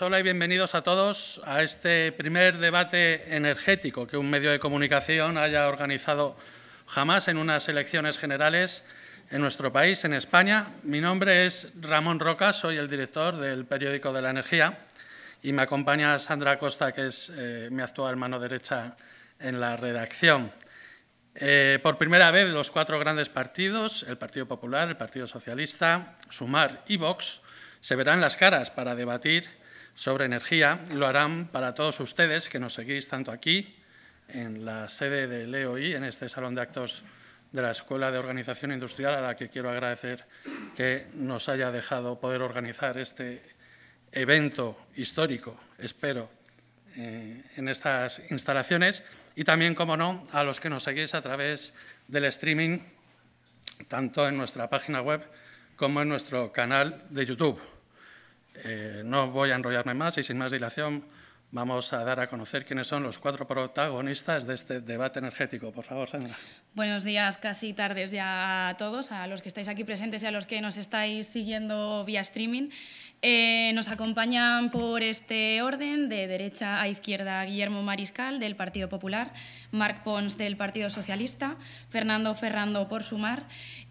Hola y bienvenidos a todos a este primer debate energético que un medio de comunicación haya organizado jamás en unas elecciones generales en nuestro país, en España. Mi nombre es Ramón Roca, soy el director del periódico de la energía y me acompaña Sandra Costa, que es eh, mi actual mano derecha en la redacción. Eh, por primera vez, los cuatro grandes partidos, el Partido Popular, el Partido Socialista, Sumar y Vox, se verán las caras para debatir sobre energía. Lo harán para todos ustedes que nos seguís tanto aquí, en la sede del EOI, en este salón de actos de la Escuela de Organización Industrial, a la que quiero agradecer que nos haya dejado poder organizar este evento histórico, espero, eh, en estas instalaciones. Y también, como no, a los que nos seguís a través del streaming, tanto en nuestra página web como en nuestro canal de YouTube. Eh, no voy a enrollarme más y sin más dilación vamos a dar a conocer quiénes son los cuatro protagonistas de este debate energético. Por favor, Sandra. Buenos días, casi tardes ya a todos, a los que estáis aquí presentes y a los que nos estáis siguiendo vía streaming. Eh, nos acompañan por este orden, de derecha a izquierda, Guillermo Mariscal, del Partido Popular, Marc Pons, del Partido Socialista, Fernando Ferrando, por Sumar,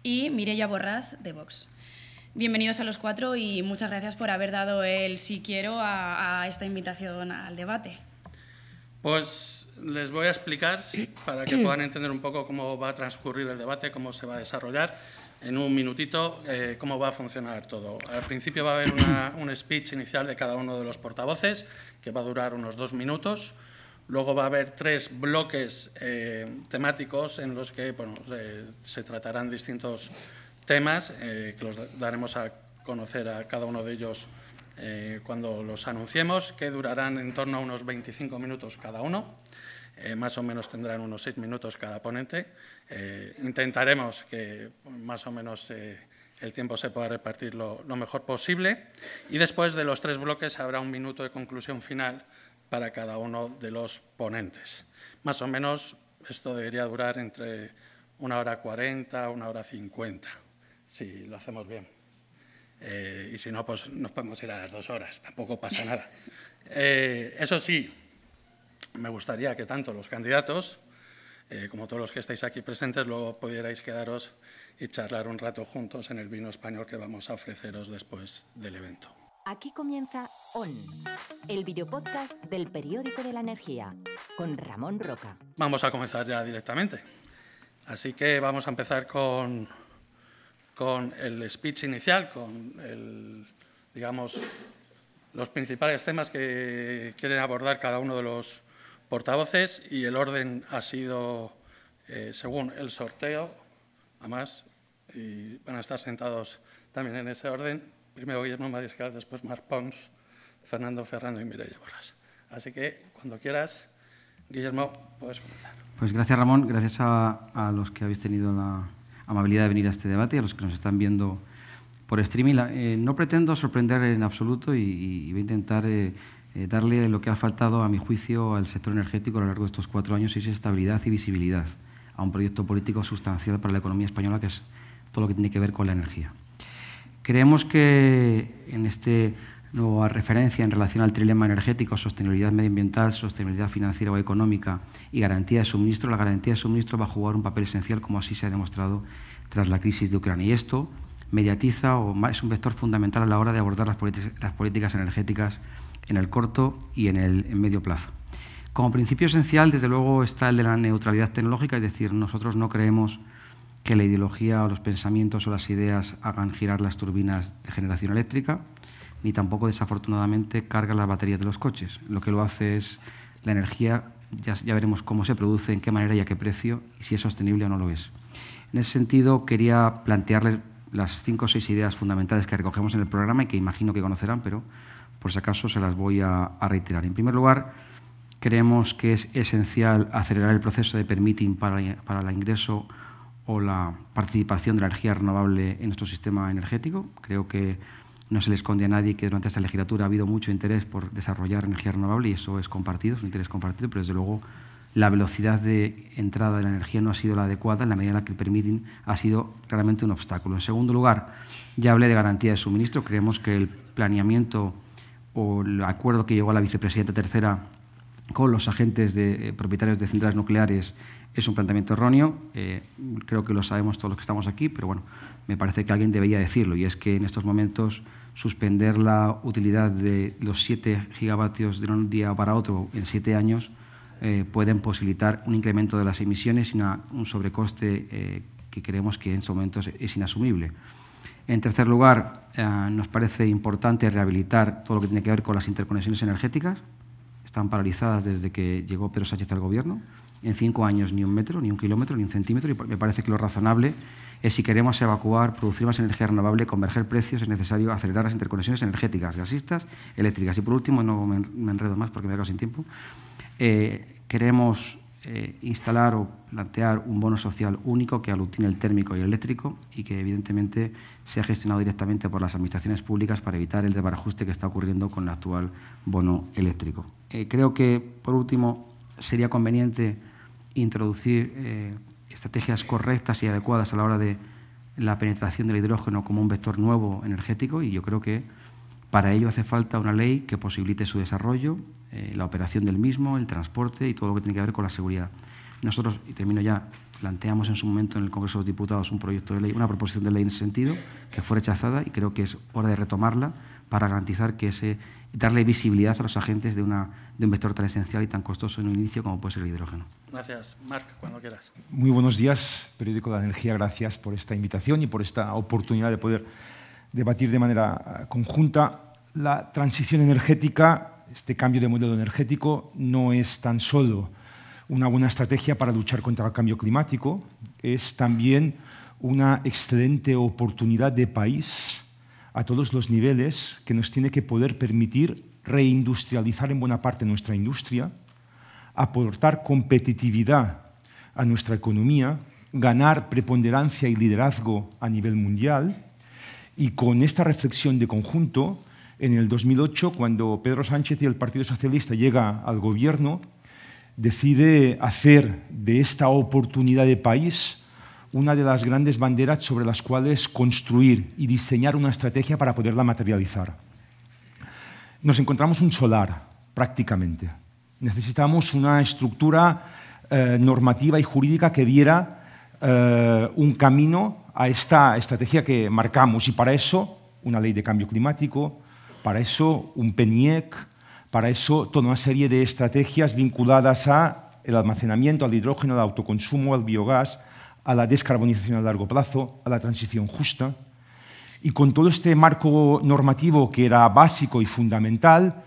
y Mireia Borrás, de Vox. Bienvenidos a los cuatro y muchas gracias por haber dado el sí quiero a, esta invitación al debate. Pues les voy a explicar para que puedan entender un poco cómo va a transcurrir el debate, cómo se va a desarrollar en un minutito eh, cómo va a funcionar todo. Al principio va a haber un speech inicial de cada uno de los portavoces, que va a durar unos dos minutos. Luego va a haber tres bloques eh, temáticos en los que se, eh, se tratarán distintos temas, eh, que los daremos a conocer a cada uno de ellos eh, cuando los anunciemos, que durarán en torno a unos 25 minutos cada uno. Eh, más o menos tendrán unos 6 minutos cada ponente. intentaremos que más o menos el tiempo se pueda repartir lo, mejor posible. Y después de los tres bloques habrá un minuto de conclusión final para cada uno de los ponentes. Más o menos esto debería durar entre una hora cuarenta, una hora 50 si lo hacemos bien. Eh, y si no, pues nos podemos ir a las dos horas, tampoco pasa nada. Eh, eso sí, me gustaría que tanto los candidatos, eh, como todos los que estáis aquí presentes, luego pudierais quedaros y charlar un rato juntos en el vino español que vamos a ofreceros después del evento. Aquí comienza ON, el videopodcast del Periódico de la Energía, con Ramón Roca. Vamos a comenzar ya directamente. Así que vamos a empezar con con el speech inicial, con el, digamos, los principales temas que quieren abordar cada uno de los portavoces y el orden ha sido eh, según el sorteo, además, y van a estar sentados también en ese orden, primero Guillermo Mariscal, después Marc Pons, Fernando Ferrando y Mireia Borras. Así que, cuando quieras, Guillermo, puedes comenzar. Pues gracias, Ramón. Gracias a los que habéis tenido la, amabilidad de venir a este debate y a los que nos están viendo por streaming. Eh, no pretendo sorprender en absoluto y, voy a intentar eh, eh, darle lo que ha faltado, a mi juicio, al sector energético a lo largo de estos cuatro años, y es estabilidad y visibilidad a un proyecto político sustancial para la economía española, que es todo lo que tiene que ver con la energía. Creemos que en este nueva referencia en relación al trilema energético, sostenibilidad medioambiental, sostenibilidad financiera o económica y garantía de suministro, la garantía de suministro va a jugar un papel esencial, como así se ha demostrado tras la crisis de Ucrania. Y esto mediatiza o es un vector fundamental a la hora de abordar las, políticas energéticas en el corto y en el medio plazo. Como principio esencial, desde luego, está el de la neutralidad tecnológica, es decir, nosotros no creemos que la ideología o los pensamientos o las ideas hagan girar las turbinas de generación eléctrica, ni tampoco desafortunadamente carga las baterías de los coches. Lo que lo hace es la energía, ya, veremos cómo se produce, en qué manera y a qué precio, y si es sostenible o no lo es. En ese sentido, quería plantearles las cinco o seis ideas fundamentales que recogemos en el programa y que imagino que conocerán, pero por si acaso se las voy a, reiterar. En primer lugar, creemos que es esencial acelerar el proceso de permitting para, para el ingreso o la participación de la energía renovable en nuestro sistema energético. Creo que no se le esconde a nadie que durante esta legislatura ha habido mucho interés por desarrollar energía renovable y eso es compartido, es un interés compartido, pero desde luego la velocidad de entrada de la energía no ha sido la adecuada en la medida en la que el permitting ha sido claramente un obstáculo. En segundo lugar, ya hablé de garantía de suministro. Creemos que el planeamiento o el acuerdo que llegó a la vicepresidenta tercera con los agentes de, eh, propietarios de centrales nucleares es un planteamiento erróneo. Eh, creo que lo sabemos todos los que estamos aquí, pero bueno, me parece que alguien debería decirlo y es que en estos momentos suspender la utilidad de los 7 gigavatios de un día para otro en 7 años eh, pueden posibilitar un incremento de las emisiones y un sobrecoste eh, que creemos que en estos momentos es inasumible. En tercer lugar, eh, nos parece importante rehabilitar todo lo que tiene que ver con las interconexiones energéticas. Están paralizadas desde que llegó Pedro Sánchez al Gobierno. En cinco años ni un metro, ni un kilómetro, ni un centímetro. Y me parece que lo razonable si queremos evacuar, producir más energía renovable, converger precios, es necesario acelerar las interconexiones energéticas, gasistas, eléctricas. Y por último, no me, enredo más porque me he quedado sin tiempo, eh, queremos eh, instalar o plantear un bono social único que alutine el térmico y el eléctrico y que evidentemente sea gestionado directamente por las administraciones públicas para evitar el desbarajuste que está ocurriendo con el actual bono eléctrico. Eh, creo que, por último, sería conveniente introducir estrategias correctas y adecuadas a la hora de la penetración del hidrógeno como un vector nuevo energético y yo creo que para ello hace falta una ley que posibilite su desarrollo, eh, la operación del mismo, el transporte y todo lo que tiene que ver con la seguridad. Nosotros, y termino ya, planteamos en su momento en el Congreso de los Diputados un proyecto de ley, una proposición de ley en ese sentido, que fue rechazada y creo que es hora de retomarla para garantizar que ese darle visibilidad a los agentes de, un vector tan esencial y tan costoso en un inicio como puede ser el hidrógeno. Gracias. Marc, cuando quieras. Muy buenos días, Periódico de la Energía. Gracias por esta invitación y por esta oportunidad de poder debatir de manera ah, conjunta la transición energética, este cambio de modelo energético, no es tan solo una buena estrategia para luchar contra el cambio climático, es también una excelente oportunidad de país a todos los niveles que nos tiene que poder permitir reindustrializar en buena parte nuestra industria, aportar competitividad a nuestra economía, ganar preponderancia y liderazgo a nivel mundial. Y con esta reflexión de conjunto, en el 2008, cuando Pedro Sánchez y el Partido Socialista llega al gobierno, decide hacer de esta oportunidad de país una de las grandes banderas sobre las cuales construir y diseñar una estrategia para poderla materializar. Nos encontramos un solar, prácticamente. Necesitamos una estructura eh, normativa y jurídica que diera eh, un camino a esta estrategia que marcamos y para eso una ley de cambio climático, para eso un PENIEC, para eso toda una serie de estrategias vinculadas a el almacenamiento, al hidrógeno, al autoconsumo, al biogás, a la descarbonización a largo plazo, a la transición justa. Y con todo este marco normativo que era básico y fundamental,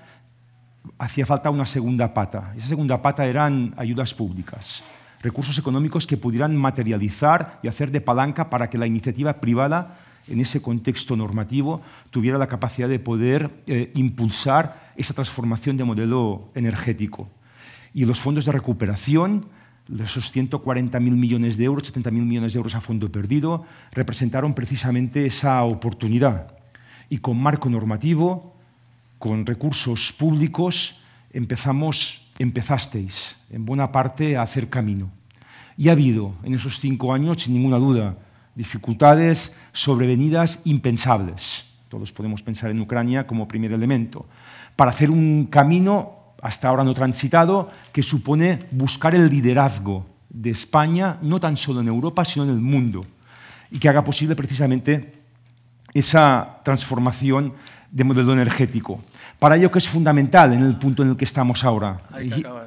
hacía falta una segunda pata. Esa segunda pata eran ayudas públicas, recursos económicos que pudieran materializar y hacer de palanca para que la iniciativa privada, en ese contexto normativo, tuviera la capacidad de poder eh, impulsar esa transformación de modelo energético. Y los fondos de recuperación esos 140.000 millones de euros, 70.000 millones de euros a fondo perdido, representaron precisamente esa oportunidad. Y con marco normativo, con recursos públicos, empezamos, empezasteis en buena parte a hacer camino. Y ha habido en esos cinco años, sin ninguna duda, dificultades sobrevenidas impensables. Todos podemos pensar en Ucrania como primer elemento. Para hacer un camino hasta ahora no transitado, que supone buscar el liderazgo de España, no tan solo en Europa, sino en el mundo, y que haga posible precisamente esa transformación de modelo energético. Para ello que es fundamental en el punto en el que estamos ahora,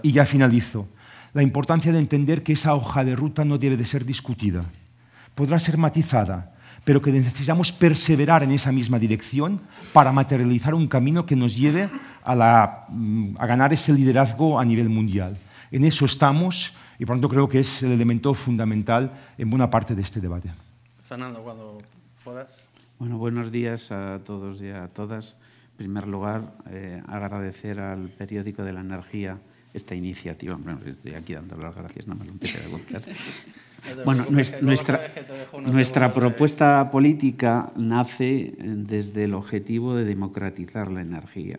y, y ya finalizo, la importancia de entender que esa hoja de ruta no debe de ser discutida, podrá ser matizada, pero que necesitamos perseverar en esa misma dirección para materializar un camino que nos lleve Mm, a, ganar ese liderazgo a nivel mundial. En eso estamos y por lo tanto creo que es el elemento fundamental en buena parte de este debate. Fernando, cuando puedas. Bueno, buenos días a todos y a todas. En primer lugar, eh, agradecer al periódico de la energía esta iniciativa. Bueno, estoy aquí dándole las gracias, no me lo a bueno, nuestra propuesta política nace eh, desde el objetivo de democratizar la energía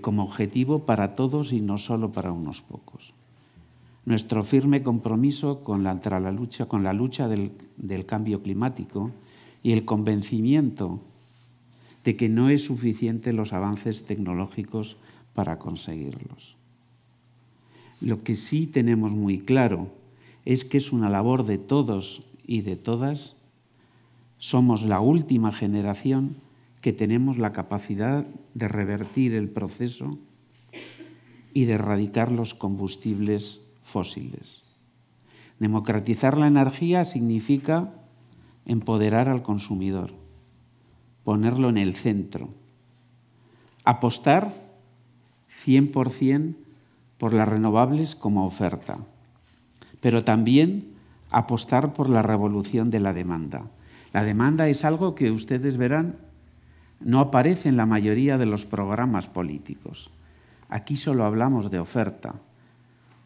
como objetivo para todos y no solo para unos pocos. Nuestro firme compromiso con la, lucha, con la lucha del, del cambio climático y el convencimiento de que no es suficiente los avances tecnológicos para conseguirlos. Lo que sí tenemos muy claro es que es una labor de todos y de todas. Somos la última generación que tenemos la capacidad de revertir el proceso y de erradicar los combustibles fósiles. Democratizar la energía significa empoderar al consumidor, ponerlo en el centro, apostar 100% por las renovables como oferta, pero también apostar por la revolución de la demanda. La demanda es algo que ustedes verán no aparece en la mayoría de los programas políticos. Aquí solo hablamos de oferta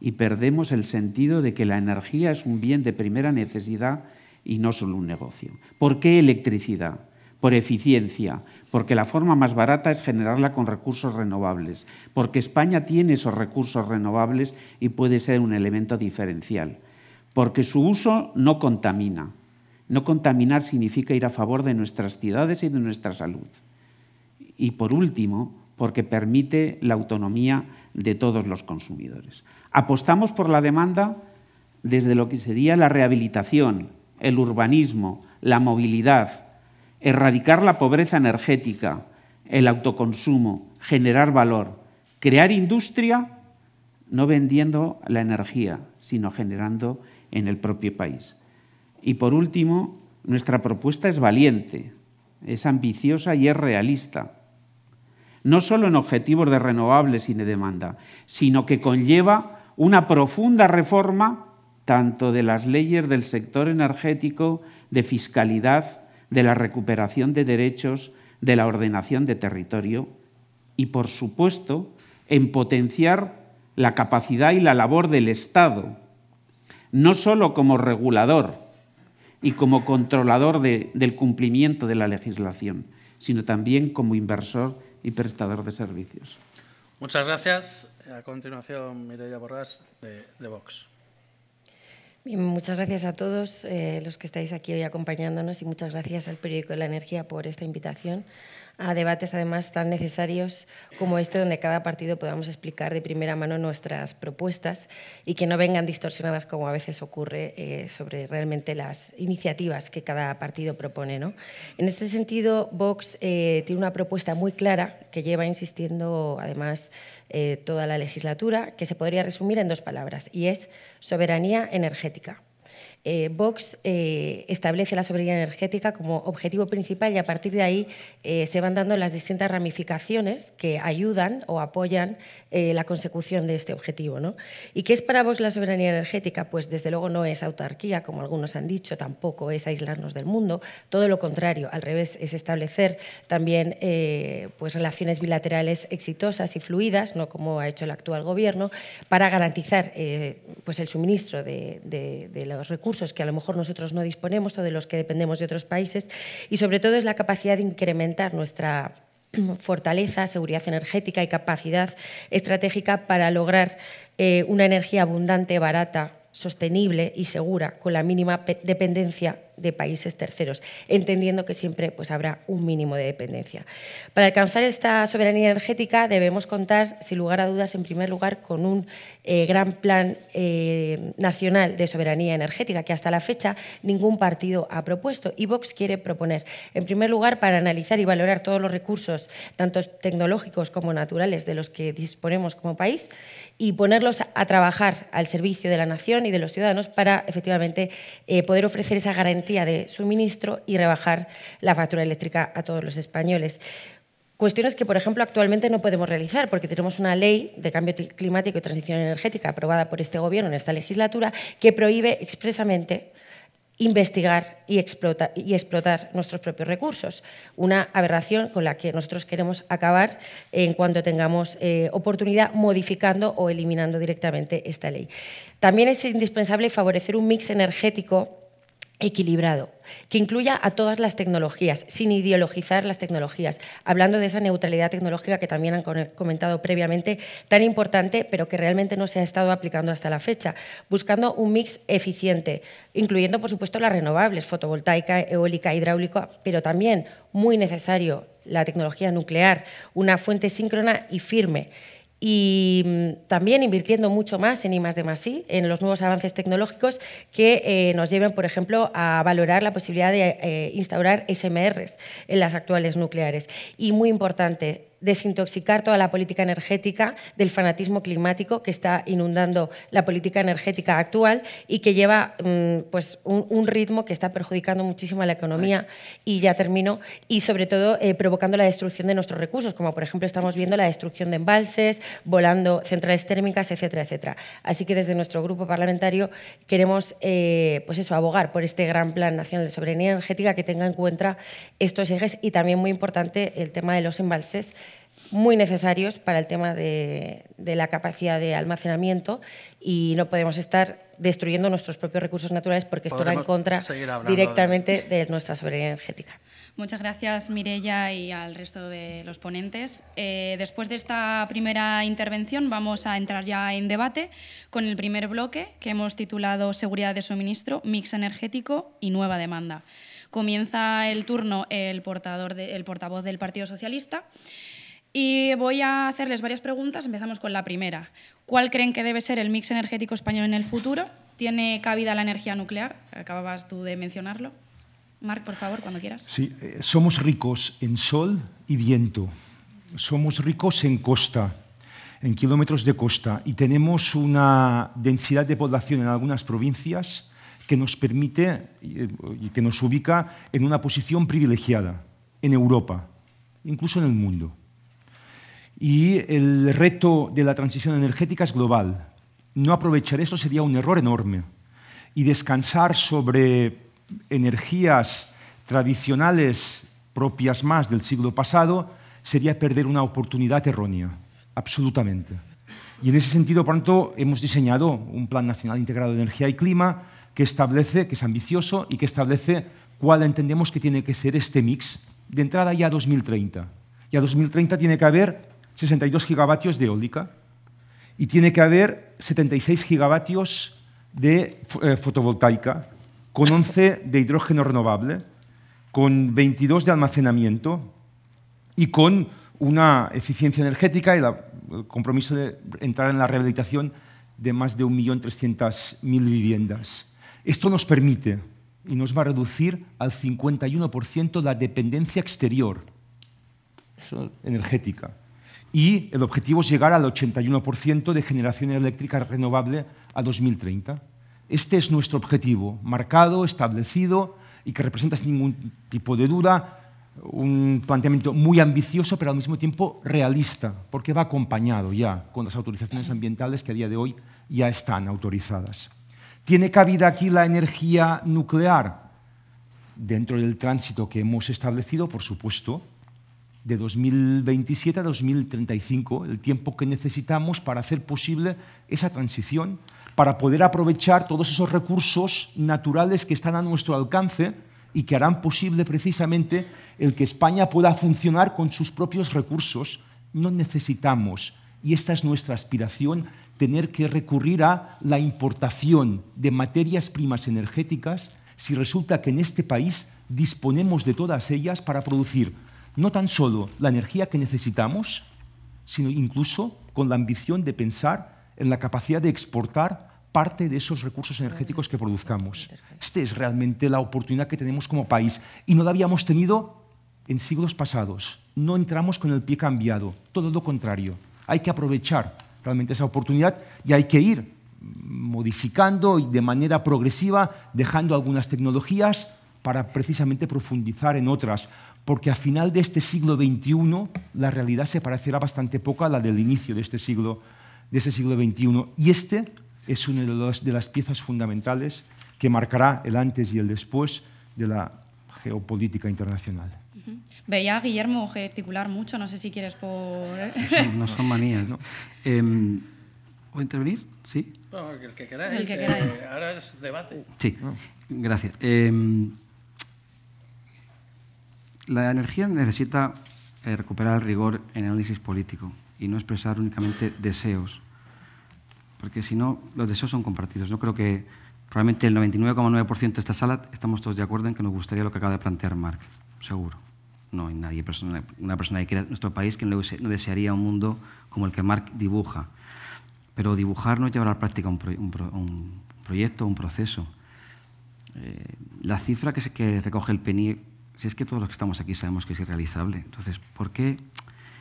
y perdemos el sentido de que la energía es un bien de primera necesidad y no solo un negocio. ¿Por qué electricidad? por eficiencia, porque la forma más barata es generarla con recursos renovables, porque España tiene esos recursos renovables y puede ser un elemento diferencial, porque su uso no contamina, no contaminar significa ir a favor de nuestras ciudades y de nuestra salud. Y por último, porque permite la autonomía de todos los consumidores. Apostamos por la demanda desde lo que sería la rehabilitación, el urbanismo, la movilidad, erradicar la pobreza energética, el autoconsumo, generar valor, crear industria no vendiendo la energía, sino generando en el propio país. Y por último, nuestra propuesta es valiente, es ambiciosa y es realista, no solo en objetivos de renovables y de demanda, sino que conlleva una profunda reforma tanto de las leyes del sector energético, de fiscalidad, de la recuperación de derechos, de la ordenación de territorio y, por supuesto, en potenciar la capacidad y la labor del Estado, no solo como regulador, y como controlador del cumplimiento de la legislación, sino también como inversor y prestador de servicios. Muchas gracias. A continuación, Mireia Borras de, Vox. Muchas gracias a todos eh, los que estáis aquí hoy acompañándonos y muchas gracias al Periódico de la Energía por esta invitación a debates además tan necesarios como este, donde cada partido podamos explicar de primera mano nuestras propuestas y que no vengan distorsionadas como a veces ocurre eh, sobre realmente las iniciativas que cada partido propone. En este sentido, Vox eh, tiene una propuesta muy clara que lleva insistiendo además eh, toda la legislatura, que se podría resumir en dos palabras, y es soberanía energética. Eh, Vox eh, establece la soberanía energética como objetivo principal y a partir de ahí eh, se van dando las distintas ramificaciones que ayudan o apoyan eh, la consecución de este objetivo. ¿no? ¿Y qué es para vos la soberanía energética? Pues desde luego no es autarquía, como algunos han dicho, tampoco es aislarnos del mundo, todo lo contrario, al revés, es establecer también eh, pues relaciones bilaterales exitosas y fluidas, no como ha hecho el actual gobierno, para garantizar eh, pues el suministro de, de los recursos que a lo mejor nosotros no disponemos o de los que dependemos de otros países y sobre todo es la capacidad de incrementar nuestra fortaleza, seguridad energética y capacidad estratégica para lograr eh, una energía abundante, barata, sostenible y segura, con la mínima dependencia de países terceros, entendiendo que siempre pues, habrá un mínimo de dependencia. Para alcanzar esta soberanía energética debemos contar, sin lugar a dudas, en primer lugar, con un eh, gran plan eh, nacional de soberanía energética que hasta la fecha ningún partido ha propuesto y Vox quiere proponer. En primer lugar, para analizar y valorar todos los recursos, tanto tecnológicos como naturales, de los que disponemos como país y ponerlos a trabajar al servicio de la nación y de los ciudadanos para efectivamente eh, poder ofrecer esa garantía de suministro y rebajar la factura eléctrica a todos los españoles. Cuestiones que, por ejemplo, actualmente no podemos realizar porque tenemos una ley de cambio climático y transición energética aprobada por este Gobierno en esta legislatura que prohíbe expresamente investigar y, y, explotar nuestros propios recursos. Una aberración con la que nosotros queremos acabar en cuanto tengamos eh, oportunidad, modificando o eliminando directamente esta ley. También es indispensable favorecer un mix energético equilibrado, que incluya a todas las tecnologías, sin ideologizar las tecnologías, hablando de esa neutralidad tecnológica que también han comentado previamente, tan importante, pero que realmente no se ha estado aplicando hasta la fecha, buscando un mix eficiente, incluyendo, por supuesto, las renovables, fotovoltaica, eólica, hidráulica, pero también, muy necesario, la tecnología nuclear, una fuente síncrona y firme y mm, también invirtiendo mucho más en I, de en los nuevos avances tecnológicos que eh, nos lleven, por ejemplo, a valorar la posibilidad de eh, instaurar SMRs en las actuales nucleares. Y muy importante, desintoxicar toda la política energética del fanatismo climático que está inundando la política energética actual y que lleva mm, pues, un, ritmo que está perjudicando muchísimo a la economía y ya termino, y sobre todo eh, provocando la destrucción de nuestros recursos, como por ejemplo estamos viendo la destrucción de embalses, volando centrales térmicas, etcétera, etcétera. Así que desde nuestro grupo parlamentario queremos eh, pues eso, abogar por este gran plan nacional de soberanía energética que tenga en cuenta estos ejes y también muy importante el tema de los embalses muy necesarios para el tema de, la capacidad de almacenamiento y no podemos estar destruyendo nuestros propios recursos naturales porque esto va en contra directamente de... nuestra soberanía energética. Muchas gracias Mirella y al resto de los ponentes. Eh, después de esta primera intervención vamos a entrar ya en debate con el primer bloque que hemos titulado Seguridad de suministro, mix energético y nueva demanda. Comienza el turno el, portador el portavoz del Partido Socialista. Y voy a hacerles varias preguntas. Empezamos con la primera. ¿Cuál creen que debe ser el mix energético español en el futuro? ¿Tiene cabida la energía nuclear? Acababas tú de mencionarlo. Marc, por favor, cuando quieras. Sí, eh, somos ricos en sol y viento. Somos ricos en costa, en kilómetros de costa. Y tenemos una densidad de población en algunas provincias que nos permite y que nos ubica en una posición privilegiada en Europa, incluso en el mundo y el reto de la transición energética es global. No aprovechar esto sería un error enorme. Y descansar sobre energías tradicionales propias más del siglo pasado sería perder una oportunidad errónea, absolutamente. Y en ese sentido, por tanto, hemos diseñado un Plan Nacional Integrado de Energía y Clima que establece, que es ambicioso y que establece cuál entendemos que tiene que ser este mix de entrada ya a 2030. Y a 2030 tiene que haber 62 gigavatios de eólica y tiene que haber 76 gigavatios de eh, fotovoltaica, con 11 de hidrógeno renovable, con 22 de almacenamiento y con una eficiencia energética y el compromiso de entrar en la rehabilitación de más de 1.300.000 viviendas. Esto nos permite y nos va a reducir al 51% la dependencia exterior energética y el objetivo es llegar al 81% de generación eléctrica renovable a 2030. Este es nuestro objetivo, marcado, establecido y que representa sin ningún tipo de duda un planteamiento muy ambicioso, pero al mismo tiempo realista, porque va acompañado ya con las autorizaciones ambientales que a día de hoy ya están autorizadas. ¿Tiene cabida aquí la energía nuclear? Dentro del tránsito que hemos establecido, por supuesto, de 2027 a 2035, el tiempo que necesitamos para hacer posible esa transición, para poder aprovechar todos esos recursos naturales que están a nuestro alcance y que harán posible precisamente el que España pueda funcionar con sus propios recursos. No necesitamos, y esta es nuestra aspiración, tener que recurrir a la importación de materias primas energéticas si resulta que en este país disponemos de todas ellas para producir no tan solo la energía que necesitamos, sino incluso con la ambición de pensar en la capacidad de exportar parte de esos recursos energéticos que produzcamos. Esta es realmente la oportunidad que tenemos como país y no la habíamos tenido en siglos pasados. No entramos con el pie cambiado, todo lo contrario. Hay que aprovechar realmente esa oportunidad y hay que ir modificando y de manera progresiva, dejando algunas tecnologías para precisamente profundizar en otras porque a final de este siglo XXI la realidad se parecerá bastante poco a la del inicio de este siglo, de ese siglo XXI. Y este es una de, las, de las piezas fundamentales que marcará el antes y el después de la geopolítica internacional. Veía a Guillermo gesticular mucho, no sé si quieres por... No, son manías, ¿no? Eh, em, ¿O intervenir? ¿Sí? el que eh, queráis. ahora es debate. Sí, gracias. Em, la energía necesita eh, recuperar el rigor en el análisis político y no expresar únicamente deseos, porque si no, los deseos son compartidos. No creo que probablemente el 99,9% de esta sala estamos todos de acuerdo en que nos gustaría lo que acaba de plantear Mark, seguro. No hay nadie, una persona que nuestro país que no desearía un mundo como el que Mark dibuja. Pero dibujar no es llevar a la práctica un, proyecto, un proceso. Eh, la cifra que, que recoge el PNI si es que todos los que estamos aquí sabemos que es irrealizable. Entonces, ¿por qué?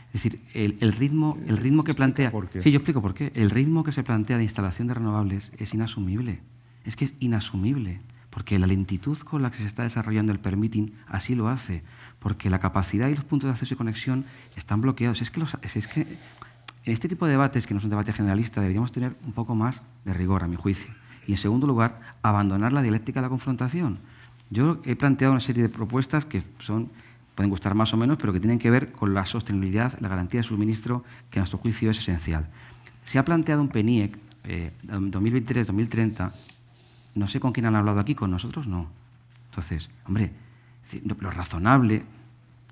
Es decir, el, ritmo, el eh, ritmo que plantea... Sí, yo explico por qué. El ritmo que se plantea de instalación de renovables es inasumible. Es que es inasumible, porque la lentitud con la que se está desarrollando el permitting así lo hace, porque la capacidad y los puntos de acceso y conexión están bloqueados. Es que, es que en este tipo de debates, que no es un debate generalista, deberíamos tener un poco más de rigor, a mi juicio. Y en segundo lugar, abandonar la dialéctica de la confrontación. Yo he planteado una serie de propuestas que son, pueden gustar más o menos, pero que tienen que ver con la sostenibilidad, la garantía de suministro, que a nuestro juicio es esencial. Se ha planteado un PENIEC e eh, 2023-2030. No sé con quién han hablado aquí, con nosotros no. Entonces, hombre, lo razonable,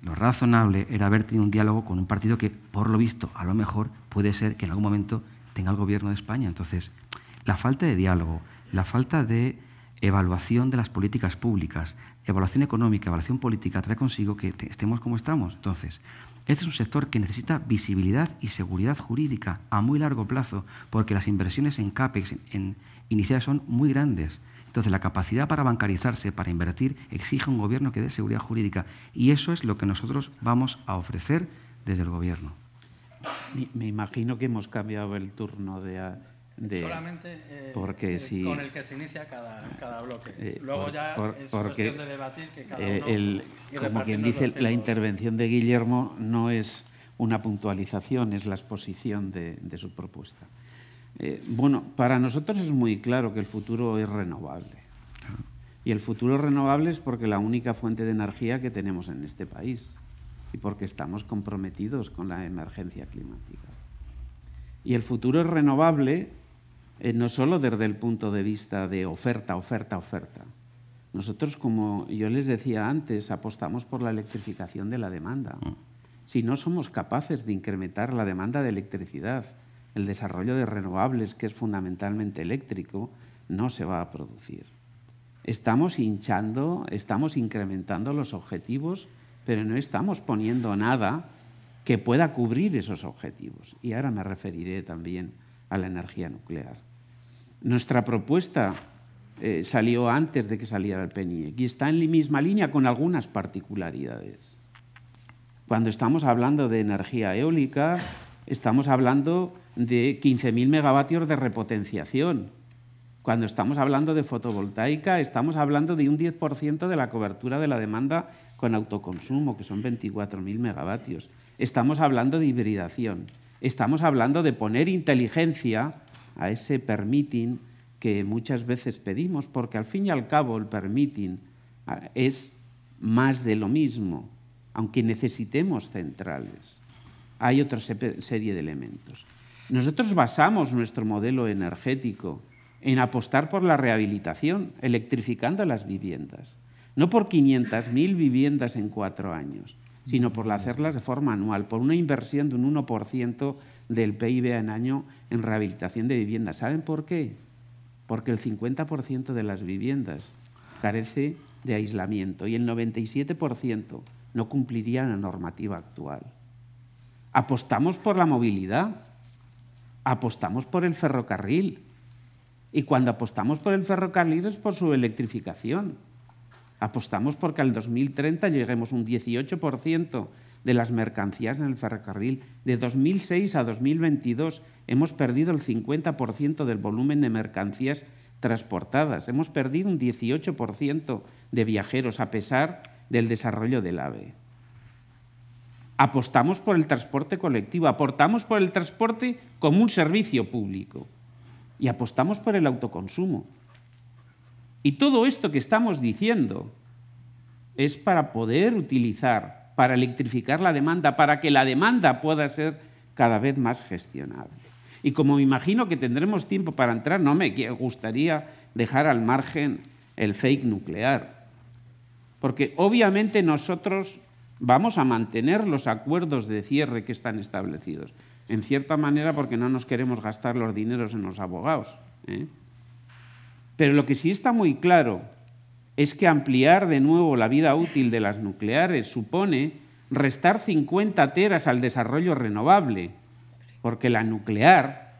lo razonable era haber tenido un diálogo con un partido que, por lo visto, a lo mejor puede ser que en algún momento tenga el gobierno de España. Entonces, la falta de diálogo, la falta de evaluación de las políticas públicas, evaluación económica, evaluación política, trae consigo que estemos como estamos. Entonces, este es un sector que necesita visibilidad y seguridad jurídica a muy largo plazo, porque las inversiones en CAPEX en, iniciales son muy grandes. Entonces, la capacidad para bancarizarse, para invertir, exige un gobierno que dé seguridad jurídica. Y eso es lo que nosotros vamos a ofrecer desde el gobierno. Me imagino que hemos cambiado el turno de, Solamente eh, porque con el que se inicia cada, bloque. Eh, Luego ya es cuestión de debatir que cada eh, uno como quien dice, la intervención de Guillermo no es una puntualización, es la exposición de, su propuesta. bueno, para nosotros es muy claro que el futuro es renovable. Y el futuro es renovable es porque la única fuente de energía que tenemos en este país y porque estamos comprometidos con la emergencia climática. Y el futuro es renovable eh, no solo desde el punto de vista de oferta, oferta, oferta. Nosotros, como yo les decía antes, apostamos por la electrificación de la demanda. Mm. Si no somos capaces de incrementar la demanda de electricidad, el desarrollo de renovables, que es fundamentalmente eléctrico, no se va a producir. Estamos hinchando, estamos incrementando los objetivos, pero no estamos poniendo nada que pueda cubrir esos objetivos. Y ahora me referiré también a la energía nuclear. Nuestra propuesta eh, salió antes de que saliera el PENIEC y está en la misma línea con algunas particularidades. Cuando estamos hablando de energía eólica, estamos hablando de 15.000 megavatios de repotenciación. Cuando estamos hablando de fotovoltaica, estamos hablando de un 10% de la cobertura de la demanda con autoconsumo, que son 24.000 megavatios. Estamos hablando de hibridación. Estamos hablando de poner inteligencia a ese permitting que muchas veces pedimos, porque al fin y al cabo el permitting ah, es más de lo mismo, aunque necesitemos centrales. Hay otra serie de elementos. Nosotros basamos nuestro modelo energético en apostar por la rehabilitación, electrificando las viviendas. No por 500.000 viviendas en cuatro años, sino por hacerlas de forma anual, por una inversión de un 1% del PIB en año en rehabilitación de viviendas. ¿Saben por qué? Porque el 50% de las viviendas carece de aislamiento y el 97% no cumpliría la normativa actual. Apostamos por la movilidad, apostamos por el ferrocarril y cuando apostamos por el ferrocarril es por su electrificación. Apostamos porque al 2030 lleguemos un 18% de las mercancías en el ferrocarril. De 2006 a 2022 hemos perdido el 50% del volumen de mercancías transportadas. Hemos perdido un 18% de viajeros a pesar del desarrollo del AVE. Apostamos por el transporte colectivo, aportamos por el transporte como un servicio público y apostamos por el autoconsumo. Y todo esto que estamos diciendo es para poder utilizar para electrificar la demanda, para que la demanda pueda ser cada vez más gestionable. Y como me imagino que tendremos tiempo para entrar, no me gustaría dejar al margen el fake nuclear, porque obviamente nosotros vamos a mantener los acuerdos de cierre que están establecidos, en cierta manera porque no nos queremos gastar los dineros en los abogados. ¿eh? Pero lo que sí está muy claro es que ampliar de nuevo la vida útil de las nucleares supone restar 50 teras al desarrollo renovable, porque la nuclear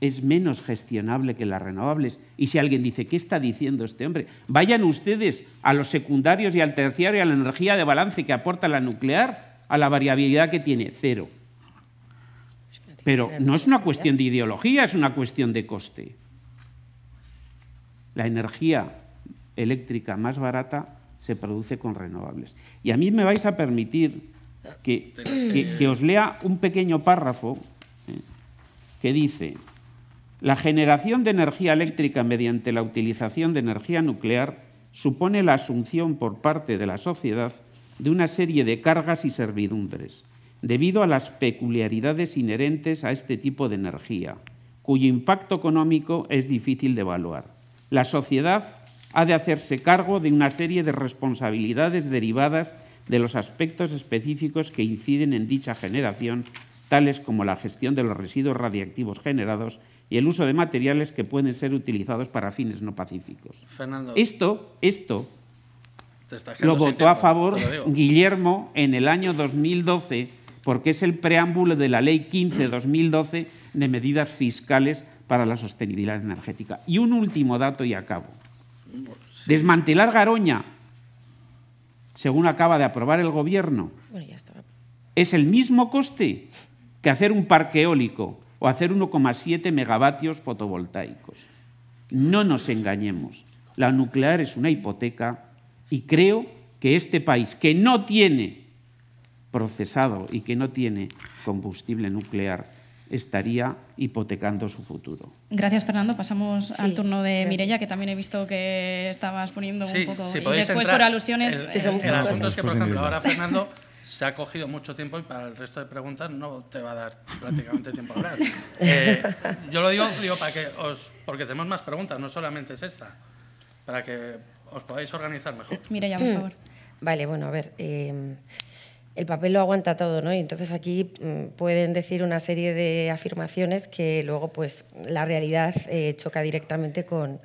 es menos gestionable que las renovables. Y si alguien dice, ¿qué está diciendo este hombre? Vayan ustedes a los secundarios y al terciario, y a la energía de balance que aporta la nuclear, a la variabilidad que tiene, cero. Pero no es una cuestión de ideología, es una cuestión de coste. La energía eléctrica más barata se produce con renovables. Y a mí me vais a permitir que, os lea un pequeño párrafo eh, que dice, la generación de energía eléctrica mediante la utilización de energía nuclear supone la asunción por parte de la sociedad de una serie de cargas y servidumbres, debido a las peculiaridades inherentes a este tipo de energía, cuyo impacto económico es difícil de evaluar. La sociedad ha de hacerse cargo de una serie de responsabilidades derivadas de los aspectos específicos que inciden en dicha generación, tales como la gestión de los residuos radiactivos generados y el uso de materiales que pueden ser utilizados para fines no pacíficos. esto, esto lo votó a favor Guillermo en el año 2012 porque es el preámbulo de la Ley 15-2012 de medidas fiscales para la sostenibilidad energética. Y un último dato y acabo. Desmantelar Garoña, según acaba de aprobar el Gobierno, es el mismo coste que hacer un parque eólico o hacer 1,7 megavatios fotovoltaicos. No nos engañemos, la nuclear es una hipoteca y creo que este país que no tiene procesado y que no tiene combustible nuclear estaría hipotecando su futuro. Gracias, Fernando. Pasamos al turno de Mirella, que también he visto que estabas poniendo un poco. Sí, y después, por alusiones. El, asunto es eh, eh, que, por ejemplo, ahora Fernando se ha cogido mucho tiempo y para el resto de preguntas no te va a dar prácticamente tiempo a hablar. Eh, yo lo digo, para que os, porque tenemos más preguntas, no solamente es esta, para que os podáis organizar mejor. Mirella, por favor. Vale, bueno, a ver el papel lo aguanta todo, ¿no? Y entonces aquí mm, pueden decir una serie de afirmaciones que luego pues la realidad eh, choca directamente con,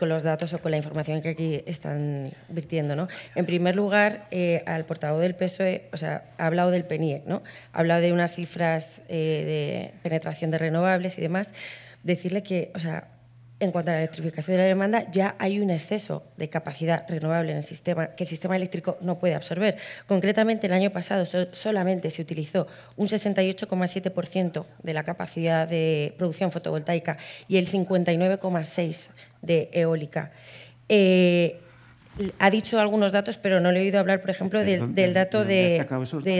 los datos o con la información que aquí están virtiendo, ¿no? En primer lugar, eh, al portavoz del PSOE, o sea, ha hablado del PENIEC, ¿no? Ha hablado de unas cifras eh, de penetración de renovables y demás. Decirle que, o sea, en cuanto a la electrificación de la demanda, ya hay un exceso de capacidad renovable en el sistema que el sistema eléctrico no puede absorber. Concretamente, el año pasado solamente se utilizó un 68,7% de la capacidad de producción fotovoltaica y el 59,6% de eólica. Eh, ha dicho algunos datos, pero no le he oído hablar, por ejemplo, del, dato de,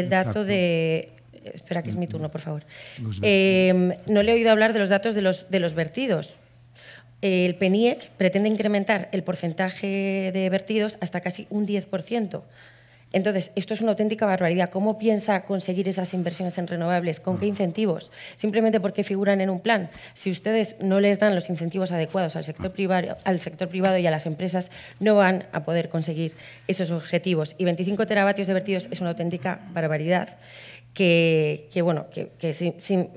dato de espera que es mi turno, por favor. Eh, no le he oído hablar de los datos de los, de los vertidos, el PENIEC pretende incrementar el porcentaje de vertidos hasta casi un 10%. Entonces, esto es una auténtica barbaridad. ¿Cómo piensa conseguir esas inversiones en renovables? ¿Con qué incentivos? Simplemente porque figuran en un plan. Si ustedes no les dan los incentivos adecuados al sector privado, al sector privado y a las empresas, no van a poder conseguir esos objetivos. Y 25 teravatios de vertidos es una auténtica barbaridad que, bueno, que,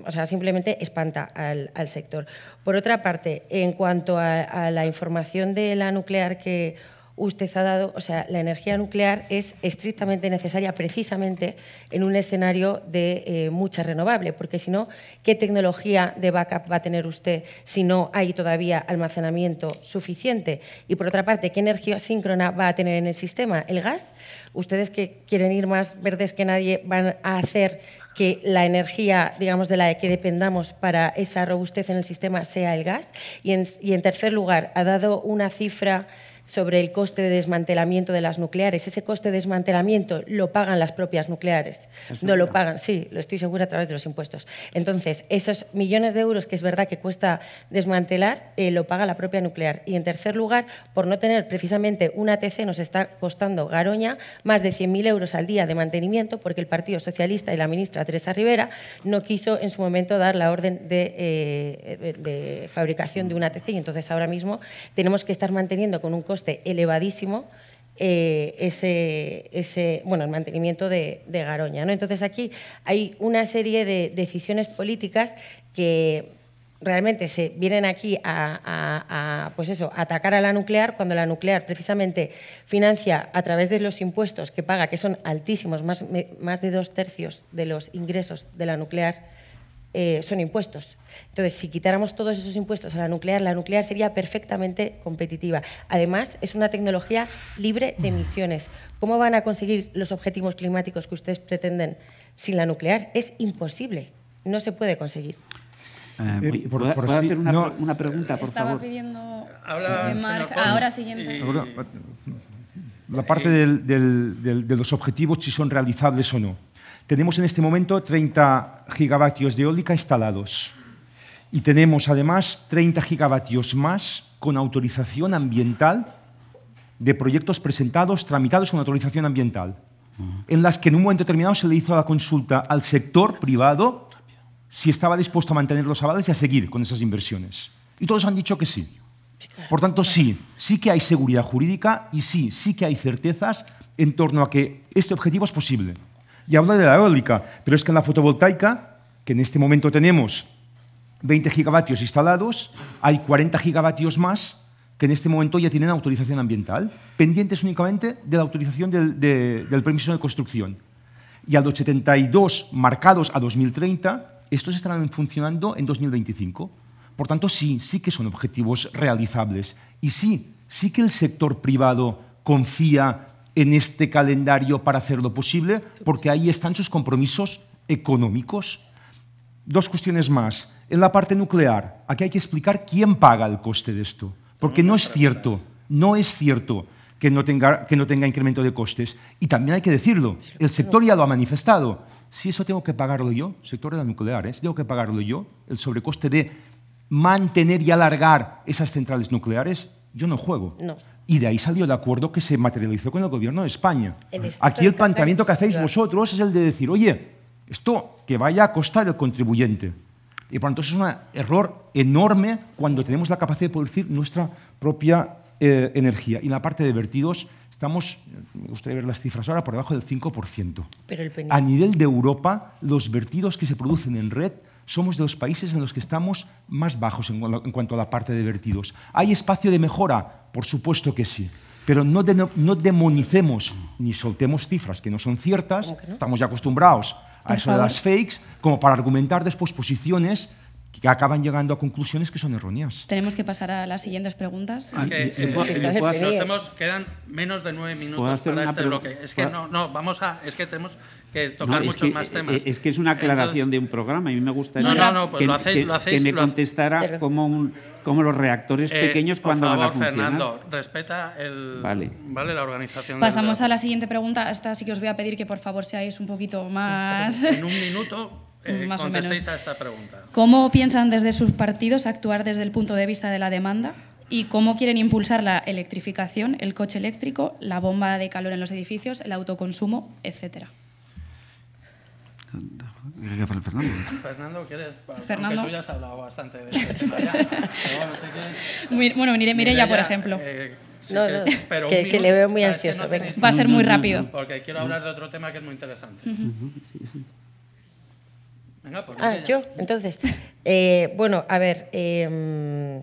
o sea, simplemente espanta al, sector. Por otra parte, en cuanto a la información de la nuclear que usted ha dado, o sea, la energía nuclear es estrictamente necesaria precisamente en un escenario de eh, mucha renovable, porque si no, ¿qué tecnología de backup va a tener usted si no hay todavía almacenamiento suficiente? Y por otra parte, ¿qué energía síncrona va a tener en el sistema? ¿El gas? Ustedes que quieren ir más verdes que nadie van a hacer que la energía, digamos, de la que dependamos para esa robustez en el sistema sea el gas. Y en, y en tercer lugar, ha dado una cifra sobre el coste de desmantelamiento de las nucleares. Ese coste de desmantelamiento lo pagan las propias nucleares. no lo pagan, sí, lo estoy segura a través de los impuestos. Entonces, esos millones de euros que es verdad que cuesta desmantelar, eh, lo paga la propia nuclear. Y en tercer lugar, por no tener precisamente una TC, nos está costando Garoña más de 100.000 euros al día de mantenimiento porque el Partido Socialista y la ministra Teresa Rivera no quiso en su momento dar la orden de, eh, de fabricación de una TC. Y entonces ahora mismo tenemos que estar manteniendo con un coste coste elevadísimo eh, ese, ese, bueno, el mantenimiento de, Garoña. ¿no? Entonces aquí hay una serie de decisiones políticas que realmente se vienen aquí a, pues eso, atacar a la nuclear cuando la nuclear precisamente financia a través de los impuestos que paga, que son altísimos, más, más de dos tercios de los ingresos de la nuclear eh, son impuestos. Entonces, si quitáramos todos esos impuestos a la nuclear, la nuclear sería perfectamente competitiva. Además, es una tecnología libre de emisiones. ¿Cómo van a conseguir los objetivos climáticos que ustedes pretenden sin la nuclear? Es imposible. No se puede conseguir. por, hacer una, pregunta, por estaba favor? Estaba pidiendo eh, Ahora siguiente. Eh, la parte de los objetivos, si son realizables o no. Tenemos en este momento 30 gigavatios de eólica instalados y tenemos además 30 gigavatios más con autorización ambiental de proyectos presentados, tramitados con autorización ambiental, en las que en un momento determinado se le hizo la consulta al sector privado si estaba dispuesto a mantener los avales y a seguir con esas inversiones. Y todos han dicho que sí. Por tanto, sí, sí que hay seguridad jurídica y sí, sí que hay certezas en torno a que este objetivo es posible y habla de la eólica, pero es que en la fotovoltaica, que en este momento tenemos 20 gigavatios instalados, hay 40 gigavatios más que en este momento ya tienen autorización ambiental, pendientes únicamente de la autorización del, permiso de construcción. Y al 82 72 marcados a 2030, estos estarán funcionando en 2025. Por tanto, sí, sí que son objetivos realizables. Y sí, sí que el sector privado confía en este calendario para hacerlo posible, porque ahí están sus compromisos económicos. Dos cuestiones más. En la parte nuclear, aquí hay que explicar quién paga el coste de esto, porque no es cierto, no es cierto que no, tenga, que no tenga incremento de costes. Y también hay que decirlo, el sector ya lo ha manifestado. Si eso tengo que pagarlo yo, sector de la nucleares, ¿eh? tengo que pagarlo yo, el sobrecoste de mantener y alargar esas centrales nucleares, yo no juego. No. Y de ahí salió el acuerdo que se materializó con el gobierno de España. Este Aquí el planteamiento que hacéis vosotros es el de decir, oye, esto que vaya a costar del contribuyente. Y por lo tanto es un error enorme cuando tenemos la capacidad de producir nuestra propia eh, energía. Y en la parte de vertidos estamos, me gustaría ver las cifras ahora, por debajo del 5%. a nivel de Europa, los vertidos que se producen en red somos de los países en los que estamos más bajos en, cuanto a la parte de vertidos. ¿Hay espacio de mejora? Por supuesto que sí. Pero no, no demonicemos ni soltemos cifras que no son ciertas. Estamos ya acostumbrados a eso de las fakes, como para argumentar después posiciones que acaban llegando a conclusiones que son erróneas. Tenemos que pasar a las siguientes preguntas. quedan menos de nueve minutos para este bloque. Es que no, no, vamos a, es que tenemos es que es una aclaración de un programa. A mí me gustaría que, me contestara como un, los reactores eh, pequeños cuando van a funcionar. Fernando, respeta vale. la organización. Pasamos a la siguiente pregunta. Esta sí que os voy a pedir que por favor seáis un poquito pues, más... En un minuto eh, contestéis a esta pregunta. ¿Cómo piensan desde sus partidos actuar desde el punto de vista de la demanda? y cómo quieren impulsar la electrificación, el coche eléctrico, la bomba de calor en los edificios, el autoconsumo, etcétera. Fernando. ¿quieres? Fernando. Porque tú ya has hablado bastante de este bueno, bueno por ejemplo. Eh, no, que, le veo muy ansioso. Va a ser muy rápido. Porque quiero hablar de otro tema que es muy interesante. Venga, ah, yo, entonces. Eh, bueno, a ver. Em,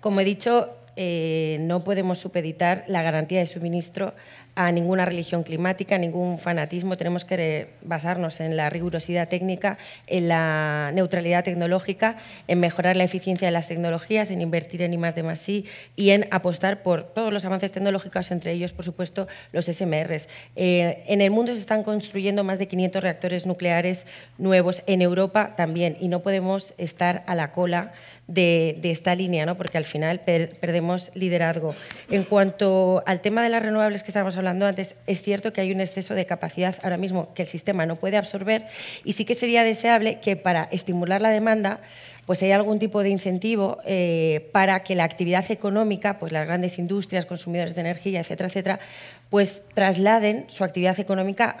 como he dicho, eh, no podemos supeditar la garantía de suministro a ninguna religión climática, a ningún fanatismo. Tenemos que basarnos en la rigurosidad técnica, en la neutralidad tecnológica, en mejorar la eficiencia de las tecnologías, en invertir en I de más y en apostar por todos los avances tecnológicos, entre ellos, por supuesto, los SMRs. Eh, en el mundo se están construyendo más de 500 reactores nucleares nuevos, en Europa también, y no podemos estar a la cola de, esta línea, ¿no? porque al final perdemos liderazgo. En cuanto al tema de las renovables que estábamos hablando antes, es cierto que hay un exceso de capacidad ahora mismo que el sistema no puede absorber y sí que sería deseable que para estimular la demanda pues hay algún tipo de incentivo eh, para que la actividad económica, pues las grandes industrias, consumidores de energía, etcétera, etcétera, pues trasladen su actividad económica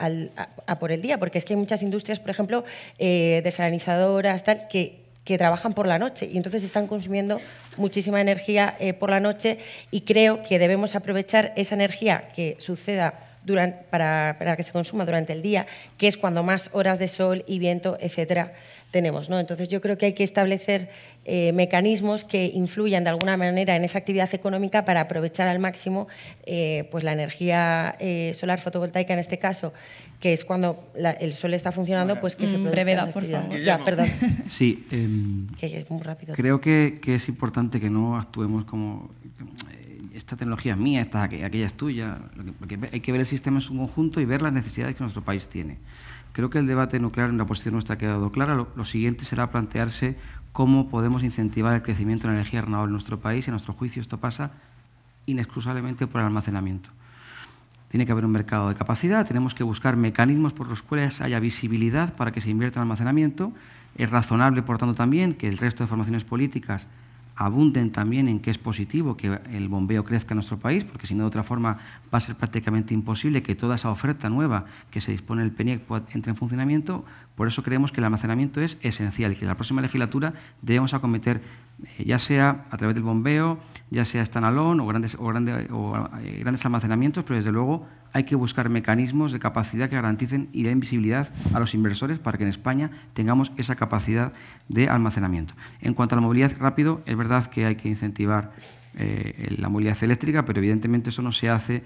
a, por el día, porque es que hay muchas industrias, por ejemplo, eh, desalinizadoras, tal, que que trabajan por la noche y entonces están consumiendo muchísima energía eh, por la noche y creo que debemos aprovechar esa energía que suceda durante, para, para que se consuma durante el día, que es cuando más horas de sol y viento, etcétera, tenemos. ¿no? Entonces yo creo que hay que establecer eh, mecanismos que influyan de alguna manera en esa actividad económica para aprovechar al máximo eh, pues la energía eh, solar fotovoltaica en este caso, que es cuando el sol está funcionando, pues que se mm, Brevedad, por favor. Ya, perdón. Sí. Em, que es muy rápido. Creo que, es importante que no actuemos como esta tecnología es mía, esta, aquella es tuya. Porque hay que ver el sistema en su conjunto y ver las necesidades que nuestro país tiene. Creo que el debate nuclear en la posición nuestra ha quedado clara. Lo, siguiente será plantearse cómo podemos incentivar el crecimiento de la energía renovable en nuestro país. En nuestro juicio esto pasa inexcusablemente por el almacenamiento. Tiene que haber un mercado de capacidad, tenemos que buscar mecanismos por los cuales haya visibilidad para que se invierta en almacenamiento. Es razonable, por tanto, también que el resto de formaciones políticas abunden también en que es positivo que el bombeo crezca en nuestro país, porque si no, de otra forma, va a ser prácticamente imposible que toda esa oferta nueva que se dispone en el PENIEC entre en funcionamiento. Por eso creemos que el almacenamiento es esencial y que la próxima legislatura debemos acometer, eh, ya sea a través del bombeo, ya sea estanalón o grandes, o, o eh, grandes almacenamientos, pero desde luego hay que buscar mecanismos de capacidad que garanticen y den visibilidad a los inversores para que en España tengamos esa capacidad de almacenamiento. En cuanto a la movilidad rápido, es verdad que hay que incentivar eh, la movilidad eléctrica, pero evidentemente eso no se hace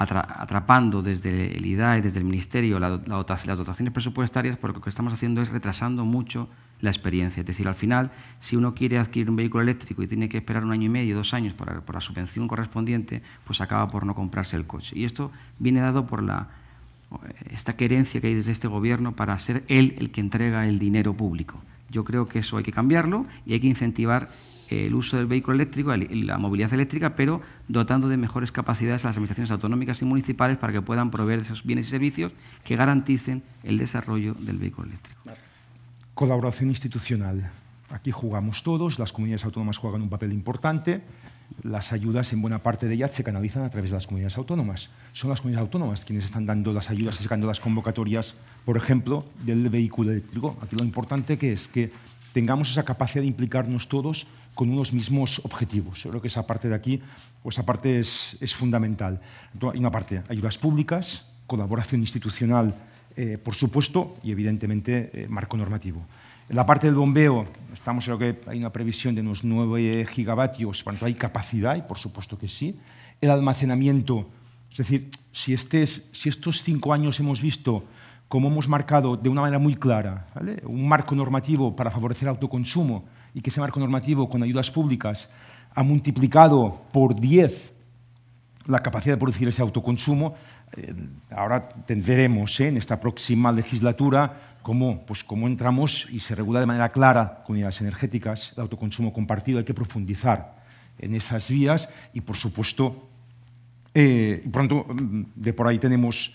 atrapando desde el IDAE, desde el Ministerio, las dotaciones presupuestarias, porque lo que estamos haciendo es retrasando mucho la experiencia. Es decir, al final, si uno quiere adquirir un vehículo eléctrico y tiene que esperar un año y medio, dos años por la subvención correspondiente, pues acaba por no comprarse el coche. Y esto viene dado por la, esta querencia que hay desde este gobierno para ser él el que entrega el dinero público. Yo creo que eso hay que cambiarlo y hay que incentivar el uso del vehículo eléctrico, la movilidad eléctrica, pero dotando de mejores capacidades a las administraciones autonómicas y municipales para que puedan proveer esos bienes y servicios que garanticen el desarrollo del vehículo eléctrico. Colaboración institucional. Aquí jugamos todos, las comunidades autónomas juegan un papel importante, las ayudas en buena parte de ellas se canalizan a través de las comunidades autónomas. Son las comunidades autónomas quienes están dando las ayudas y sacando las convocatorias, por ejemplo, del vehículo eléctrico. Aquí lo importante que es que tengamos esa capacidad de implicarnos todos con unos mismos objetivos. Yo creo que esa parte de aquí, o esa parte es, es fundamental. Hay una parte, ayudas públicas, colaboración institucional eh, por supuesto, y evidentemente eh, marco normativo. En la parte del bombeo, estamos en lo que hay una previsión de unos 9 gigavatios, cuando hay capacidad, y por supuesto que sí. El almacenamiento, es decir, si, si estos cinco años hemos visto como hemos marcado de una manera muy clara un marco normativo para favorecer autoconsumo y que ese marco normativo con ayudas públicas ha multiplicado por 10 la capacidad de producir ese autoconsumo, eh, ahora tendremos eh, en esta próxima legislatura cómo, pues, cómo entramos y se regula de manera clara comunidades energéticas, el autoconsumo compartido, hay que profundizar en esas vías y, por supuesto, eh, pronto mm, de por ahí tenemos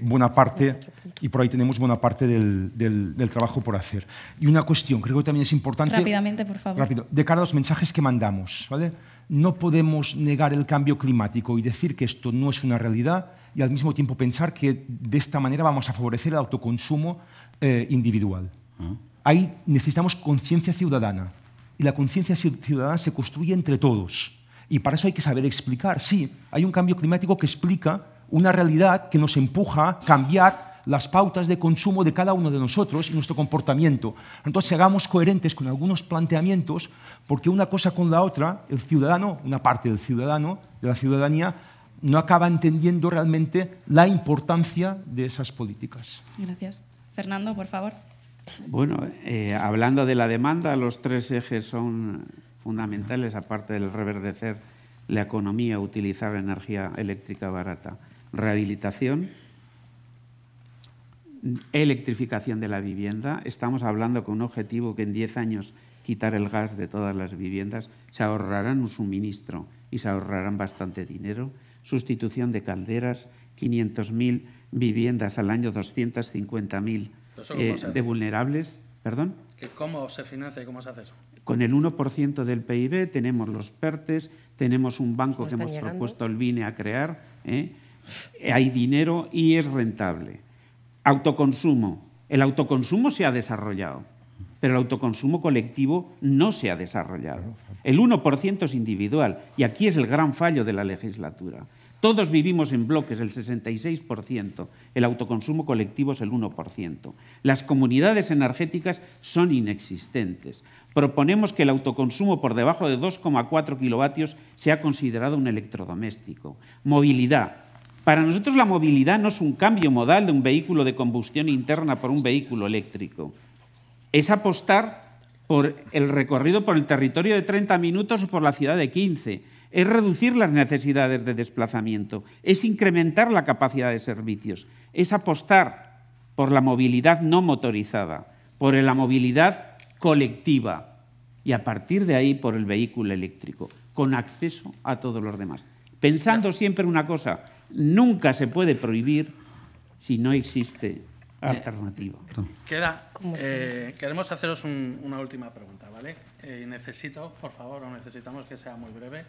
buena parte y por ahí tenemos buena parte del, trabajo por hacer. Y una cuestión, creo que también es importante. Rápidamente, por favor. Rápido, de cara a los mensajes que mandamos, ¿vale? No podemos negar el cambio climático y decir que esto no es una realidad y al mismo tiempo pensar que de esta manera vamos a favorecer el autoconsumo eh, individual. Ah. Ahí necesitamos conciencia ciudadana y la conciencia ciudadana se construye entre todos. Y para eso hay que saber explicar. Sí, hay un cambio climático que explica una realidad que nos empuja a cambiar las pautas de consumo de cada uno de nosotros y nuestro comportamiento. Entonces, hagamos coherentes con algunos planteamientos, porque una cosa con la otra, el ciudadano, una parte del ciudadano, de la ciudadanía, no acaba entendiendo realmente la importancia de esas políticas. Gracias. Fernando, por favor. Bueno, eh, hablando de la demanda, los tres ejes son fundamentales, aparte del reverdecer la economía, utilizar energía eléctrica barata. Rehabilitación, electrificación de la vivienda. Estamos hablando con un objetivo que en 10 años quitar el gas de todas las viviendas, se ahorrarán un suministro y se ahorrarán bastante dinero sustitución de calderas, 500.000 viviendas al año, 250.000 eh, de vulnerables. ¿Perdón? ¿Cómo se financia y cómo se hace eso? Con el 1% del PIB tenemos los PERTES, tenemos un banco que hemos propuesto el BINE a crear, ¿eh? hay dinero y es rentable. Autoconsumo. El autoconsumo se ha desarrollado pero el autoconsumo colectivo no se ha desarrollado. El 1% es individual y aquí es el gran fallo de la legislatura. Todos vivimos en bloques, el 66%, el autoconsumo colectivo es el 1%. Las comunidades energéticas son inexistentes. Proponemos que el autoconsumo por debajo de 2,4 kilovatios sea considerado un electrodoméstico. Movilidad. Para nosotros la movilidad no es un cambio modal de un vehículo de combustión interna por un vehículo eléctrico es apostar por el recorrido por el territorio de 30 minutos o por la ciudad de 15. Es reducir las necesidades de desplazamiento, es incrementar la capacidad de servicios, es apostar por la movilidad no motorizada, por la movilidad colectiva y a partir de ahí por el vehículo eléctrico, con acceso a todos los demás. Pensando siempre una cosa, nunca se puede prohibir si no existe eh, alternativo. Queda, eh, queremos haceros una última pregunta, ¿vale? Eh, necesito, por favor, o necesitamos que sea muy breve,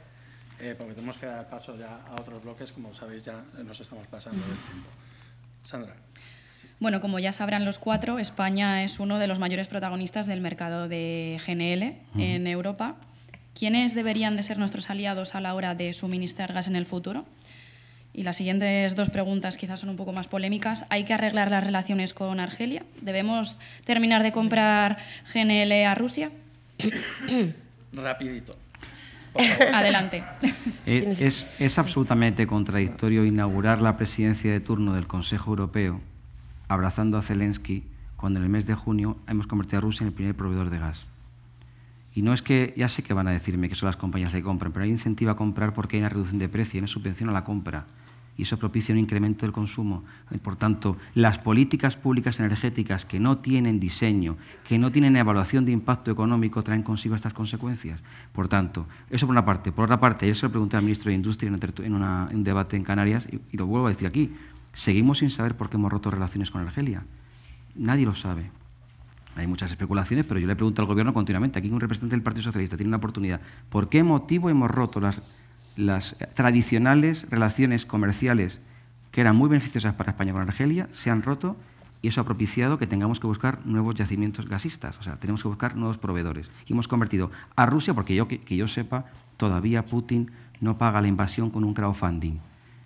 porque tenemos que dar paso ya a otros bloques, como sabéis ya nos estamos pasando del tiempo. Sandra. Bueno, como ya sabrán los cuatro, España es uno de los mayores protagonistas del mercado de GNL en Europa. ¿Quiénes deberían de ser nuestros aliados a la hora de suministrar gas en el futuro? Y las siguientes dos preguntas quizás son un poco más polémicas. ¿Hay que arreglar las relaciones con Argelia? ¿Debemos terminar de comprar GNL a Rusia? Rapidito. Adelante. Eh, es, es, absolutamente contradictorio inaugurar la presidencia de turno del Consejo Europeo abrazando a Zelensky cuando en el mes de junio hemos convertido a Rusia en el primer proveedor de gas. Y no es que, ya sé que van a decirme que son las compañías que compran, pero hay incentivo a comprar porque hay una reducción de precio y una subvención a la compra y eso propicia un incremento del consumo. Por tanto, las políticas públicas energéticas que no tienen diseño, que no tienen evaluación de impacto económico, traen consigo estas consecuencias. Por tanto, eso por una parte. Por otra parte, ayer se lo pregunté al ministro de Industria en, un debate en Canarias, y, y lo vuelvo a decir aquí, seguimos sin saber por qué hemos roto relaciones con Argelia. Nadie lo sabe. Hay muchas especulaciones, pero yo le pregunto al Gobierno continuamente, aquí un representante del Partido Socialista tiene una oportunidad, ¿por qué motivo hemos roto las las tradicionales relaciones comerciales que eran muy beneficiosas para España con Argelia se han roto y eso ha propiciado que tengamos que buscar nuevos yacimientos gasistas, o sea, tenemos que buscar nuevos proveedores. Y hemos convertido a Rusia, porque yo, que, yo sepa, todavía Putin no paga la invasión con un crowdfunding.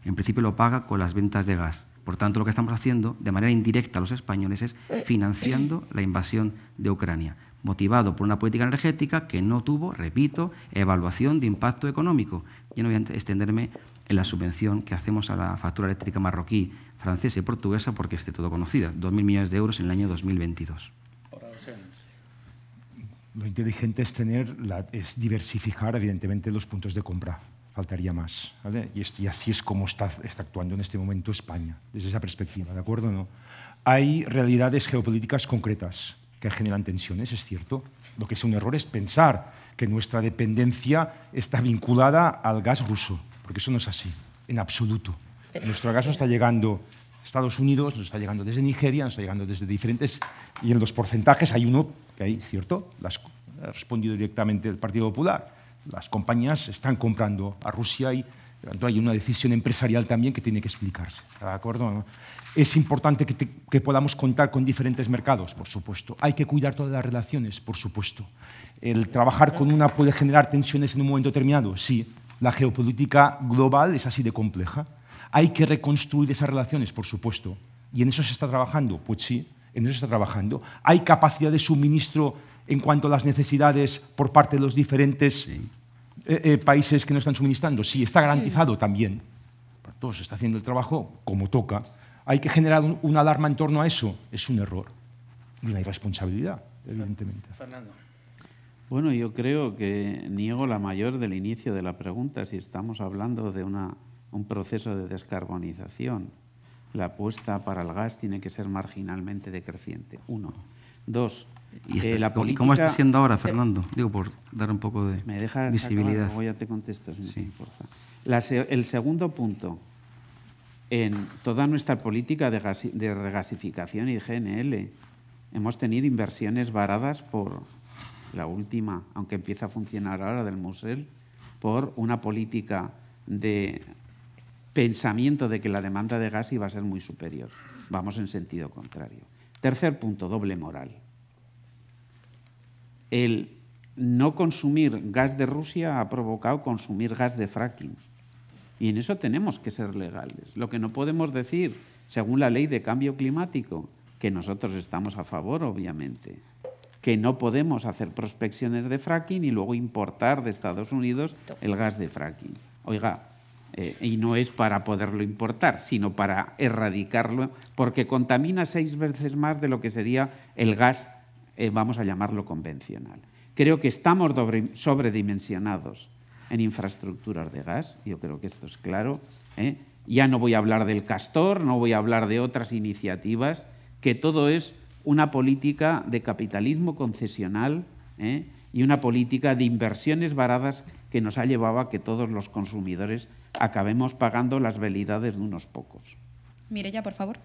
En principio lo paga con las ventas de gas. Por tanto, lo que estamos haciendo de manera indirecta a los españoles es eh, financiando eh. la invasión de Ucrania, motivado por una política energética que no tuvo, repito, evaluación de impacto económico, yo no voy a extenderme en la subvención que hacemos a la factura eléctrica marroquí, francesa y portuguesa, porque es de todo conocida, 2.000 millones de euros en el año 2022. Lo inteligente es, tener la, es diversificar, evidentemente, los puntos de compra. Faltaría más. Y, y, así es como está, está actuando en este momento España, desde esa perspectiva. ¿De acuerdo? ¿No? Hay realidades geopolíticas concretas que generan tensiones, es cierto. Lo que es un error es pensar que nuestra dependencia está vinculada al gas ruso, porque eso no es así, en absoluto. Nuestro gas nos está llegando Estados Unidos, nos está llegando desde Nigeria, nos está llegando desde diferentes... Y en los porcentajes hay uno que hay, cierto, las ha respondido directamente el Partido Popular. Las compañías están comprando a Rusia y hay una decisión empresarial también que tiene que explicarse. ¿De acuerdo? Es importante que, que, podamos contar con diferentes mercados, por supuesto. Hay que cuidar todas las relaciones, por supuesto el trabajar con una puede generar tensiones en un momento determinado, sí. La geopolítica global es así de compleja. Hay que reconstruir esas relaciones, por supuesto. ¿Y en eso se está trabajando? Pues sí, en eso se está trabajando. ¿Hay capacidad de suministro en cuanto a las necesidades por parte de los diferentes eh, eh, países que nos están suministrando? Sí, está garantizado también. Todos se está haciendo el trabajo como toca. ¿Hay que generar una alarma en torno a eso? Es un error y una irresponsabilidad, evidentemente. Fernando. Bueno, yo creo que niego la mayor del inicio de la pregunta, si estamos hablando de una, un proceso de descarbonización. La apuesta para el gas tiene que ser marginalmente decreciente, uno. Dos, ¿Y eh, la cómo está siendo ahora, eh, Fernando? Digo, por dar un poco de ¿Me dejas visibilidad. Voy ya te contesto, el segundo punto, en toda nuestra política de, de regasificación y GNL, hemos tenido inversiones varadas por la última, aunque empieza a funcionar ahora, del Mosel, por una política de pensamiento de que la demanda de gas iba a ser muy superior. Vamos en sentido contrario. Tercer punto, doble moral. El no consumir gas de Rusia ha provocado consumir gas de fracking. Y en eso tenemos que ser legales. Lo que no podemos decir, según la ley de cambio climático, que nosotros estamos a favor, obviamente, que no podemos hacer prospecciones de fracking y luego importar de Estados Unidos el gas de fracking. Oiga, eh, y no es para poderlo importar, sino para erradicarlo, porque contamina seis veces más de lo que sería el gas, eh, vamos a llamarlo convencional. Creo que estamos sobredimensionados en infraestructuras de gas, yo creo que esto es claro. ¿eh? Ya no voy a hablar del castor, no voy a hablar de otras iniciativas, que todo es una política de capitalismo concesional ¿eh? y una política de inversiones varadas que nos ha llevado a que todos los consumidores acabemos pagando las velidades de unos pocos. Mirella, por favor.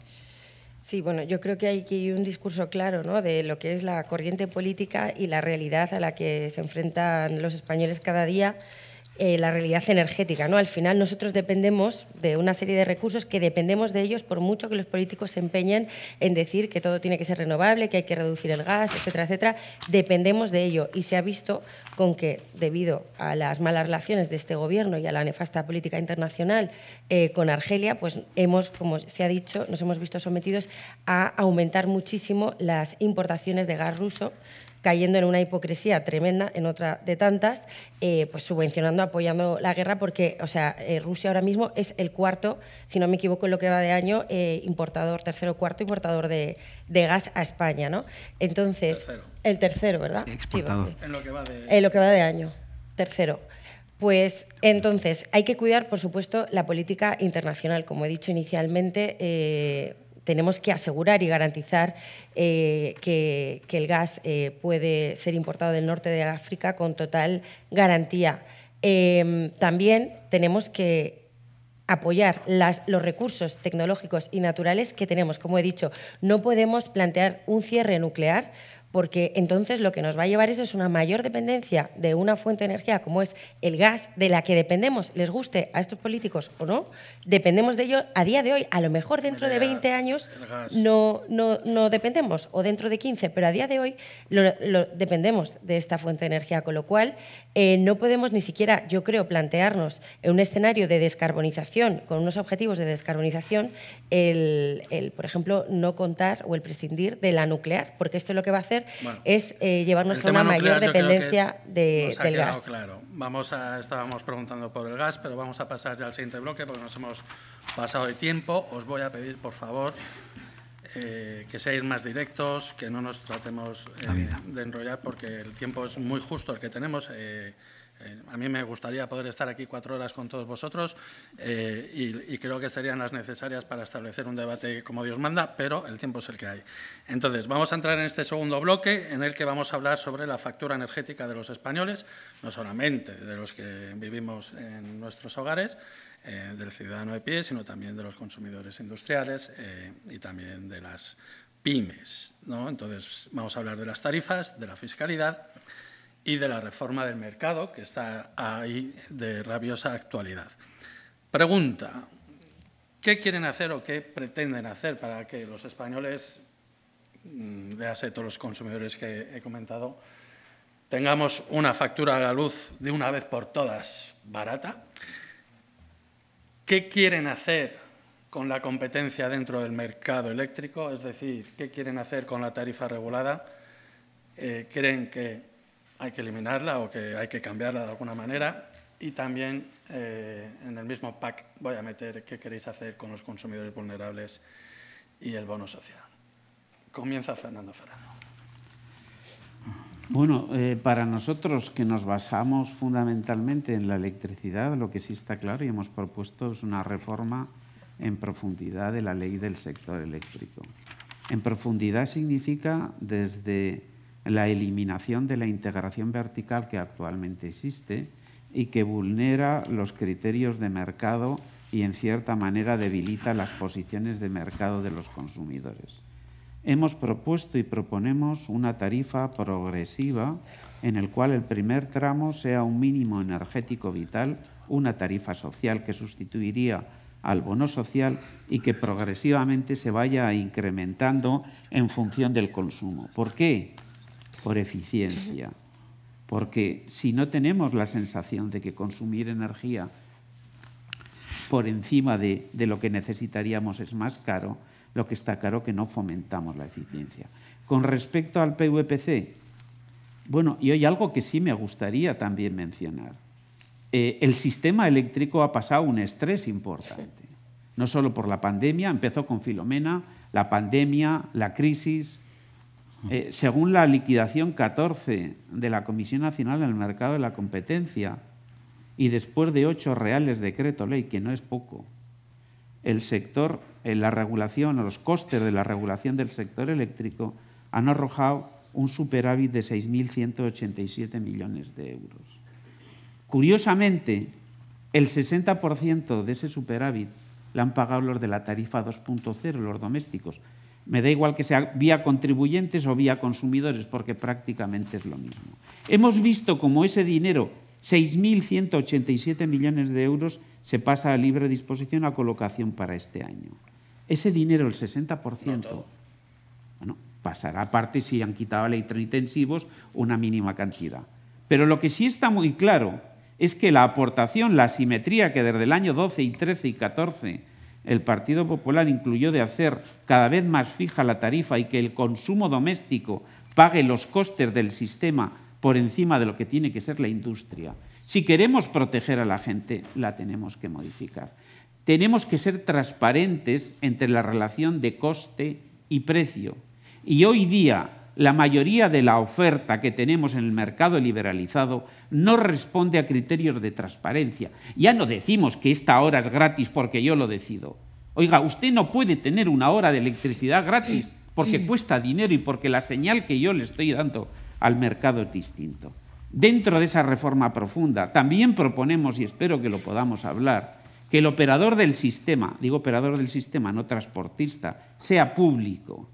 Sí, bueno, yo creo que hay aquí un discurso claro ¿no? de lo que es la corriente política y la realidad a la que se enfrentan los españoles cada día eh, la realidad energética. ¿no? Al final nosotros dependemos de una serie de recursos que dependemos de ellos por mucho que los políticos se empeñen en decir que todo tiene que ser renovable, que hay que reducir el gas, etcétera, etcétera. Dependemos de ello y se ha visto con que, debido a las malas relaciones de este gobierno y a la nefasta política internacional eh, con Argelia, pues hemos, como se ha dicho, nos hemos visto sometidos a aumentar muchísimo las importaciones de gas ruso, cayendo en una hipocresía tremenda, en otra de tantas, eh, pues subvencionando, apoyando la guerra, porque o sea, eh, Rusia ahora mismo es el cuarto, si no me equivoco en lo que va de año, importador, tercero cuarto importador de, gas a España. ¿no? Entonces, el tercero, ¿verdad? En lo que va de, año. Tercero. Pues entonces, hay que cuidar, por supuesto, la política internacional. Como he dicho inicialmente, eh, tenemos que asegurar y garantizar eh, que, el gas eh, puede ser importado del norte de África con total garantía. también tenemos que apoyar los recursos tecnológicos y naturales que tenemos. Como he dicho, no podemos plantear un cierre nuclear porque entonces lo que nos va a llevar eso es una mayor dependencia de una fuente de energía como es el gas, de la que dependemos, les guste a estos políticos o no, dependemos de ello a día de hoy. A lo mejor dentro de 20 años no, no, dependemos, o dentro de 15, pero a día de hoy dependemos de esta fuente de energía, con lo cual eh, no podemos ni siquiera, yo creo, plantearnos en un escenario de descarbonización, con unos objetivos de descarbonización, el, el por ejemplo, no contar o el prescindir de la nuclear, porque esto es lo que va a hacer es eh, llevarnos a una mayor dependencia de, del gas. Claro, vamos estábamos preguntando por el gas, pero vamos a pasar ya al siguiente bloque porque nos hemos pasado de tiempo. Os voy a pedir, por favor, eh, que seáis más directos, que no nos tratemos eh, de enrollar porque el tiempo es muy justo el que tenemos. Eh, a mí me gustaría poder estar aquí cuatro horas con todos vosotros eh, y, creo que serían las necesarias para establecer un debate como Dios manda, pero el tiempo es el que hay. Entonces, vamos a entrar en este segundo bloque en el que vamos a hablar sobre la factura energética de los españoles, no solamente de los que vivimos en nuestros hogares, eh, del ciudadano de pie, sino también de los consumidores industriales y también de las pymes. Entonces, vamos a hablar de las tarifas, de la fiscalidad y de la reforma del mercado, que está ahí de rabiosa actualidad. Pregunta, ¿qué quieren hacer o qué pretenden hacer para que los españoles, mm, de todos los consumidores que he comentado, tengamos una factura a la luz de una vez por todas barata? ¿Qué quieren hacer con la competencia dentro del mercado eléctrico? Es decir, ¿qué quieren hacer con la tarifa regulada? Eh, ¿Creen que hay que eliminarla o que hay que cambiarla de alguna manera. Y también eh, en el mismo pack voy a meter qué queréis hacer con los consumidores vulnerables y el bono social. Comienza Fernando Ferrando. Bueno, eh, para nosotros que nos basamos fundamentalmente en la electricidad, lo que sí está claro y hemos propuesto es una reforma en profundidad de la ley del sector eléctrico. En profundidad significa desde la eliminación de la integración vertical que actualmente existe y que vulnera los criterios de mercado y en cierta manera debilita las posiciones de mercado de los consumidores. Hemos propuesto y proponemos una tarifa progresiva en el cual el primer tramo sea un mínimo energético vital, una tarifa social que sustituiría al bono social y que progresivamente se vaya incrementando en función del consumo. ¿Por qué? por eficiencia. Porque si no tenemos la sensación de que consumir energía por encima de, lo que necesitaríamos es más caro, lo que está caro que no fomentamos la eficiencia. Con respecto al PVPC, bueno, y hay algo que sí me gustaría también mencionar. Eh, el sistema eléctrico ha pasado un estrés importante, no solo por la pandemia, empezó con Filomena, la pandemia, la crisis, eh, según la liquidación 14 de la Comisión Nacional del Mercado de la Competencia, y después de ocho reales decreto ley, que no es poco, el sector, eh, la regulación o los costes de la regulación del sector eléctrico han arrojado un superávit de 6.187 millones de euros. Curiosamente, el 60% de ese superávit lo han pagado los de la tarifa 2.0, los domésticos, me da igual que sea vía contribuyentes o vía consumidores, porque prácticamente es lo mismo. Hemos visto cómo ese dinero, 6.187 millones de euros, se pasa a libre disposición a colocación para este año. Ese dinero, el 60%, bueno, pasará aparte si han quitado a intensivos una mínima cantidad. Pero lo que sí está muy claro es que la aportación, la asimetría que desde el año 12 y 13 y 14 el Partido Popular incluyó de hacer cada vez más fija la tarifa y que el consumo doméstico pague los costes del sistema por encima de lo que tiene que ser la industria. Si queremos proteger a la gente, la tenemos que modificar. Tenemos que ser transparentes entre la relación de coste y precio. Y hoy día la mayoría de la oferta que tenemos en el mercado liberalizado no responde a criterios de transparencia. Ya no decimos que esta hora es gratis porque yo lo decido. Oiga, usted no puede tener una hora de electricidad gratis porque cuesta dinero y porque la señal que yo le estoy dando al mercado es distinto. Dentro de esa reforma profunda también proponemos, y espero que lo podamos hablar, que el operador del sistema, digo operador del sistema, no transportista, sea público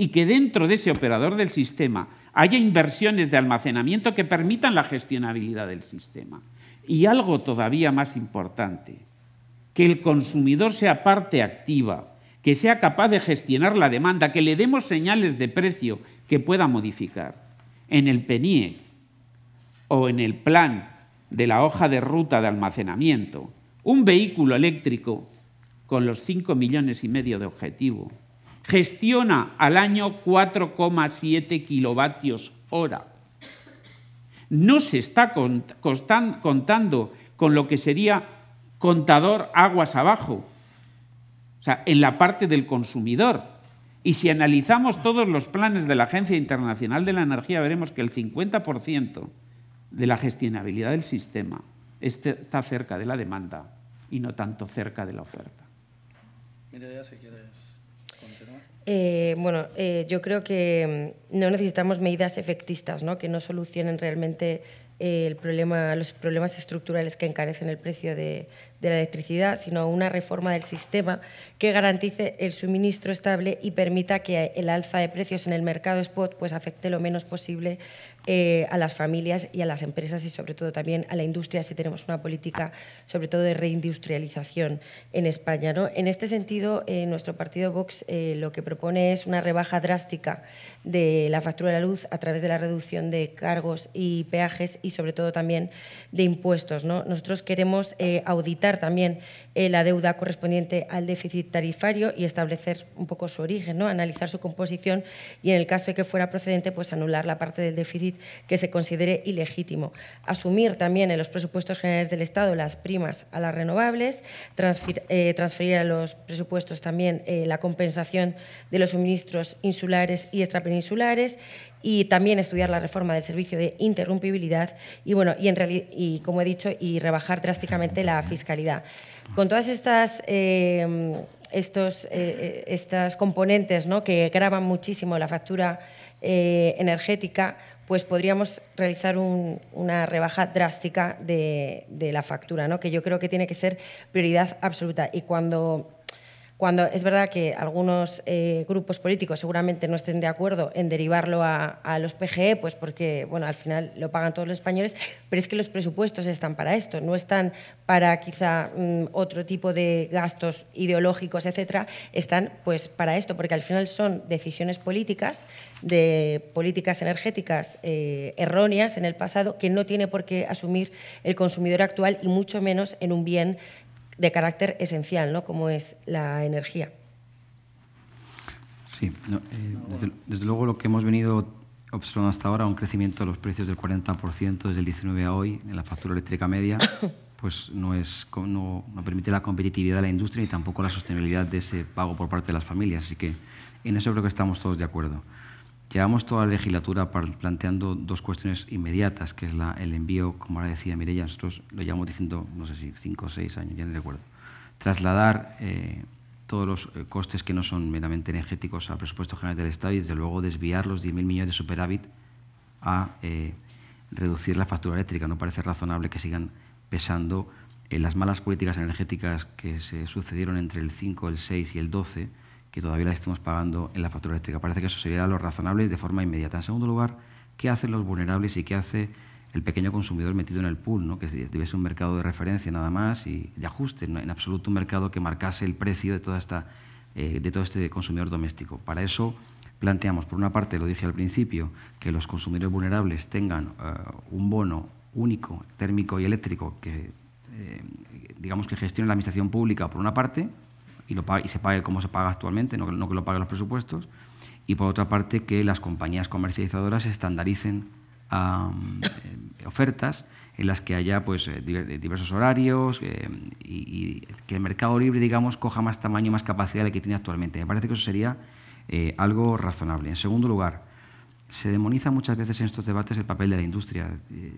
y que dentro de ese operador del sistema haya inversiones de almacenamiento que permitan la gestionabilidad del sistema. Y algo todavía más importante, que el consumidor sea parte activa, que sea capaz de gestionar la demanda, que le demos señales de precio que pueda modificar. En el PENIEC o en el plan de la hoja de ruta de almacenamiento, un vehículo eléctrico con los 5 millones y medio de objetivo gestiona al año 4,7 kilovatios hora. No se está contando con lo que sería contador aguas abajo, o sea, en la parte del consumidor. Y si analizamos todos los planes de la Agencia Internacional de la Energía, veremos que el 50% de la gestionabilidad del sistema este, está cerca de la demanda y no tanto cerca de la oferta. Mira, ya si quieres. Eh, bueno, eh, yo creo que mm, no necesitamos medidas efectistas, ¿no? que no solucionen realmente eh, el problema, los problemas estructurales que encarecen el precio de, de, la electricidad, sino una reforma del sistema que garantice el suministro estable y permita que el alza de precios en el mercado spot pues, afecte lo menos posible eh, a las familias y a las empresas y sobre todo también a la industria si tenemos una política sobre todo de reindustrialización en España. ¿no? En este sentido, eh, nuestro partido Vox eh, lo que propone es una rebaja drástica de la factura de la luz a través de la reducción de cargos y peajes y sobre todo también de impuestos. ¿no? Nosotros queremos auditar también la deuda correspondiente al déficit tarifario y establecer un poco su origen, ¿no? analizar su composición y en el caso de que fuera procedente pues anular la parte del déficit que se considere ilegítimo. Asumir también en los presupuestos generales del Estado las primas a las renovables, eh, transferir a los presupuestos también eh, la compensación de los suministros insulares y extrapeninsulares y también estudiar la reforma del servicio de interrumpibilidad y, bueno, y, en y como he dicho, y rebajar drásticamente la fiscalidad. Con todas estas... Em, estos, eh, estas componentes que graban muchísimo la factura energética, pues podríamos realizar una rebaja drástica de, de la factura, ¿no? que yo creo que tiene que ser prioridad absoluta. Y cuando cuando es verdad que algunos eh, grupos políticos seguramente no estén de acuerdo en derivarlo a, los PGE, pues porque bueno, al final lo pagan todos los españoles, pero es que los presupuestos están para esto, no están para quizá mm, otro tipo de gastos ideológicos, etcétera, están pues para esto, porque al final son decisiones políticas, de políticas energéticas eh, erróneas en el pasado que no tiene por qué asumir el consumidor actual y mucho menos en un bien de carácter esencial, ¿no? como es la energía. Sí, eh, desde, luego lo que hemos venido observando hasta ahora, un crecimiento de los precios del 40% desde el 19 a hoy en la factura eléctrica media, pues no, es, no, permite la competitividad de la industria y tampoco la sostenibilidad de ese pago por parte de las familias. Así que en eso creo que estamos todos de acuerdo. Llevamos toda la legislatura planteando dos cuestiones inmediatas, que es la, el envío, como ahora decía Mireya, nosotros lo llevamos diciendo, no sé si cinco o seis años, ya no recuerdo, trasladar eh, todos los eh, costes que no son meramente energéticos al presupuesto general del Estado y, desde luego, desviar los 10.000 millones de superávit a eh, reducir la factura eléctrica. No parece razonable que sigan pesando en las malas políticas energéticas que se sucedieron entre el 5, el 6 y el 12 y todavía la estemos pagando en la factura eléctrica. Parece que eso sería lo razonable de forma inmediata. En segundo lugar, ¿qué hacen los vulnerables y qué hace el pequeño consumidor metido en el pool? Que debe ser un mercado de referencia nada más y de ajuste, en absoluto un mercado que marcase el precio de, toda esta, eh, de todo este consumidor doméstico. Para eso planteamos, por una parte, lo dije al principio, que los consumidores vulnerables tengan eh, un bono único, térmico y eléctrico que, eh, digamos, que gestione la administración pública, por una parte, y, lo pague, y se pague como se paga actualmente, no, no que lo paguen los presupuestos, y por otra parte que las compañías comercializadoras estandaricen eh, ofertas en las que haya pues, eh, eh, diversos horarios y, que el mercado libre, digamos, coja más tamaño, más capacidad de la que tiene actualmente. Me parece que eso sería algo razonable. En segundo lugar, se demoniza muchas veces en estos debates el papel de la industria.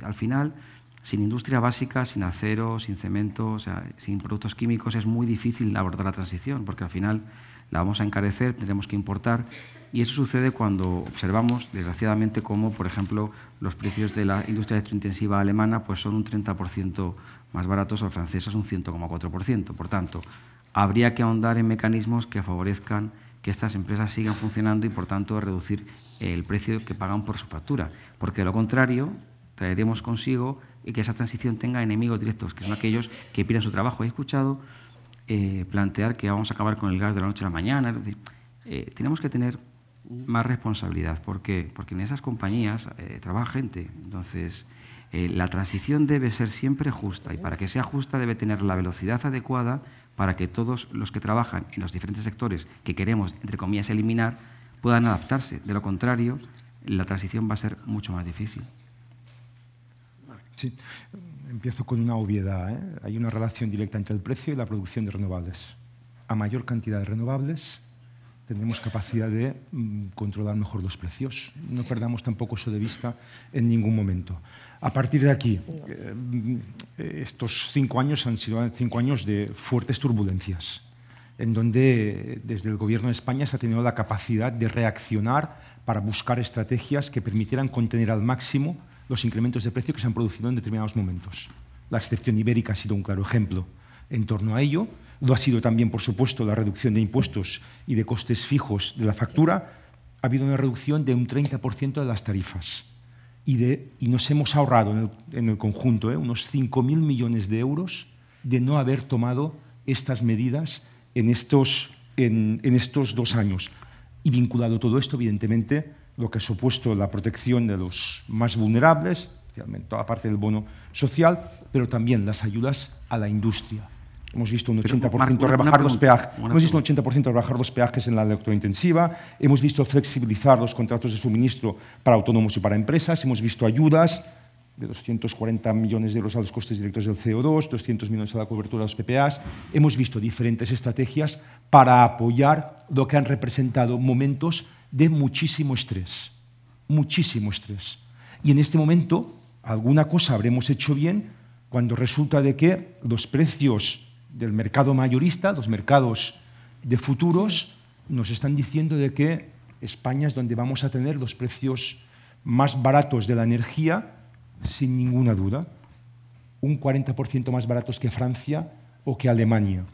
al final, sin industria básica, sin acero, sin cemento, o sea, sin productos químicos es muy difícil abordar la transición, porque al final la vamos a encarecer, tendremos que importar. Y eso sucede cuando observamos, desgraciadamente, cómo, por ejemplo, los precios de la industria electrointensiva alemana pues son un 30% más baratos, los franceses un 104%. Por tanto, habría que ahondar en mecanismos que favorezcan que estas empresas sigan funcionando y, por tanto, reducir el precio que pagan por su factura. Porque, de lo contrario, traeremos consigo y que esa transición tenga enemigos directos, que son aquellos que pierden su trabajo. He escuchado eh, plantear que vamos a acabar con el gas de la noche a la mañana. Eh, tenemos que tener más responsabilidad. ¿Por qué? Porque en esas compañías eh, trabaja gente. Entonces, la transición debe ser siempre justa y para que sea justa debe tener la velocidad adecuada para que todos los que trabajan en los diferentes sectores que queremos, entre comillas, eliminar, puedan adaptarse. De lo contrario, la transición va a ser mucho más difícil empiezo con una obviedad. ¿eh? Hay una relación directa entre el precio y la producción de renovables. A mayor cantidad de renovables, tenemos capacidad de mm, controlar mejor los precios. No perdamos tampoco eso de vista en ningún momento. A partir de aquí, eh, mm, estos cinco años han sido cinco años de fuertes turbulencias, en donde eh, desde el Gobierno de España se ha tenido la capacidad de reaccionar para buscar estrategias que permitieran contener al máximo los incrementos de precio que se han producido en determinados momentos. La excepción ibérica ha sido un claro ejemplo en torno a ello. Lo ha sido también, por supuesto, la reducción de impuestos y de costes fijos de la factura. Ha habido una reducción de un 30% de las tarifas. Y, nos hemos ahorrado en el, conjunto ¿eh? unos 5.000 millones de euros de no haber tomado estas medidas en estos dos años. Y vinculado todo esto, evidentemente, lo que ha supuesto la protección de los más vulnerables, especialmente toda parte del bono social, pero también las ayudas a la industria. Hemos visto un 80% rebajar los peajes. Hemos visto un 80% rebajar los peajes en la electrointensiva. Hemos visto flexibilizar los contratos de suministro para autónomos y para empresas. Hemos visto ayudas de 240 millones de euros a los costes directos del CO2, 200 millones a la cobertura de los PPAs. Hemos visto diferentes estrategias para apoyar lo que han representado momentos de muchísimo estrés, muchísimo estrés. Y en este momento alguna cosa habremos hecho bien cuando resulta de que los precios del mercado mayorista, los mercados de futuros, nos están diciendo de que España es donde vamos a tener los precios más baratos de la energía, sin ninguna duda, un 40% más baratos que Francia o que Alemania.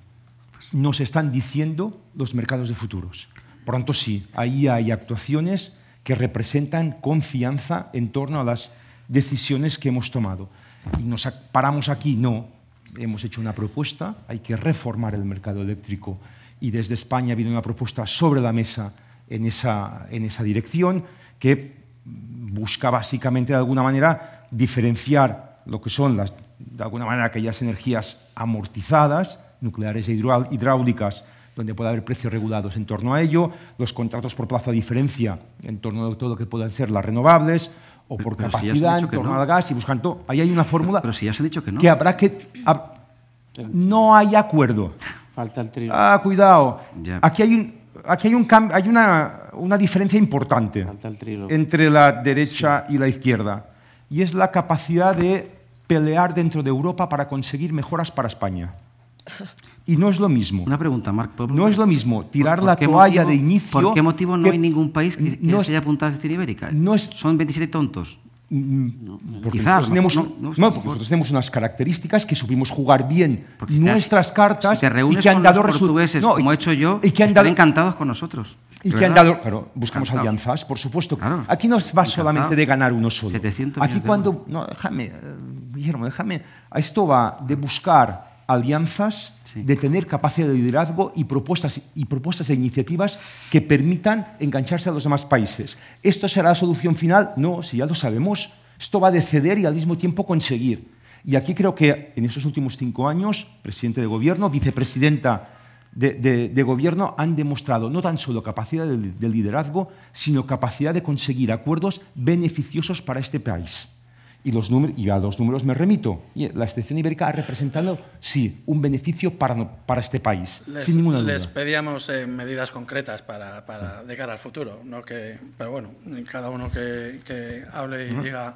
Nos están diciendo los mercados de futuros. Pronto sí, ahí hay actuaciones que representan confianza en torno a las decisiones que hemos tomado. Y nos paramos aquí, no. Hemos hecho una propuesta, hay que reformar el mercado eléctrico y desde España ha habido una propuesta sobre la mesa en esa, dirección que busca básicamente de alguna manera diferenciar lo que son de alguna manera aquellas energías amortizadas, nucleares e hidráulicas, donde pueda haber precios regulados. En torno a ello, los contratos por plazo de diferencia, en torno a todo lo que puedan ser las renovables o por capacidad, en torno al gas y buscando. Ahí hay una fórmula. Pero, si ya se ha dicho que no. Que habrá que. no hay acuerdo. Falta el trío. Ah, cuidado. Aquí hay un. Aquí hay, un, hay una, una diferencia importante entre la derecha y la izquierda, y es la capacidad de pelear dentro de Europa para conseguir mejoras para España. Y no es lo mismo. Una pregunta, Marc. No es lo mismo tirar la toalla de inicio. ¿Por qué motivo no hay ningún país que, no se haya apuntado a la ibérica? Son 27 tontos. Mm, mm, quizás, nosotros tenemos, no, porque nosotros tenemos unas características que supimos jugar bien nuestras cartas y que han dado resultados. como he hecho yo, y que han dado, encantados con nosotros. Y que han dado, claro, buscamos alianzas, por supuesto. Aquí no va solamente de ganar uno solo. 700 Aquí cuando, no, déjame, eh, Guillermo, déjame, esto va de buscar alianzas de tener capacidad de liderazgo y propuestas, y propuestas e iniciativas que permitan engancharse a los demás países. ¿Esto será la solución final? No, si ya lo sabemos. Esto va a deceder y al mismo tiempo conseguir. Y aquí creo que en estos últimos cinco años, presidente de gobierno, vicepresidenta de, gobierno, han demostrado no tan solo capacidad de liderazgo, sino capacidad de conseguir acuerdos beneficiosos para este país y, y a los números me remito. la excepción ibérica ha representado, sí, un beneficio para, para este país, les, sin ninguna duda. Les pedíamos eh, medidas concretas para, para, de cara al futuro, no que, pero bueno, cada uno que, que hable y diga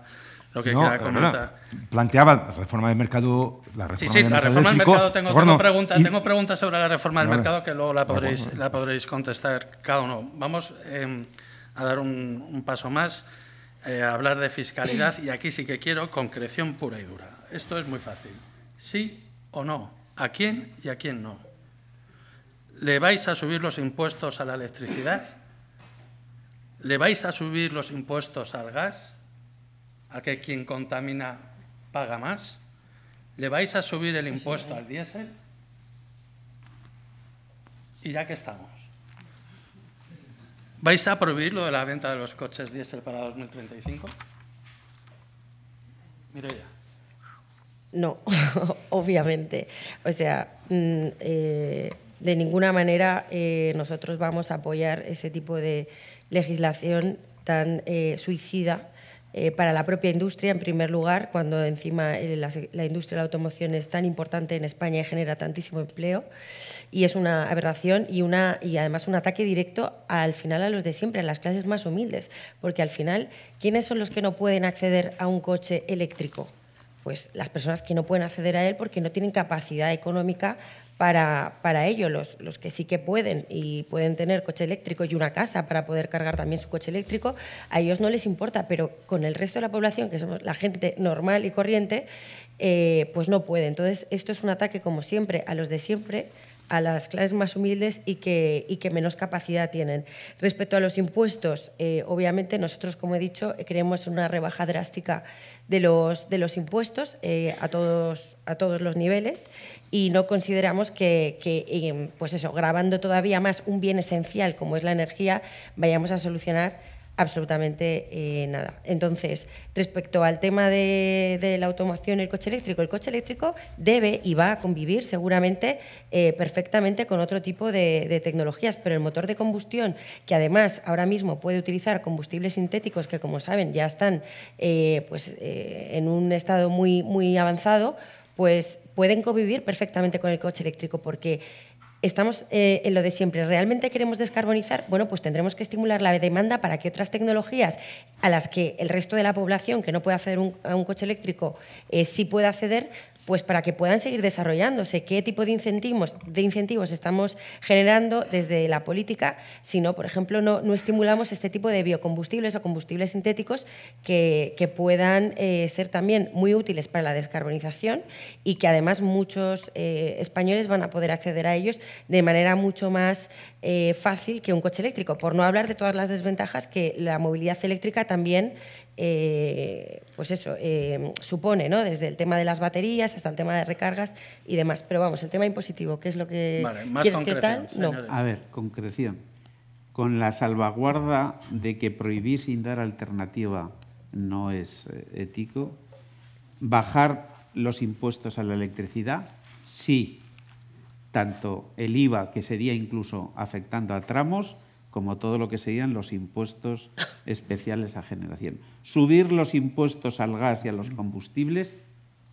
lo que quiera comentar. Planteaba la reforma del mercado. La reforma sí, sí, del la mercado reforma del mercado. tengo, preguntas, sobre la reforma del mercado que luego la ah, podréis, la podréis contestar cada uno. Vamos em, a dar un, un paso más. Eh, hablar de fiscalidad y aquí sí que quiero concreción pura y dura. Esto es muy fácil. Sí o no. ¿A quién y a quién no? ¿Le vais a subir los impuestos a la electricidad? ¿Le vais a subir los impuestos al gas? ¿A que quien contamina paga más? ¿Le vais a subir el impuesto al diésel? Y ya que estamos, ¿Vais a prohibir lo de la venta de los coches diésel para 2035? ya. No, obviamente. O sea, mm, eh, de ninguna manera eh, nosotros vamos a apoyar ese tipo de legislación tan eh, suicida para la propia industria, en primer lugar, cuando encima la, industria de la automoción es tan importante en España y genera tantísimo empleo y es una aberración y, una, y además un ataque directo al final a los de siempre, a las clases más humildes, porque al final, ¿quiénes son los que no pueden acceder a un coche eléctrico? Pues las personas que no pueden acceder a él porque no tienen capacidad económica para, para ello, los, que sí que pueden y pueden tener coche eléctrico y una casa para poder cargar también su coche eléctrico, a ellos no les importa, pero con el resto de la población, que somos la gente normal y corriente, eh, pues no puede. Entonces, esto es un ataque, como siempre, a los de siempre, a las clases más humildes y que, que menos capacidad tienen. Respecto a los impuestos, eh, obviamente nosotros, como he dicho, eh, creemos una rebaja drástica de los, de los impuestos eh, a, todos, a todos los niveles y no consideramos que, que pues eso, grabando todavía más un bien esencial como es la energía, vayamos a solucionar absolutamente eh, nada. Entonces, respecto al tema de, la automación el coche eléctrico, el coche eléctrico debe y va a convivir seguramente eh, perfectamente con otro tipo de, tecnologías, pero el motor de combustión, que además ahora mismo puede utilizar combustibles sintéticos que, como saben, ya están eh, pues, en un estado muy, muy avanzado, pues pueden convivir perfectamente con el coche eléctrico porque estamos eh, en lo de siempre. ¿Realmente queremos descarbonizar? Bueno, pues tendremos que estimular la demanda para que otras tecnologías a las que el resto de la población que no puede acceder a un coche eléctrico eh, sí pueda acceder, pues para que puedan seguir desarrollándose. ¿Qué tipo de incentivos, de incentivos estamos generando desde la política si no, por ejemplo, no, estimulamos este tipo de biocombustibles o combustibles sintéticos que, puedan eh, ser también muy útiles para la descarbonización y que además muchos eh, españoles van a poder acceder a ellos de manera mucho más eh, fácil que un coche eléctrico, por no hablar de todas las desventajas que la movilidad eléctrica también eh, pues eso, eh, supone, ¿no? Desde el tema de las baterías hasta el tema de recargas y demás. Pero vamos, el tema impositivo, ¿qué es lo que más quieres que tal? No. A ver, concreción. Con la salvaguarda de que prohibir sin dar alternativa no es eh, ético, bajar los impuestos a la electricidad, sí, tanto el IVA, que sería incluso afectando a tramos, como todo lo que serían los impuestos especiales a generación. ¿Subir los impuestos al gas y a los combustibles?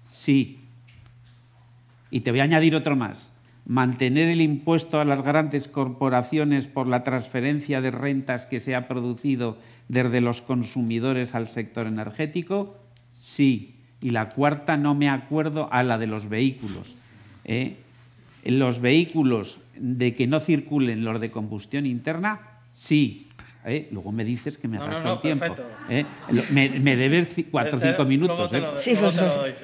Sí. Y te voy a añadir otro más. Mantener el impuesto a las grandes corporaciones por la transferencia de rentas que se ha producido desde los consumidores al sector energético? Sí. Y la cuarta, no me acuerdo, a la de los vehículos. ¿Eh? los vehículos de que no circulen los de combustión interna, sí. Eh, luego me dices que me gasto el tiempo. Eh. Me, me, debes cuatro o cinco minutos. ¿Qué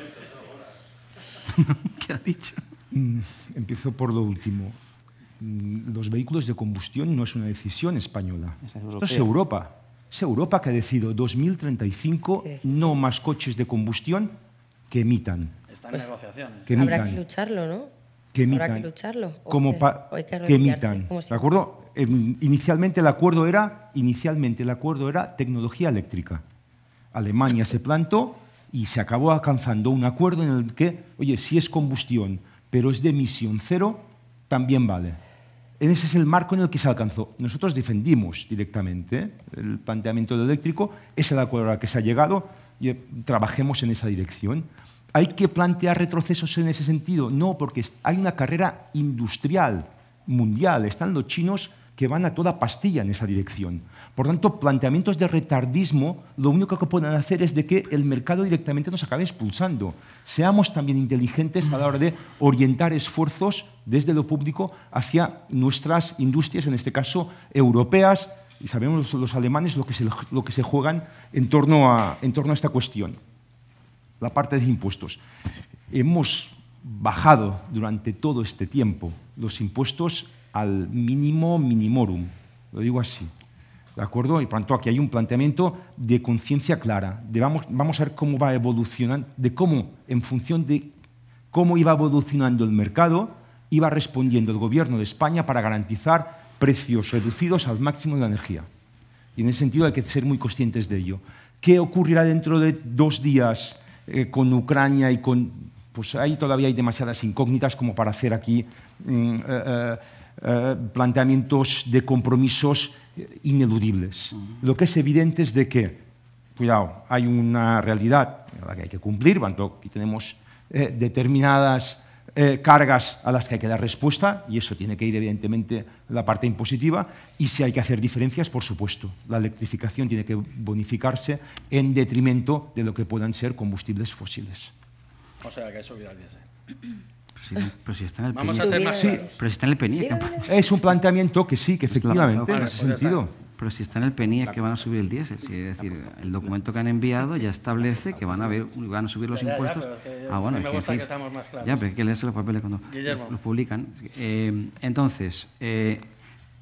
ha dicho? Mm, empiezo por lo último. Mm, los vehículos de combustión no es una decisión española. Es Esto es Europa. Es Europa que ha decidido 2035 no más coches de combustión que emitan. Está en pues negociaciones. Habrá que lucharlo, ¿no? que emitan. Como que, que emitan. ¿De acuerdo? inicialmente el acuerdo era, inicialmente el acuerdo era tecnología eléctrica. Alemania se plantó y se acabó alcanzando un acuerdo en el que, oye, si es combustión, pero es de emisión cero, también vale. Ese es el marco en el que se alcanzó. Nosotros defendimos directamente ¿eh? el planteamiento del eléctrico, es el acuerdo al que se ha llegado y eh, trabajemos en esa dirección. ¿Hay que plantear retrocesos en ese sentido? No, porque hay una carrera industrial mundial. Están los chinos que van a toda pastilla en esa dirección. Por tanto, planteamientos de retardismo lo único que pueden hacer es de que el mercado directamente nos acabe expulsando. Seamos también inteligentes a la hora de orientar esfuerzos desde lo público hacia nuestras industrias, en este caso europeas, y sabemos los alemanes lo que se, juegan en torno a esta cuestión la parte de impuestos. Hemos bajado durante todo este tiempo los impuestos al mínimo minimorum, lo digo así. ¿De acuerdo? Y por aquí hay un planteamiento de conciencia clara, de vamos, a ver cómo va evolucionando, de cómo, en función de cómo iba evolucionando el mercado, iba respondiendo el gobierno de España para garantizar precios reducidos al máximo de la energía. Y en ese sentido hay que ser muy conscientes de ello. ¿Qué ocurrirá dentro de dos días eh, con Ucrania y con... Pues ahí todavía hay demasiadas incógnitas como para hacer aquí mm, eh, eh, planteamientos de compromisos ineludibles. Lo que es evidente es de que, cuidado, hay una realidad que hay que cumplir, cuando aquí tenemos determinadas eh, cargas a las que hay que dar respuesta, y eso tiene que ir evidentemente la parte impositiva, y si hay que hacer diferencias, por supuesto, la electrificación tiene que bonificarse en detrimento de lo que puedan ser combustibles fósiles. O sea, que eso al pues pues está en el Vamos a hacer más Pero si está en el Es un planteamiento que sí, que pues efectivamente, en ese sentido. Pero si está en el es que van a subir el diésel. es decir, el documento que han enviado ya establece que van a, subir los impuestos. ah, bueno, Ya, pero hay que leerse los papeles cuando los publican. Eh, entonces, eh,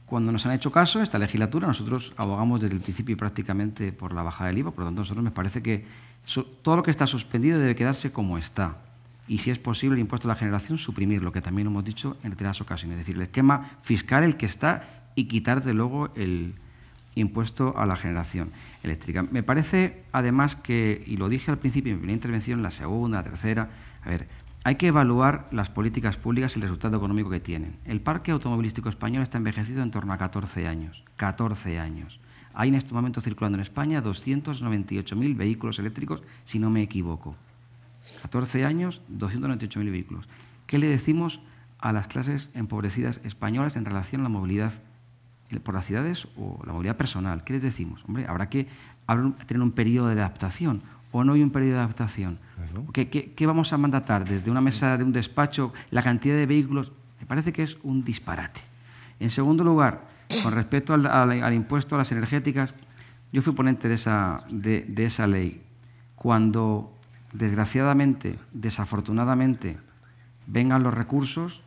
cuando nos han hecho caso, esta legislatura, nosotros abogamos desde el principio prácticamente por la bajada del IVA, por lo tanto, a nosotros me parece que todo lo que está suspendido debe quedarse como está y, si es posible, el impuesto a la generación, suprimirlo, que también hemos dicho en determinadas ocasiones. Es decir, el esquema fiscal, el que está, y quitar de luego el, impuesto a la generación eléctrica. Me parece, además, que, y lo dije al principio en mi intervención, la segunda, la tercera, a ver, hay que evaluar las políticas públicas y el resultado económico que tienen. El parque automovilístico español está envejecido en torno a 14 años. 14 años. Hay en este momento circulando en España 298.000 vehículos eléctricos, si no me equivoco. 14 años, 298.000 vehículos. ¿Qué le decimos a las clases empobrecidas españolas en relación a la movilidad por las ciudades o la movilidad personal. ¿Qué les decimos? Hombre, habrá que tener un periodo de adaptación o no hay un periodo de adaptación. ¿Qué, qué, vamos a mandatar desde una mesa de un despacho? La cantidad de vehículos, me parece que es un disparate. En segundo lugar, con respecto al, impuesto a las energéticas, yo fui ponente de esa, de esa ley. Cuando, desgraciadamente, desafortunadamente, vengan los recursos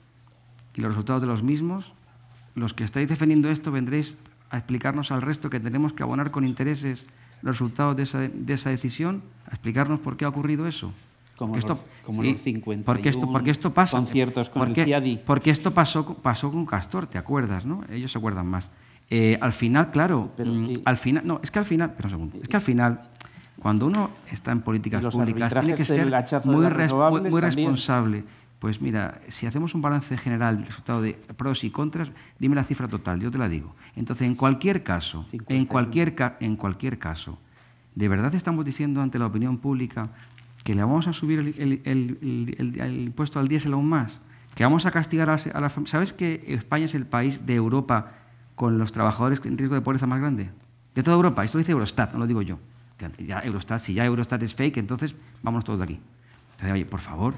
y los resultados de los mismos, los que estáis defendiendo esto vendréis a explicarnos al resto que tenemos que abonar con intereses los resultados de esa, de esa decisión, a explicarnos por qué ha ocurrido eso. Como los, porque esto, pasa, conciertos con porque, el CIADI. Porque esto pasó, pasó con Castor, ¿te acuerdas? No? Ellos se acuerdan más. Eh, al final, claro, mm, al final, no, es que al final, es que al final, cuando uno está en políticas públicas, tiene que ser muy, responsable. Pues mira, si hacemos un balance general del resultado de pros y contras, dime la cifra total, yo te la digo. Entonces, en cualquier caso, en cualquier, en cualquier caso, ¿de verdad estamos diciendo ante la opinión pública que le vamos a subir el, impuesto al diésel aún más? ¿Que vamos a castigar a, la las ¿Sabes que España es el país de Europa con los trabajadores en riesgo de pobreza más grande? De toda Europa, esto lo dice Eurostat, no lo digo yo. Ya Eurostat, si ya Eurostat es fake, entonces vámonos todos de aquí. oye, por favor,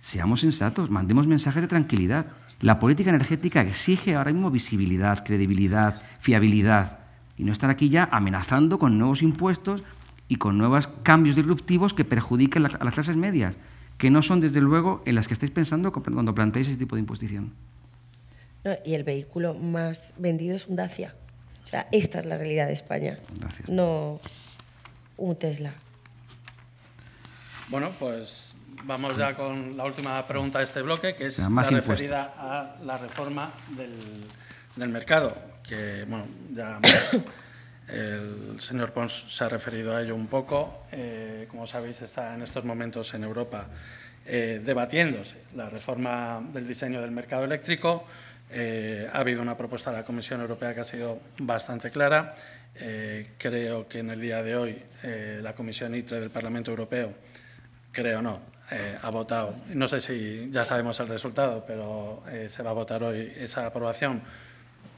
Seamos sensatos, mandemos mensajes de tranquilidad. La política energética exige ahora mismo visibilidad, credibilidad, fiabilidad y no estar aquí ya amenazando con nuevos impuestos y con nuevos cambios disruptivos que perjudiquen a las clases medias, que no son desde luego en las que estáis pensando cuando planteáis ese tipo de imposición. y el vehículo más vendido es un Dacia. O sea, esta es la realidad de España. No un Tesla. Bueno, pues vamos ya con la última pregunta de este bloque, que es la, referida a la reforma del, mercado, que bueno, el señor Pons se ha referido a ello un poco. Eh, como sabéis, está en estos momentos en Europa eh, debatiéndose la reforma del diseño del mercado eléctrico. Eh, ha habido una propuesta de la Comisión Europea que ha sido bastante clara. creo que en el día de hoy la Comisión ITRE del Parlamento Europeo, creo no, eh, ha votado, no sé si ya sabemos el resultado, pero eh, se va a votar hoy esa aprobación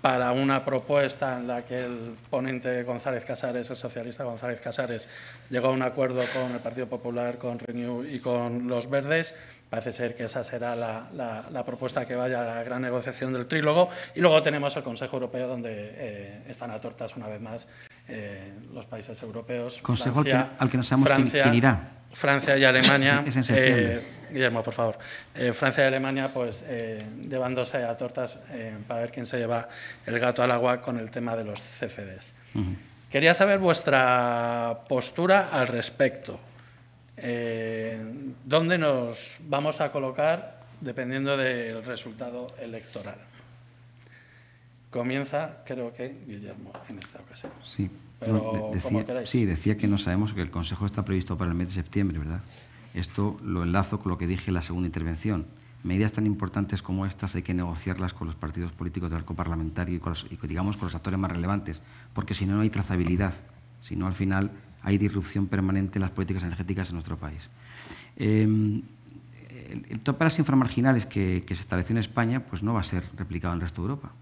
para una propuesta en la que el ponente González Casares, el socialista González Casares, llegó a un acuerdo con el Partido Popular, con Renew y con los Verdes. Parece ser que esa será la, propuesta que vaya a la gran negociación del trílogo. Y luego tenemos el Consejo Europeo, donde eh, están a tortas una vez más los países europeos. Consejo al que nos sabemos Francia, Francia y Alemania. Eh, Guillermo, por favor. Eh, Francia y Alemania, pues, eh, llevándose a tortas para ver quién se lleva el gato al agua con el tema de los CFDs. Quería saber vuestra postura al respecto. ¿Dónde nos vamos a colocar dependiendo del resultado electoral? Comienza, creo que, Guillermo, en esta ocasión. Sí sí, decía que no sabemos que el Consejo está previsto para el mes de septiembre, ¿verdad? Esto lo enlazo con lo que dije en la segunda intervención. Medidas tan importantes como estas hay que negociarlas con los partidos políticos del arco parlamentario y, con los, digamos, con los actores más relevantes, porque si no, no hay trazabilidad. Si no, al final hay disrupción permanente en las políticas energéticas en nuestro país. Em, el, tope las inframarginales que, se estableció en España pues no va a ser replicado en el resto de Europa.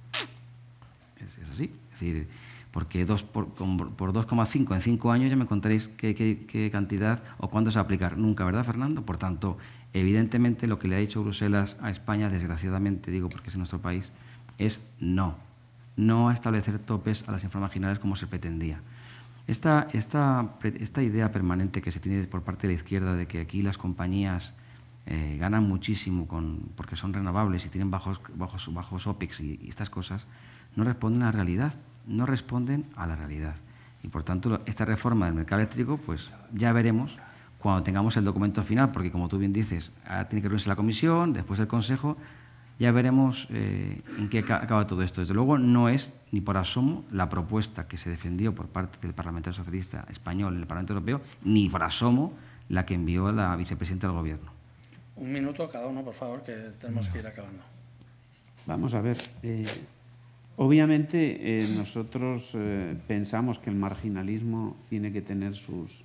Es, es así. Es decir, porque dos por, por 2,5 en 5 años ya me contaréis qué, cantidad o cuándo se va a aplicar. Nunca, ¿verdad, Fernando? Por tanto, evidentemente lo que le ha dicho Bruselas a España, desgraciadamente, digo porque es en nuestro país, es no. No establecer topes a las inframarginales como se pretendía. Esta, esta, idea permanente que se tiene por parte de la izquierda de que aquí las compañías eh, ganan muchísimo con, porque son renovables y tienen bajos, bajos, bajos OPEX y, y estas cosas, no responden a la realidad no responden a la realidad. Y por tanto, esta reforma del mercado eléctrico, pues ya veremos cuando tengamos el documento final, porque como tú bien dices, ahora tiene que reunirse la comisión, después el Consejo, ya veremos eh, en qué acaba todo esto. Desde luego, no es ni por asomo la propuesta que se defendió por parte del parlamentario socialista español en el Parlamento Europeo, ni por asomo la que envió la vicepresidenta del Gobierno. Un minuto a cada uno, por favor, que tenemos que ir acabando. Vamos a ver. Eh, Obviamente eh, nosotros eh, pensamos que el marginalismo tiene que tener sus,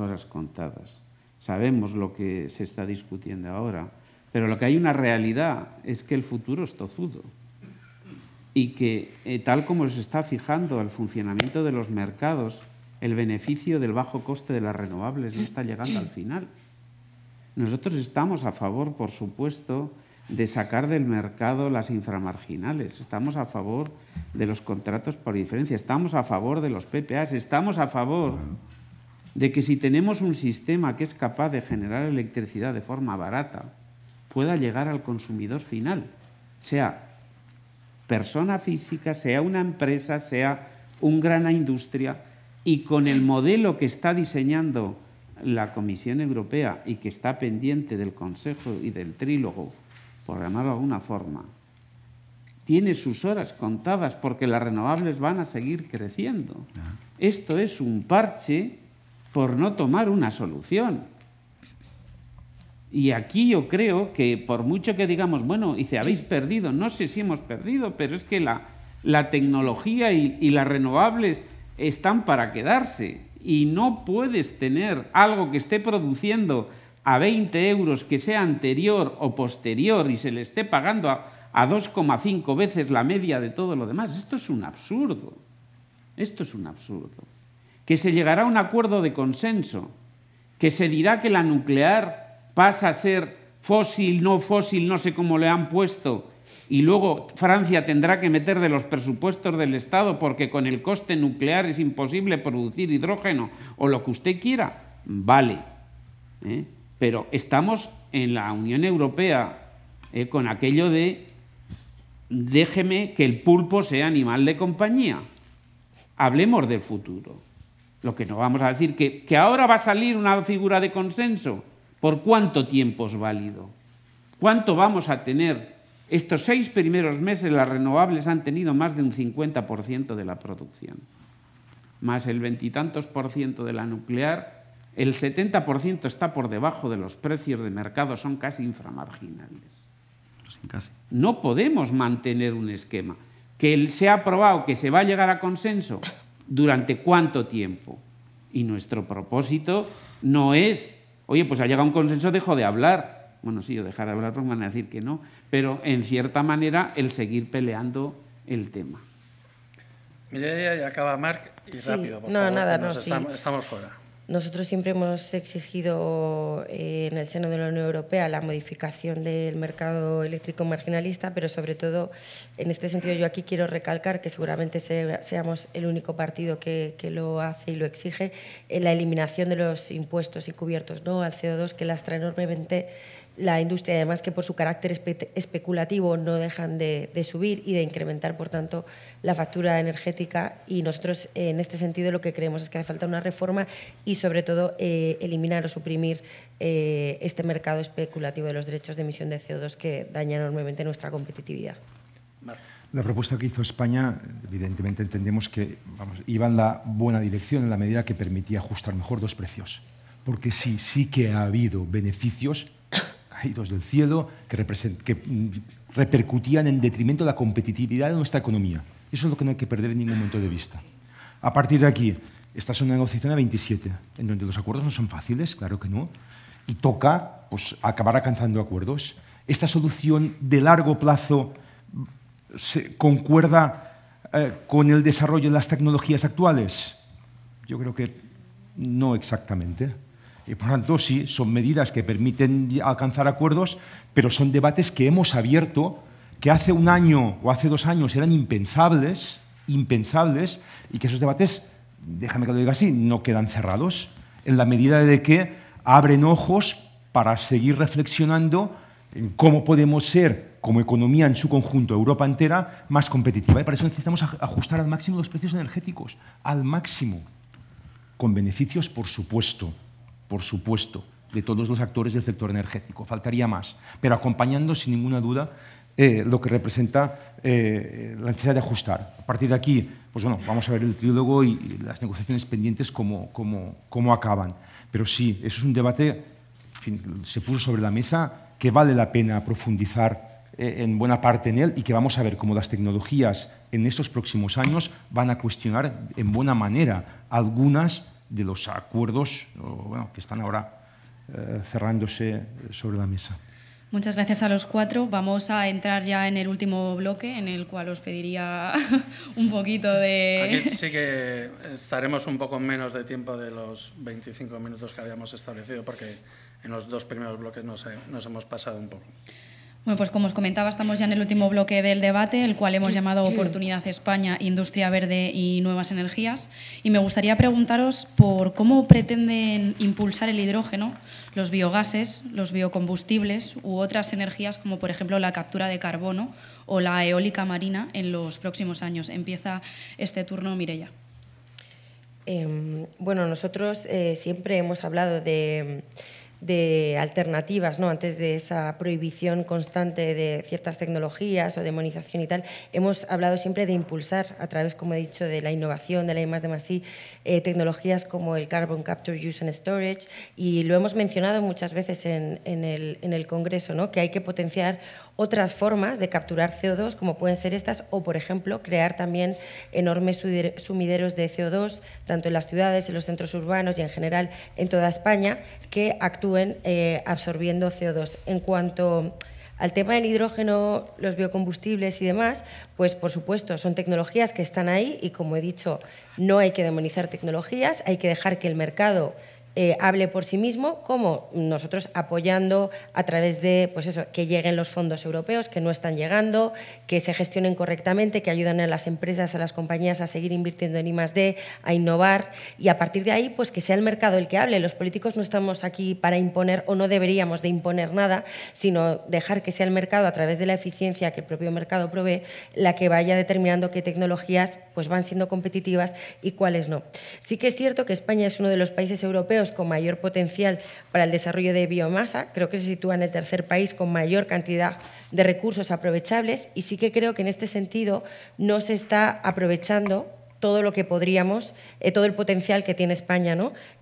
horas contadas. Sabemos lo que se está discutiendo ahora, pero lo que hay una realidad es que el futuro es tozudo y que eh, tal como se está fijando el funcionamiento de los mercados, el beneficio del bajo coste de las renovables no está llegando al final. Nosotros estamos a favor, por supuesto, de sacar del mercado las inframarginales, estamos a favor de los contratos por diferencia, estamos a favor de los PPAs, estamos a favor de que si tenemos un sistema que es capaz de generar electricidad de forma barata, pueda llegar al consumidor final, sea persona física, sea una empresa, sea un gran industria, y con el modelo que está diseñando la Comisión Europea y que está pendiente del Consejo y del trílogo por llamarlo de alguna forma, tiene sus horas contadas porque las renovables van a seguir creciendo. Ah. Esto es un parche por no tomar una solución. Y aquí yo creo que por mucho que digamos, bueno, y se habéis perdido, no sé si hemos perdido, pero es que la, tecnología y, y las renovables están para quedarse y no puedes tener algo que esté produciendo a 20 euros que sea anterior o posterior y se le esté pagando a, 2,5 veces la media de todo lo demás. Esto es un absurdo. Esto es un absurdo. Que se llegará a un acuerdo de consenso, que se dirá que la nuclear pasa a ser fósil, no fósil, no sé cómo le han puesto, y luego Francia tendrá que meter de los presupuestos del Estado porque con el coste nuclear es imposible producir hidrógeno o lo que usted quiera. Vale. ¿eh? Pero estamos en la Unión Europea eh, con aquello de déjeme que el pulpo sea animal de compañía. Hablemos del futuro. Lo que nos vamos a decir que, que ahora va a salir una figura de consenso. ¿Por cuánto tiempo es válido? ¿Cuánto vamos a tener? Estos seis primeros meses las renovables han tenido más de un 50% de la producción, más el veintitantos por ciento de la nuclear el 70% está por debajo de los precios de mercado, son casi inframarginales. No podemos mantener un esquema. Que se ha aprobado, que se va a llegar a consenso, ¿durante cuánto tiempo? Y nuestro propósito no es, oye, pues ha llegado un consenso, dejo de hablar. Bueno, sí, yo dejar de hablar, me van a decir que no. Pero en cierta manera, el seguir peleando el tema. Mire, ya acaba Marc, y rápido, sí. no, nada, no, estamos fuera. Nosotros siempre hemos exigido eh, en el seno de la Unión Europea la modificación del mercado eléctrico marginalista, pero sobre todo, en este sentido, yo aquí quiero recalcar que seguramente seamos el único partido que, lo hace y lo exige, la eliminación de los impuestos y cubiertos ¿no? al CO2 que lastra enormemente la industria, además que por su carácter especulativo no dejan de subir y de incrementar, por tanto, la factura energética y nosotros eh, en este sentido lo que creemos es que hace falta una reforma y sobre todo eh, eliminar o suprimir eh, este mercado especulativo de los derechos de emisión de CO2 que daña enormemente nuestra competitividad. La propuesta que hizo España, evidentemente entendemos que vamos, iba en la buena dirección en la medida que permitía ajustar mejor los precios. Porque sí, sí que ha habido beneficios caídos del cielo que, que mm, repercutían en detrimento de la competitividad de nuestra economía. Eso es lo que no hay que perder en ningún momento de vista. A partir de aquí, esta es una negociación a 27, en donde los acuerdos no son fáciles, claro que no, y toca pues, acabar alcanzando acuerdos. Esta solución de largo plazo concuerda eh, con el desarrollo de las tecnologías actuales. Yo creo que no exactamente. Y por tanto, sí, son medidas que permiten alcanzar acuerdos, pero son debates que hemos abierto que hace un año o hace dos años eran impensables, impensables, y que esos debates, déjame que lo diga así, no quedan cerrados, en la medida de que abren ojos para seguir reflexionando en cómo podemos ser, como economía en su conjunto, Europa entera, más competitiva. Y para eso necesitamos ajustar al máximo los precios energéticos, al máximo, con beneficios, por supuesto, por supuesto, de todos los actores del sector energético. Faltaría más, pero acompañando sin ninguna duda eh, lo que representa eh, eh, la necesidad de ajustar. A partir de aquí, pues bueno, vamos a ver el trílogo y, las negociaciones pendientes cómo, acaban. Pero sí, eso es un debate se puso sobre la mesa que vale la pena profundizar en buena parte en él y que vamos a ver cómo las tecnologías en estos próximos años van a cuestionar en buena manera algunas de los acuerdos que están ahora cerrándose sobre la mesa. Muchas gracias a los cuatro. Vamos a entrar ya en el último bloque, en el cual os pediría un poquito de... Aquí sí que estaremos un poco menos de tiempo de los 25 minutos que habíamos establecido, porque en los dos primeros bloques nos, nos hemos pasado un poco. Bueno, pues como os comentaba, estamos ya en el último bloque del debate, el cual hemos llamado Oportunidad España, Industria Verde y Nuevas Energías. Y me gustaría preguntaros por cómo pretenden impulsar el hidrógeno, los biogases, los biocombustibles u otras energías como por ejemplo la captura de carbono o la eólica marina en los próximos años. Empieza este turno Mirella. Em, bueno, nosotros eh, siempre hemos hablado de de alternativas, ¿no? antes de esa prohibición constante de ciertas tecnologías o demonización y tal, hemos hablado siempre de impulsar a través, como he dicho, de la innovación, de la I de eh, tecnologías como el Carbon Capture, Use and Storage, y lo hemos mencionado muchas veces en, el, en el Congreso, ¿no? que hay que potenciar otras formas de capturar CO2, como pueden ser estas, o por ejemplo crear también enormes sumideros de CO2, tanto en las ciudades, en los centros urbanos y en general en toda España, que actúen eh, absorbiendo CO2. En cuanto al tema del hidrógeno, los biocombustibles y demás, pues por supuesto son tecnologías que están ahí y como he dicho, no hay que demonizar tecnologías, hay que dejar que el mercado eh, hable por sí mismo, como nosotros apoyando a través de pues eso, que lleguen los fondos europeos, que no están llegando, que se gestionen correctamente, que ayuden a las empresas, a las compañías a seguir invirtiendo en I+.D., a innovar y a partir de ahí pues que sea el mercado el que hable. Los políticos no estamos aquí para imponer o no deberíamos de imponer nada, sino dejar que sea el mercado a través de la eficiencia que el propio mercado provee la que vaya determinando qué tecnologías pues van siendo competitivas y cuáles no. Sí que es cierto que España es uno de los países europeos con mayor potencial para el desarrollo de biomasa, creo que se sitúa en el tercer país con mayor cantidad de recursos aprovechables y sí que creo que en este sentido no se está aprovechando todo lo que podríamos, eh, todo el potencial que tiene España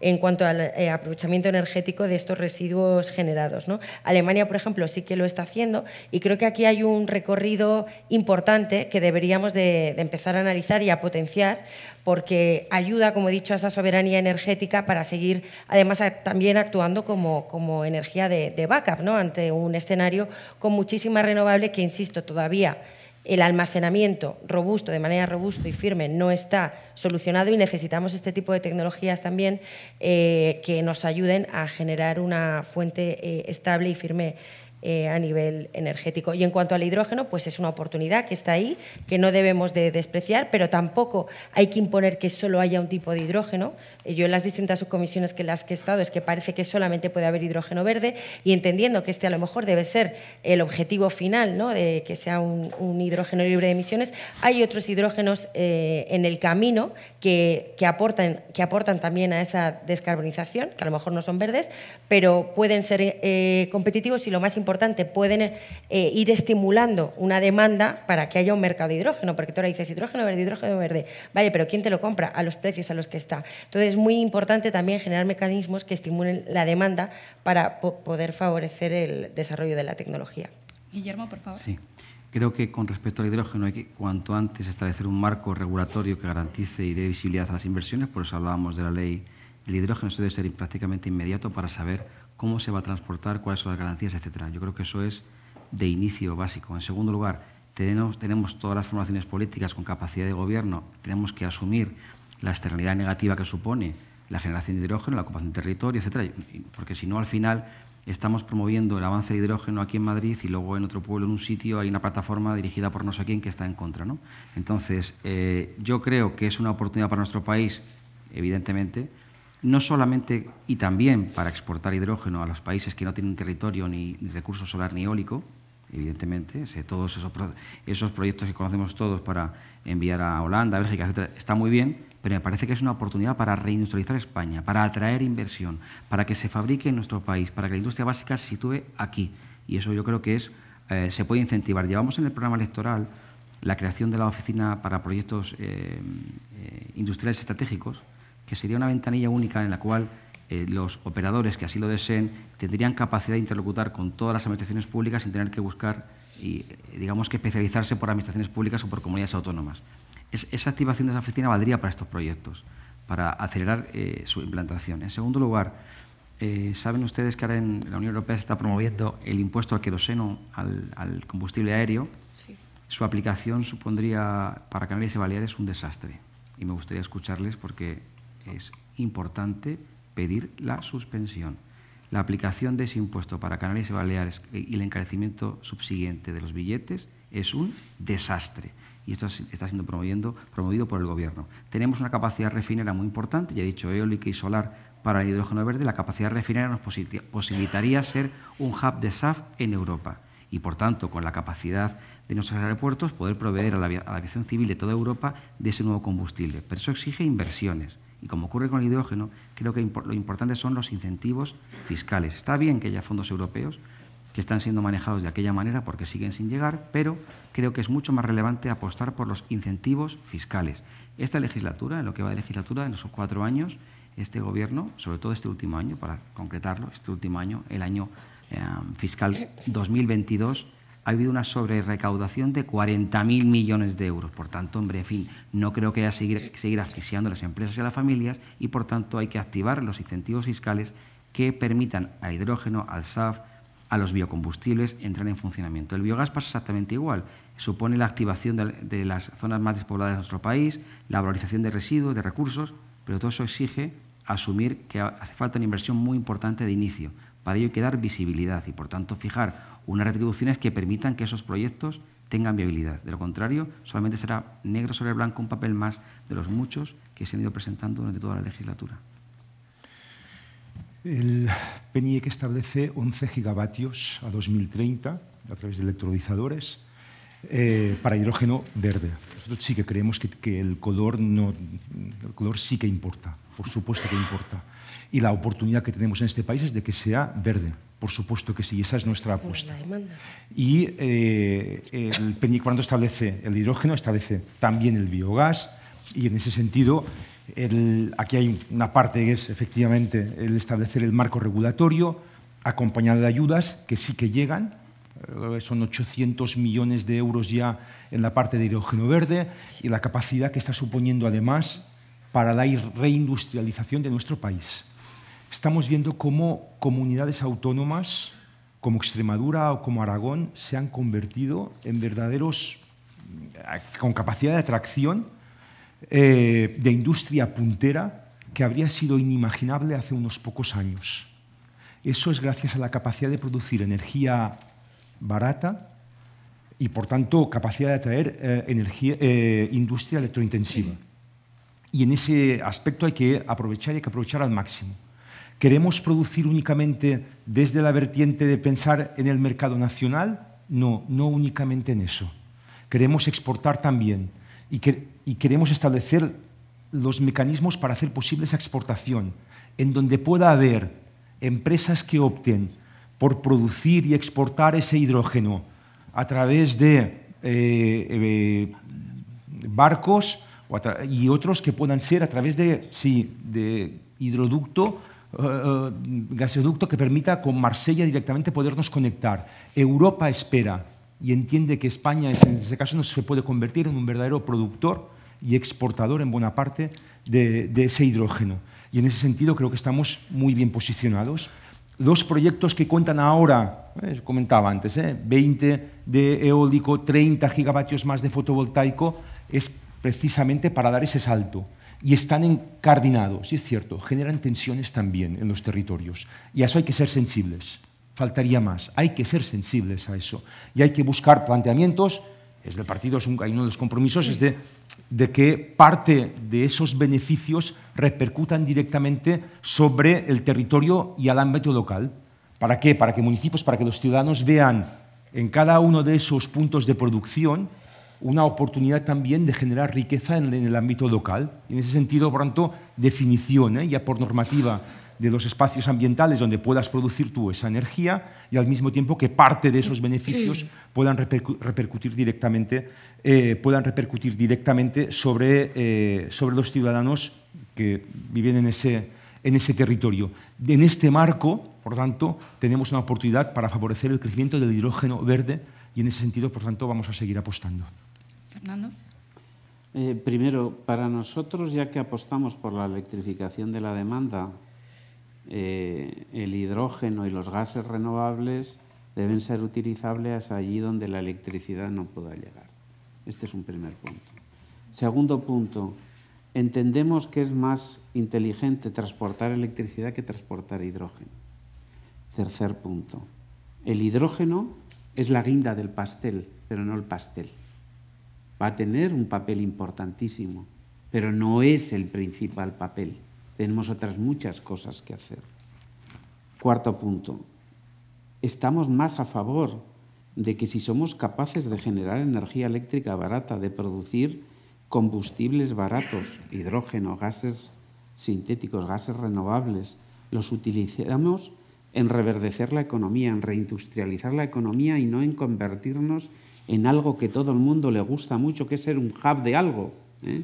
en cuanto al eh, aprovechamiento energético de estos residuos generados. Alemania, por ejemplo, sí que lo está haciendo y creo que aquí hay un recorrido importante que deberíamos de, empezar a analizar y a potenciar porque ayuda, como he dicho, a esa soberanía energética para seguir, además, también actuando como, energía de, backup ¿no? ante un escenario con muchísima renovable que, insisto, todavía el almacenamiento robusto, de manera robusta y firme, no está solucionado y necesitamos este tipo de tecnologías también eh, que nos ayuden a generar una fuente eh, estable y firme eh, a nivel energético. Y en cuanto al hidrógeno, pues es una oportunidad que está ahí, que no debemos de despreciar, pero tampoco hay que imponer que solo haya un tipo de hidrógeno. Eh, yo en las distintas subcomisiones que las que he estado es que parece que solamente puede haber hidrógeno verde y entendiendo que este a lo mejor debe ser el objetivo final, de que sea un, hidrógeno libre de emisiones, hay otros hidrógenos eh, en el camino que, aportan, que aportan también a esa descarbonización, que a lo mejor no son verdes, pero pueden ser competitivos y lo más importante pueden eh, ir estimulando una demanda para que haya un mercado de hidrógeno, porque tú ahora dices hidrógeno verde, hidrógeno verde, vale, pero ¿quién te lo compra? A los precios a los que está. Entonces es muy importante también generar mecanismos que estimulen la demanda para poder favorecer el desarrollo de la tecnología. Guillermo, por favor. Sí. Creo que con respecto al hidrógeno hay que cuanto antes establecer un marco regulatorio que garantice y dé visibilidad a las inversiones, por eso hablábamos de la ley del hidrógeno, eso debe ser prácticamente inmediato para saber cómo se va a transportar, cuáles son las garantías, etcétera. Yo creo que eso es de inicio básico. En segundo lugar, tenemos, todas las formaciones políticas con capacidad de gobierno, tenemos que asumir la externalidad negativa que supone la generación de hidrógeno, la ocupación de territorio, etcétera, porque si no al final estamos promoviendo el avance de hidrógeno aquí en Madrid y luego en otro pueblo, en un sitio, hay una plataforma dirigida por no sé quién que está en contra. Entonces, eh, yo creo que es una oportunidad para nuestro país, evidentemente, no solamente y también para exportar hidrógeno a los países que no tienen territorio ni, recursos recurso solar ni eólico, evidentemente, todos esos, esos proyectos que conocemos todos para enviar a Holanda, Bélgica, etcétera, está muy bien, pero me parece que es una oportunidad para reindustrializar España, para atraer inversión, para que se fabrique en nuestro país, para que la industria básica se sitúe aquí. Y eso yo creo que es, eh, se puede incentivar. Llevamos en el programa electoral la creación de la oficina para proyectos eh, eh, industriales estratégicos, que sería una ventanilla única en la cual eh, los operadores que así lo deseen tendrían capacidad de interlocutar con todas las administraciones públicas sin tener que buscar y, eh, digamos, que especializarse por administraciones públicas o por comunidades autónomas. Es, esa activación de esa oficina valdría para estos proyectos, para acelerar eh, su implantación. En segundo lugar, saben ustedes que ahora en la Unión Europea se está promoviendo el impuesto al queroseno, al, al combustible aéreo. Sí. Su aplicación supondría para Canarias y Baleares un desastre. Y me gustaría escucharles porque es importante pedir la suspensión. La aplicación de ese impuesto para Canarias y Baleares y el encarecimiento subsiguiente de los billetes es un desastre. Y esto está siendo promoviendo, promovido por el Gobierno. Tenemos una capacidad refinera muy importante, ya he dicho, eólica y solar para el hidrógeno verde. La capacidad refinera nos posibilitaría ser un hub de SAF en Europa y, por tanto, con la capacidad de nuestros aeropuertos, poder proveer a la, aviación civil de toda Europa de ese nuevo combustible. Pero eso exige inversiones. Y como ocurre con el hidrógeno, creo que lo importante son los incentivos fiscales. Está bien que haya fondos europeos que están siendo manejados de aquella manera porque siguen sin llegar, pero creo que es mucho más relevante apostar por los incentivos fiscales. Esta legislatura, en lo que va de legislatura, en esos cuatro años, este Gobierno, sobre todo este último año, para concretarlo, este último año, el año eh, fiscal 2022, ha habido una sobrerecaudación de 40.000 millones de euros. Por tanto, hombre, en fin, no creo que haya seguir, seguir asfixiando a las empresas y a las familias y, por tanto, hay que activar los incentivos fiscales que permitan al hidrógeno, al SAF, a los biocombustibles entrar en funcionamiento. El biogás pasa exactamente igual. Supone la activación de las zonas más despobladas de nuestro país, la valorización de residuos, de recursos, pero todo eso exige asumir que hace falta una inversión muy importante de inicio para ello hay que dar visibilidad y, por tanto, fijar unas retribuciones que permitan que esos proyectos tengan viabilidad. De lo contrario, solamente será negro sobre blanco un papel más de los muchos que se han ido presentando durante toda la legislatura. El e que establece 11 gigavatios a 2030 a través de electrolizadores eh, para hidrógeno verde. Nosotros sí que creemos que, el, color el color sí que importa, por supuesto que importa. Y la oportunidad que tenemos en este país es de que sea verde, por supuesto que sí, esa es nuestra apuesta. Y eh, el cuando establece el hidrógeno, establece también el biogás y en ese sentido aquí hay una parte que es efectivamente el establecer el marco regulatorio acompañado de ayudas que sí que llegan, eh, son 800 millones de euros ya en la parte de hidrógeno verde y la capacidad que está suponiendo además para la reindustrialización de nuestro país. Estamos viendo cómo comunidades autónomas como Extremadura o como Aragón se han convertido en verdaderos, eh, con capacidad de atracción eh, de industria puntera que habría sido inimaginable hace unos pocos años. Eso es gracias a la capacidad de producir energía barata y, por tanto, capacidad de atraer eh, energía, eh, industria electrointensiva. Y en ese aspecto hay que aprovechar y hay que aprovechar al máximo. ¿Queremos producir únicamente desde la vertiente de pensar en el mercado nacional? No, no únicamente en eso. Queremos exportar también y, y queremos establecer los mecanismos para hacer posible esa exportación, en donde pueda haber empresas que opten por producir y exportar ese hidrógeno a través de eh, eh, barcos y otros que puedan ser a través de, sí, de hidroducto, eh, gasoducto que permita con Marsella directamente podernos conectar. Europa espera y entiende que España en ese caso no se puede convertir en un verdadero productor y exportador en buena parte de, de ese hidrógeno. Y en ese sentido creo que estamos muy bien posicionados los proyectos que cuentan ahora, eh, comentaba antes, 20 eh, de eólico, 30 gigavatios más de fotovoltaico, es precisamente para dar ese salto. Y están encardinados, y es cierto, generan tensiones también en los territorios. Y a eso hay que ser sensibles, faltaría más. Hay que ser sensibles a eso. Y hay que buscar planteamientos, es del partido, es un, uno de los compromisos, es de que parte de esos beneficios repercutan directamente sobre el territorio y al ámbito local. ¿Para qué? Para que municipios, para que los ciudadanos vean en cada uno de esos puntos de producción una oportunidad también de generar riqueza en, el ámbito local. en ese sentido, por tanto, definición, ¿eh? ya por normativa, de los espacios ambientales donde puedas producir tú esa energía y al mismo tiempo que parte de esos beneficios puedan repercutir directamente, eh, puedan repercutir directamente sobre eh, los ciudadanos que viven en ese, en ese territorio. En este marco, por tanto, tenemos una oportunidad para favorecer el crecimiento del hidrógeno verde y en ese sentido, por tanto, vamos a seguir apostando. Fernando. Eh, primero, para nosotros, ya que apostamos por la electrificación de la demanda, eh, el hidrógeno y los gases renovables deben ser utilizables allí donde la electricidad no pueda llegar. Este es un primer punto. Segundo punto, entendemos que es más inteligente transportar electricidad que transportar hidrógeno. Tercer punto. El hidrógeno es la guinda del pastel, pero no el pastel. Va a tener un papel importantísimo, pero no es el principal papel. Tenemos otras muchas cosas que hacer. Cuarto punto. Estamos más a favor de que si somos capaces de generar energía eléctrica barata, de producir combustibles baratos, hidrógeno, gases sintéticos, gases renovables, los utilizamos en reverdecer la economía, en reindustrializar la economía y no en convertirnos en algo que todo el mundo le gusta mucho, que es ser un hub de algo. ¿eh?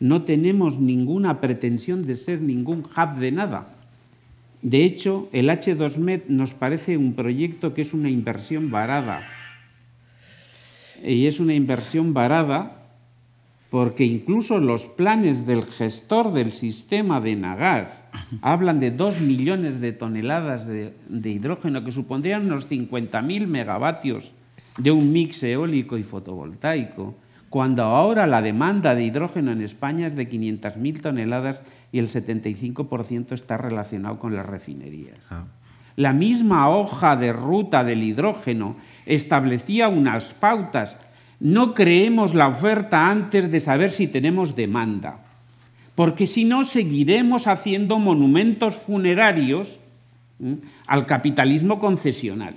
No tenemos ninguna pretensión de ser ningún hub de nada. De hecho, el H2Med nos parece un proyecto que es una inversión varada. Y es una inversión varada porque incluso los planes del gestor del sistema de Nagas hablan de 2 millones de toneladas de, hidrógeno, que supondrían unos 50.000 megavatios de un mix eólico y fotovoltaico, cuando ahora la demanda de hidrógeno en España es de 500.000 toneladas y el 75% está relacionado con las refinerías. Ah. La misma hoja de ruta del hidrógeno establecía unas pautas no creemos la oferta antes de saber si tenemos demanda, porque si no seguiremos haciendo monumentos funerarios al capitalismo concesional,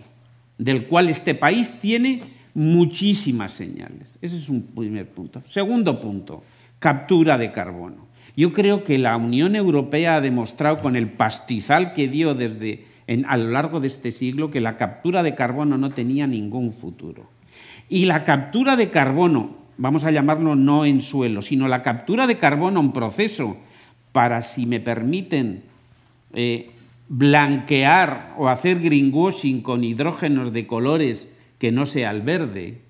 del cual este país tiene muchísimas señales. Ese es un primer punto. Segundo punto, captura de carbono. Yo creo que la Unión Europea ha demostrado con el pastizal que dio desde a lo largo de este siglo que la captura de carbono no tenía ningún futuro y la captura de carbono, vamos a llamarlo no en suelo, sino la captura de carbono en proceso para, si me permiten, eh, blanquear o hacer greenwashing con hidrógenos de colores que no sea el verde,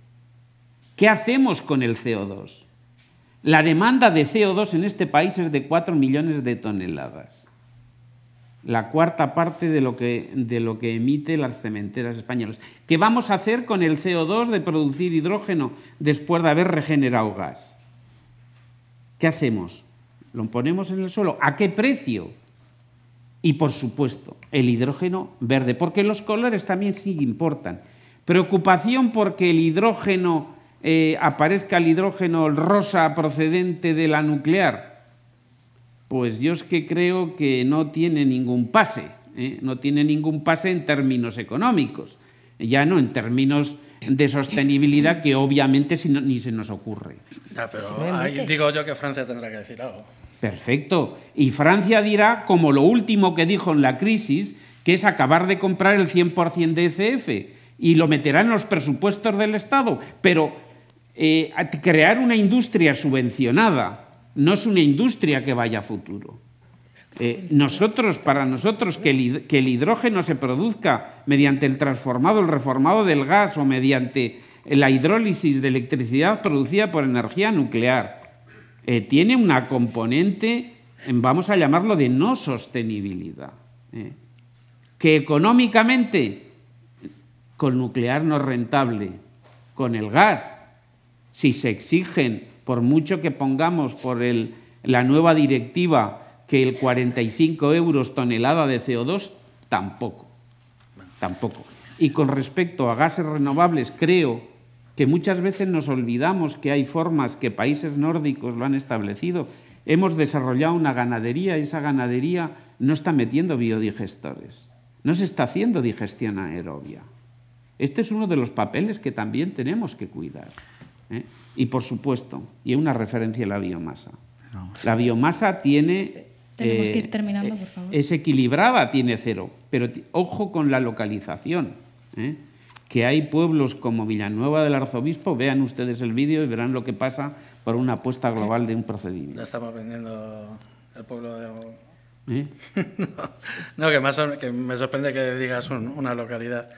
¿qué hacemos con el CO2? La demanda de CO2 en este país es de 4 millones de toneladas la cuarta parte de lo que, de lo que emite las cementeras españolas. ¿Qué vamos a hacer con el CO2 de producir hidrógeno después de haber regenerado gas? ¿Qué hacemos? ¿Lo ponemos en el suelo? ¿A qué precio? Y por supuesto, el hidrógeno verde, porque los colores también sí importan. Preocupación porque el hidrógeno eh, aparezca el hidrógeno rosa procedente de la nuclear pues yo es que creo que no tiene ningún pase, ¿eh? no tiene ningún pase en términos económicos, ya no en términos de sostenibilidad que obviamente ni se nos ocurre. pero digo yo que Francia tendrá que decir algo. Perfecto. Y Francia dirá, como lo último que dijo en la crisis, que es acabar de comprar el 100% de ECF y lo meterá en los presupuestos del Estado, pero eh, crear una industria subvencionada no es una industria que vaya a futuro. Eh, nosotros, para nosotros, que el, hidrógeno se produzca mediante el transformado, el reformado del gas o mediante la hidrólisis de electricidad producida por energía nuclear, eh, tiene una componente, vamos a llamarlo, de no sostenibilidad. Eh, que económicamente, con nuclear no es rentable, con el gas, si se exigen por mucho que pongamos por el, la nueva directiva que el 45 euros tonelada de CO2, tampoco, tampoco. Y con respecto a gases renovables, creo que muchas veces nos olvidamos que hay formas que países nórdicos lo han establecido. Hemos desarrollado una ganadería y esa ganadería no está metiendo biodigestores, no se está haciendo digestión aerobia. Este es uno de los papeles que también tenemos que cuidar. ¿eh? Y por supuesto, y una referencia a la biomasa. La biomasa tiene... Tenemos que ir eh, terminando, eh, por favor. Es equilibrada, tiene cero, pero ojo con la localización. ¿eh? Que hay pueblos como Villanueva del Arzobispo, vean ustedes el vídeo y verán lo que pasa por una apuesta global de un procedimiento. estamos vendiendo el pueblo de... no, que, más, que, me sorprende que digas una localidad.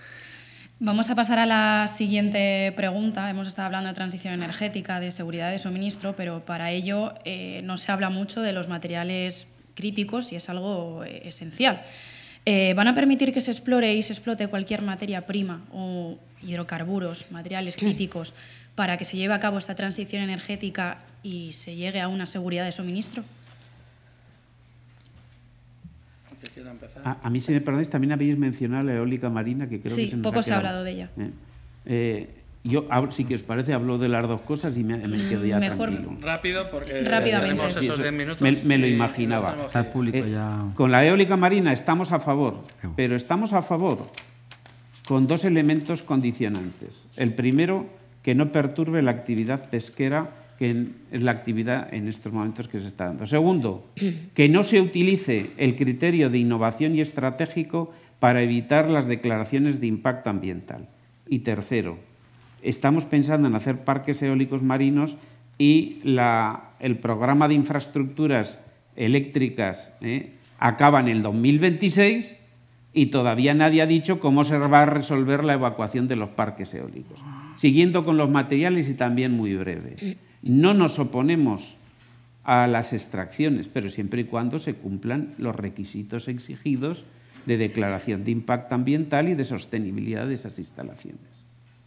Vamos a pasar a la siguiente pregunta. Hemos estado hablando de transición energética, de seguridad de suministro, pero para ello eh, no se habla mucho de los materiales críticos y es algo eh, esencial. Eh, ¿Van a permitir que se explore y se explote cualquier materia prima o hidrocarburos, materiales críticos, para que se lleve a cabo esta transición energética y se llegue a una seguridad de suministro? A, mí, si me perdonáis, también habéis mencionado la eólica marina, que creo que se poco se ha hablado de ella. Eh, eh, yo, si que os parece, hablo de las dos cosas y me, quedo ya Mejor Rápido, porque tenemos esos 10 minutos. Me, lo imaginaba. Eh, con la eólica marina estamos a favor, pero estamos a favor con dos elementos condicionantes. El primero, que no perturbe la actividad pesquera que es la actividad en estos momentos que se está dando. Segundo, que no se utilice el criterio de innovación y estratégico para evitar las declaraciones de impacto ambiental. Y tercero, estamos pensando en hacer parques eólicos marinos y el programa de infraestructuras eléctricas eh, acaba en el 2026 y todavía nadie ha dicho cómo se va a resolver la evacuación de los parques eólicos. Siguiendo con los materiales y también muy breve. No nos oponemos a las extracciones, pero siempre y cuando se cumplan los requisitos exigidos de declaración de impacto ambiental y de sostenibilidad de esas instalaciones.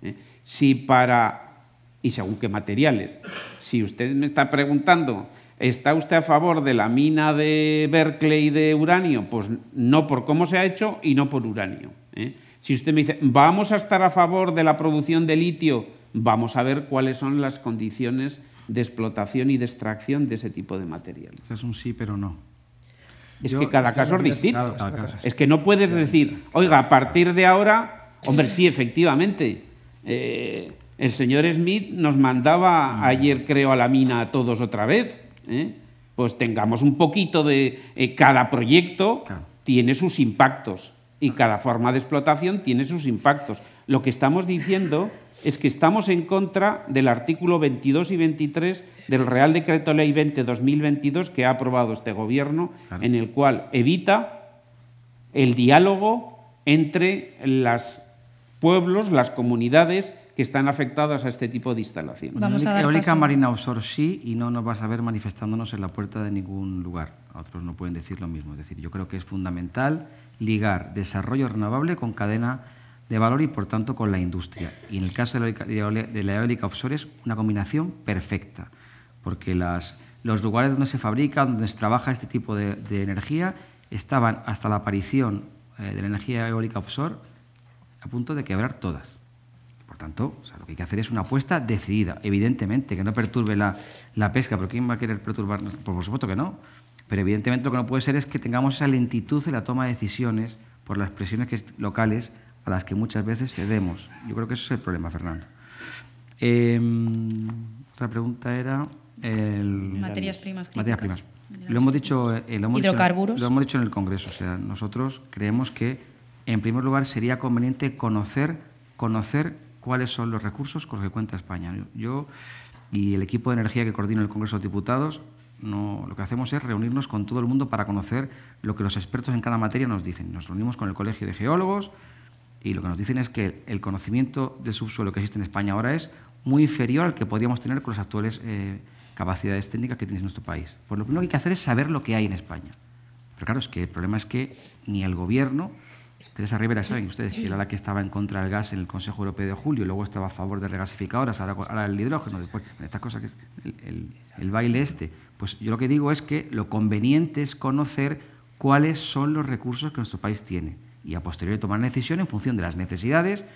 ¿eh? Si para, y según qué materiales, si usted me está preguntando, ¿está usted a favor de la mina de Berkeley de uranio? Pues no por cómo se ha hecho y no por uranio. ¿eh? Si usted me dice, ¿vamos a estar a favor de la producción de litio? vamos a ver cuáles son las condiciones de explotación y de extracción de ese tipo de material. Es un sí, pero no. Es que cada caso es distinto. Es que no puedes decir, oiga, a partir de ahora, hombre, sí, efectivamente. Eh, el señor Smith nos mandaba ayer, creo, a la mina a todos otra vez. ¿eh? Pues tengamos un poquito de... Eh, cada proyecto tiene sus impactos y cada forma de explotación tiene sus impactos lo que estamos diciendo es que estamos en contra del artículo 22 y 23 del Real Decreto Ley 20-2022 que ha aprobado este Gobierno, en el cual evita el diálogo entre los pueblos, las comunidades que están afectadas a este tipo de instalaciones. Vamos Eólica marina offshore sí y no nos vas a ver manifestándonos en la puerta de ningún lugar. Otros no pueden decir lo mismo. Es decir, yo creo que es fundamental ligar desarrollo renovable con cadena de valor y, por tanto, con la industria. Y en el caso de la, eólica, offshore es una combinación perfecta, porque los lugares donde se fabrica, donde se trabaja este tipo de, energía, estaban hasta la aparición eh, de la energía eólica offshore a punto de quebrar todas. Por tanto, lo que hay que hacer es una apuesta decidida, evidentemente, que no perturbe la, pesca, porque ¿quién va a querer perturbarnos? Pues, por supuesto que no. Pero evidentemente lo que no puede ser es que tengamos esa lentitud en la toma de decisiones por las presiones locales a las que muchas veces cedemos. Yo creo que ese es el problema, Fernando. Eh, otra pregunta era... materias primas. Materias primas. Lo hemos, dicho, eh, lo, hemos Dicho, lo hemos dicho en el Congreso. O sea, nosotros creemos que, en primer lugar, sería conveniente conocer, conocer cuáles son los recursos con los que cuenta España. Yo y el equipo de energía que coordina el Congreso de Diputados, no, lo que hacemos es reunirnos con todo el mundo para conocer lo que los expertos en cada materia nos dicen. Nos reunimos con el Colegio de Geólogos, y lo que nos dicen es que el conocimiento del subsuelo que existe en España ahora es muy inferior al que podríamos tener con las actuales eh, capacidades técnicas que tiene nuestro país. Pues lo primero que hay que hacer es saber lo que hay en España. Pero claro, es que el problema es que ni el gobierno, Teresa Rivera, saben ustedes que era la que estaba en contra del gas en el Consejo Europeo de julio, y luego estaba a favor de regasificadoras, ahora, el hidrógeno, después estas cosas que el, el baile este. Pues yo lo que digo es que lo conveniente es conocer cuáles son los recursos que nuestro país tiene y a posteriori tomar una decisión en función de las necesidades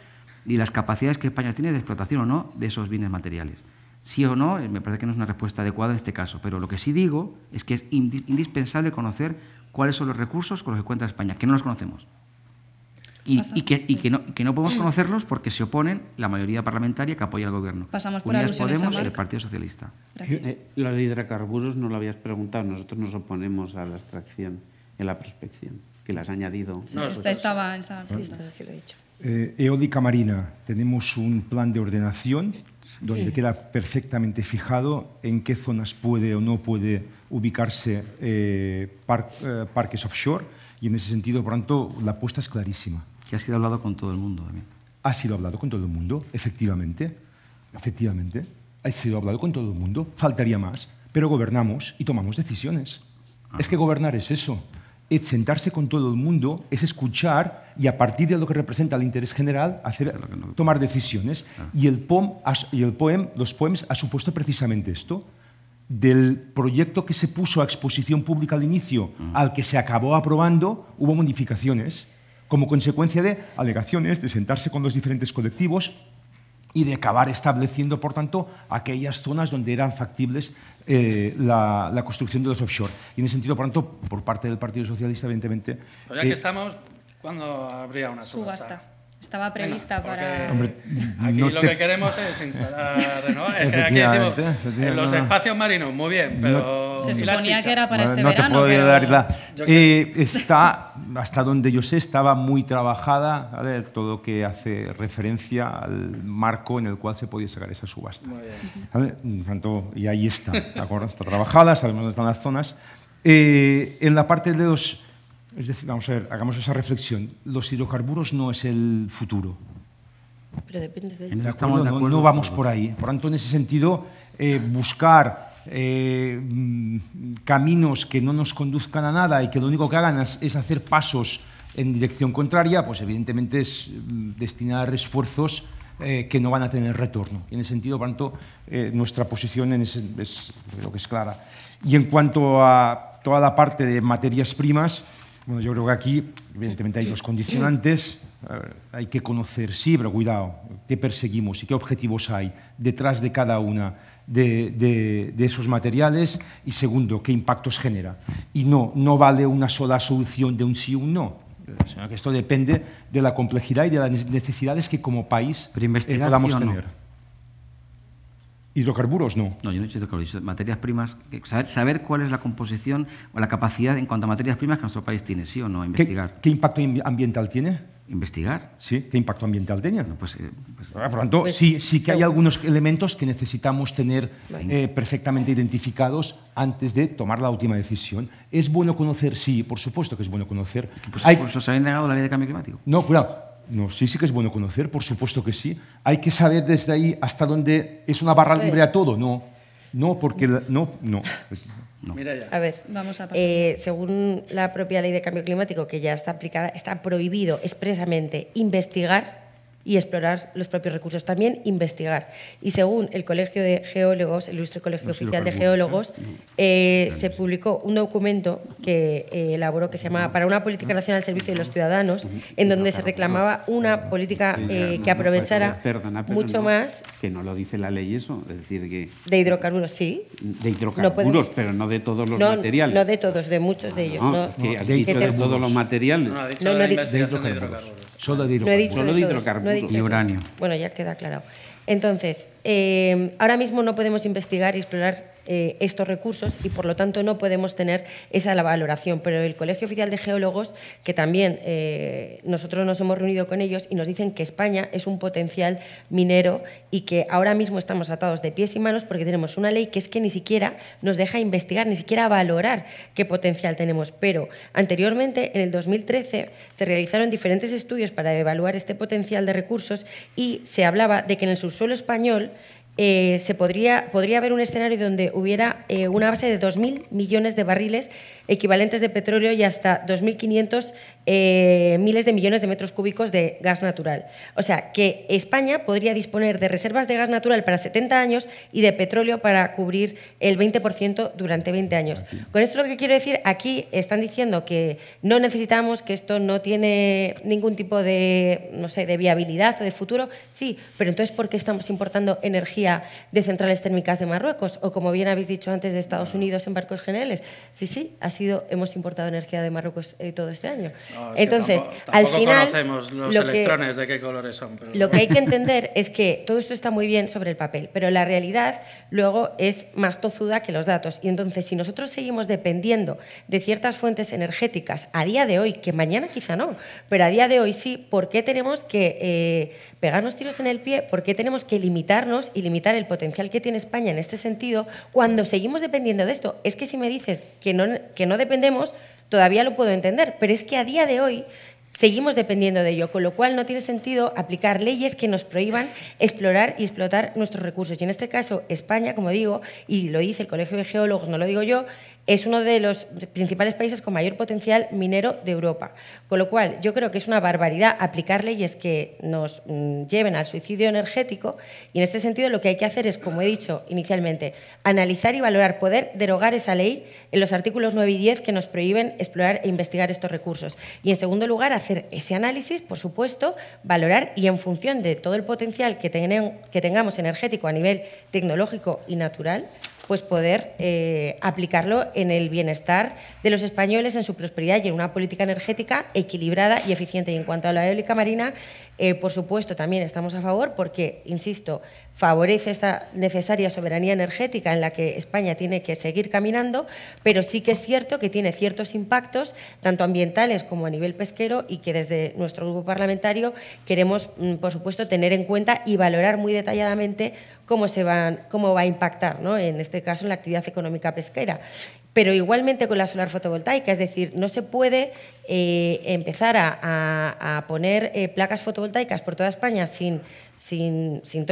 y las capacidades que España tiene de explotación o no de esos bienes materiales. Sí o no, eh, me parece que no es una respuesta adecuada en este caso, pero lo que sí digo es que es indispensable conocer cuáles son los recursos con los que cuenta España, que no los conocemos. Y, que, no, podemos conocerlos porque se oponen la mayoría parlamentaria que apoya al gobierno. Pasamos por Unidas Podemos y el Partido Socialista. La eh, eh, lo de hidrocarburos no lo habías preguntado. Nosotros nos oponemos a la extracción en la prospección que las ha añadido. Sí, no, esta estaba, estaba sí, lo he dicho. Eh, eólica marina, tenemos un plan de ordenación donde queda perfectamente fijado en qué zonas puede o no puede ubicarse eh, eh, parques offshore y en ese sentido, por tanto, la apuesta es clarísima. Que ha sido hablado con todo el mundo también. Ha sido hablado con todo el mundo, efectivamente, efectivamente, ha sido hablado con todo el mundo, faltaría más, pero gobernamos y tomamos decisiones. Ah. Es que gobernar es eso es sentarse con todo el mundo, es escuchar y a partir de lo que representa el interés general, hacer, tomar decisiones. Ah. Y el, POM, y el poem, los poems ha supuesto precisamente esto, del proyecto que se puso a exposición pública al inicio mm. al que se acabó aprobando, hubo modificaciones como consecuencia de alegaciones, de sentarse con los diferentes colectivos, y de acabar estableciendo, por tanto, aquellas zonas donde eran factibles eh, la, la, construcción de los offshore. Y en ese sentido, por tanto, por parte del Partido Socialista, evidentemente... Pues ya que eh, estamos, ¿cuándo habría una subasta? Estaba prevista para. Hombre, aquí lo que queremos es instalar ¿no? Aquí decimos, en los espacios marinos, muy bien, pero. No, se suponía que era para este verano. te puedo dar eh, está, hasta donde yo sé, estaba muy trabajada, todo lo que hace referencia al marco en el cual se podía sacar esa subasta. Muy bien. Tanto, y ahí está, ¿de acuerdo? Está trabajada, sabemos dónde están las zonas. Eh, en la parte de los es decir, vamos a ver, hagamos esa reflexión. Los hidrocarburos no es el futuro. Pero depende de... No, vamos por ahí. Por tanto, en ese sentido, eh, buscar eh, mm, caminos que no nos conduzcan a nada y que lo único que hagan es, hacer pasos en dirección contraria, pues evidentemente es mm, destinar esfuerzos eh, que no van a tener retorno. Y en ese sentido, por tanto, nuestra posición en es, lo que es clara. Y en cuanto a toda la parte de materias primas, bueno, yo creo que aquí, evidentemente, hay dos condicionantes. hay que conocer, sí, pero cuidado, qué perseguimos y qué objetivos hay detrás de cada una de, esos materiales. Y segundo, qué impactos genera. Y no, no vale una sola solución de un sí o un no. Sino que esto depende de la complejidad y de las necesidades que como país eh, podamos tener. Hidrocarburos no. No, yo no he dicho hidrocarburos, materias primas, saber, cuál es la composición o la capacidad en cuanto a materias primas que nuestro país tiene, sí o no, investigar. ¿Qué, impacto ambiental tiene? Investigar. Sí, ¿qué impacto ambiental tiene? No, pues, eh, pues ah, Por lo tanto, pues sí, sí que hay algunos elementos que necesitamos tener eh, perfectamente identificados antes de tomar la última decisión. ¿Es bueno conocer? Sí, por supuesto que es bueno conocer. Pues, hay... se pues, ha negado la ley de cambio climático? No, cuidado no, sí, sí que es bueno conocer, por supuesto que sí. Hay que saber desde ahí hasta dónde es una barra pues libre a todo, no. No, porque no, pues no. Mira ya. A ver, vamos a eh, pasar. según la propia ley de cambio climático, que ya está aplicada, está prohibido expresamente investigar y explorar los propios recursos. También investigar. Y según el Colegio de Geólogos, el Ilustre Colegio Oficial de Geólogos, eh, se publicó un documento que eh, elaboró que se llamaba Para una política nacional al servicio de los ciudadanos, en donde se reclamaba una política eh, que aprovechara perdona, mucho más. Que no lo dice la ley eso, es decir, que. De hidrocarburos, sí. De hidrocarburos, pero no de todos los materiales. No de todos, de muchos de ellos. Ah, no, de todos los materiales. No, no, de, de hidrocarburos. Solo de hidrocarburos. y uranio. Bueno, ya queda aclarado. Entonces, eh, ahora mismo no podemos investigar y explorar eh, estos recursos y por lo tanto no podemos tener esa valoración. Pero el Colegio Oficial de Geólogos, que también eh, nosotros nos hemos reunido con ellos y nos dicen que España es un potencial minero y que ahora mismo estamos atados de pies y manos porque tenemos una ley que es que ni siquiera nos deja investigar, ni siquiera valorar qué potencial tenemos. Pero anteriormente, en el 2013, se realizaron diferentes estudios para evaluar este potencial de recursos y se hablaba de que en el subsuelo español eh, se podría, podría haber un escenario donde hubiera eh, una base de 2.000 millones de barriles equivalentes de petróleo y hasta 2.500 eh, miles de millones de metros cúbicos de gas natural. O sea, que España podría disponer de reservas de gas natural para 70 años y de petróleo para cubrir el 20% durante 20 años. Con esto lo que quiero decir, aquí están diciendo que no necesitamos, que esto no tiene ningún tipo de, no sé, de viabilidad o de futuro. Sí, pero entonces, ¿por qué estamos importando energía de centrales térmicas de Marruecos? O como bien habéis dicho antes, de Estados Unidos en barcos generales. Sí, sí, así hemos importado energía de Marruecos eh, todo este año. Entonces, tampoco, al final conocemos los electrones de qué colores son. Lo que hay que entender es que todo esto está muy bien sobre el papel, pero la realidad luego es más tozuda que los datos. Y entonces, si nosotros seguimos dependiendo de ciertas fuentes energéticas a día de hoy, que mañana quizá no, pero a día de hoy sí, ¿por qué tenemos que eh, pegarnos tiros en el pie? ¿Por qué tenemos que limitarnos y limitar el potencial que tiene España en este sentido cuando seguimos dependiendo de esto? Es que si me dices que no que no dependemos, todavía lo puedo entender, pero es que a día de hoy seguimos dependiendo de ello, con lo cual no tiene sentido aplicar leyes que nos prohíban explorar y explotar nuestros recursos. Y en este caso, España, como digo, y lo dice el Colegio de Geólogos, no lo digo yo, es uno de los principales países con mayor potencial minero de Europa. Con lo cual, yo creo que es una barbaridad aplicar leyes que nos mm, lleven al suicidio energético y en este sentido lo que hay que hacer es, como he dicho inicialmente, analizar y valorar, poder derogar esa ley en los artículos 9 y 10 que nos prohíben explorar e investigar estos recursos. Y en segundo lugar, hacer ese análisis, por supuesto, valorar y en función de todo el potencial que, que tengamos energético a nivel tecnológico y natural, pues poder eh, aplicarlo en el bienestar de los españoles, en su prosperidad y en una política energética equilibrada y eficiente. Y en cuanto a la eólica marina, eh, por supuesto, también estamos a favor porque, insisto, favorece esta necesaria soberanía energética en la que España tiene que seguir caminando, pero sí que es cierto que tiene ciertos impactos, tanto ambientales como a nivel pesquero, y que desde nuestro grupo parlamentario queremos, mm, por supuesto, tener en cuenta y valorar muy detalladamente cómo, se van, cómo va a impactar, en este caso, en la actividad económica pesquera. Pero igualmente con la solar fotovoltaica, es decir, no se puede eh, empezar a, poner eh, placas fotovoltaicas por toda España sin sin, sin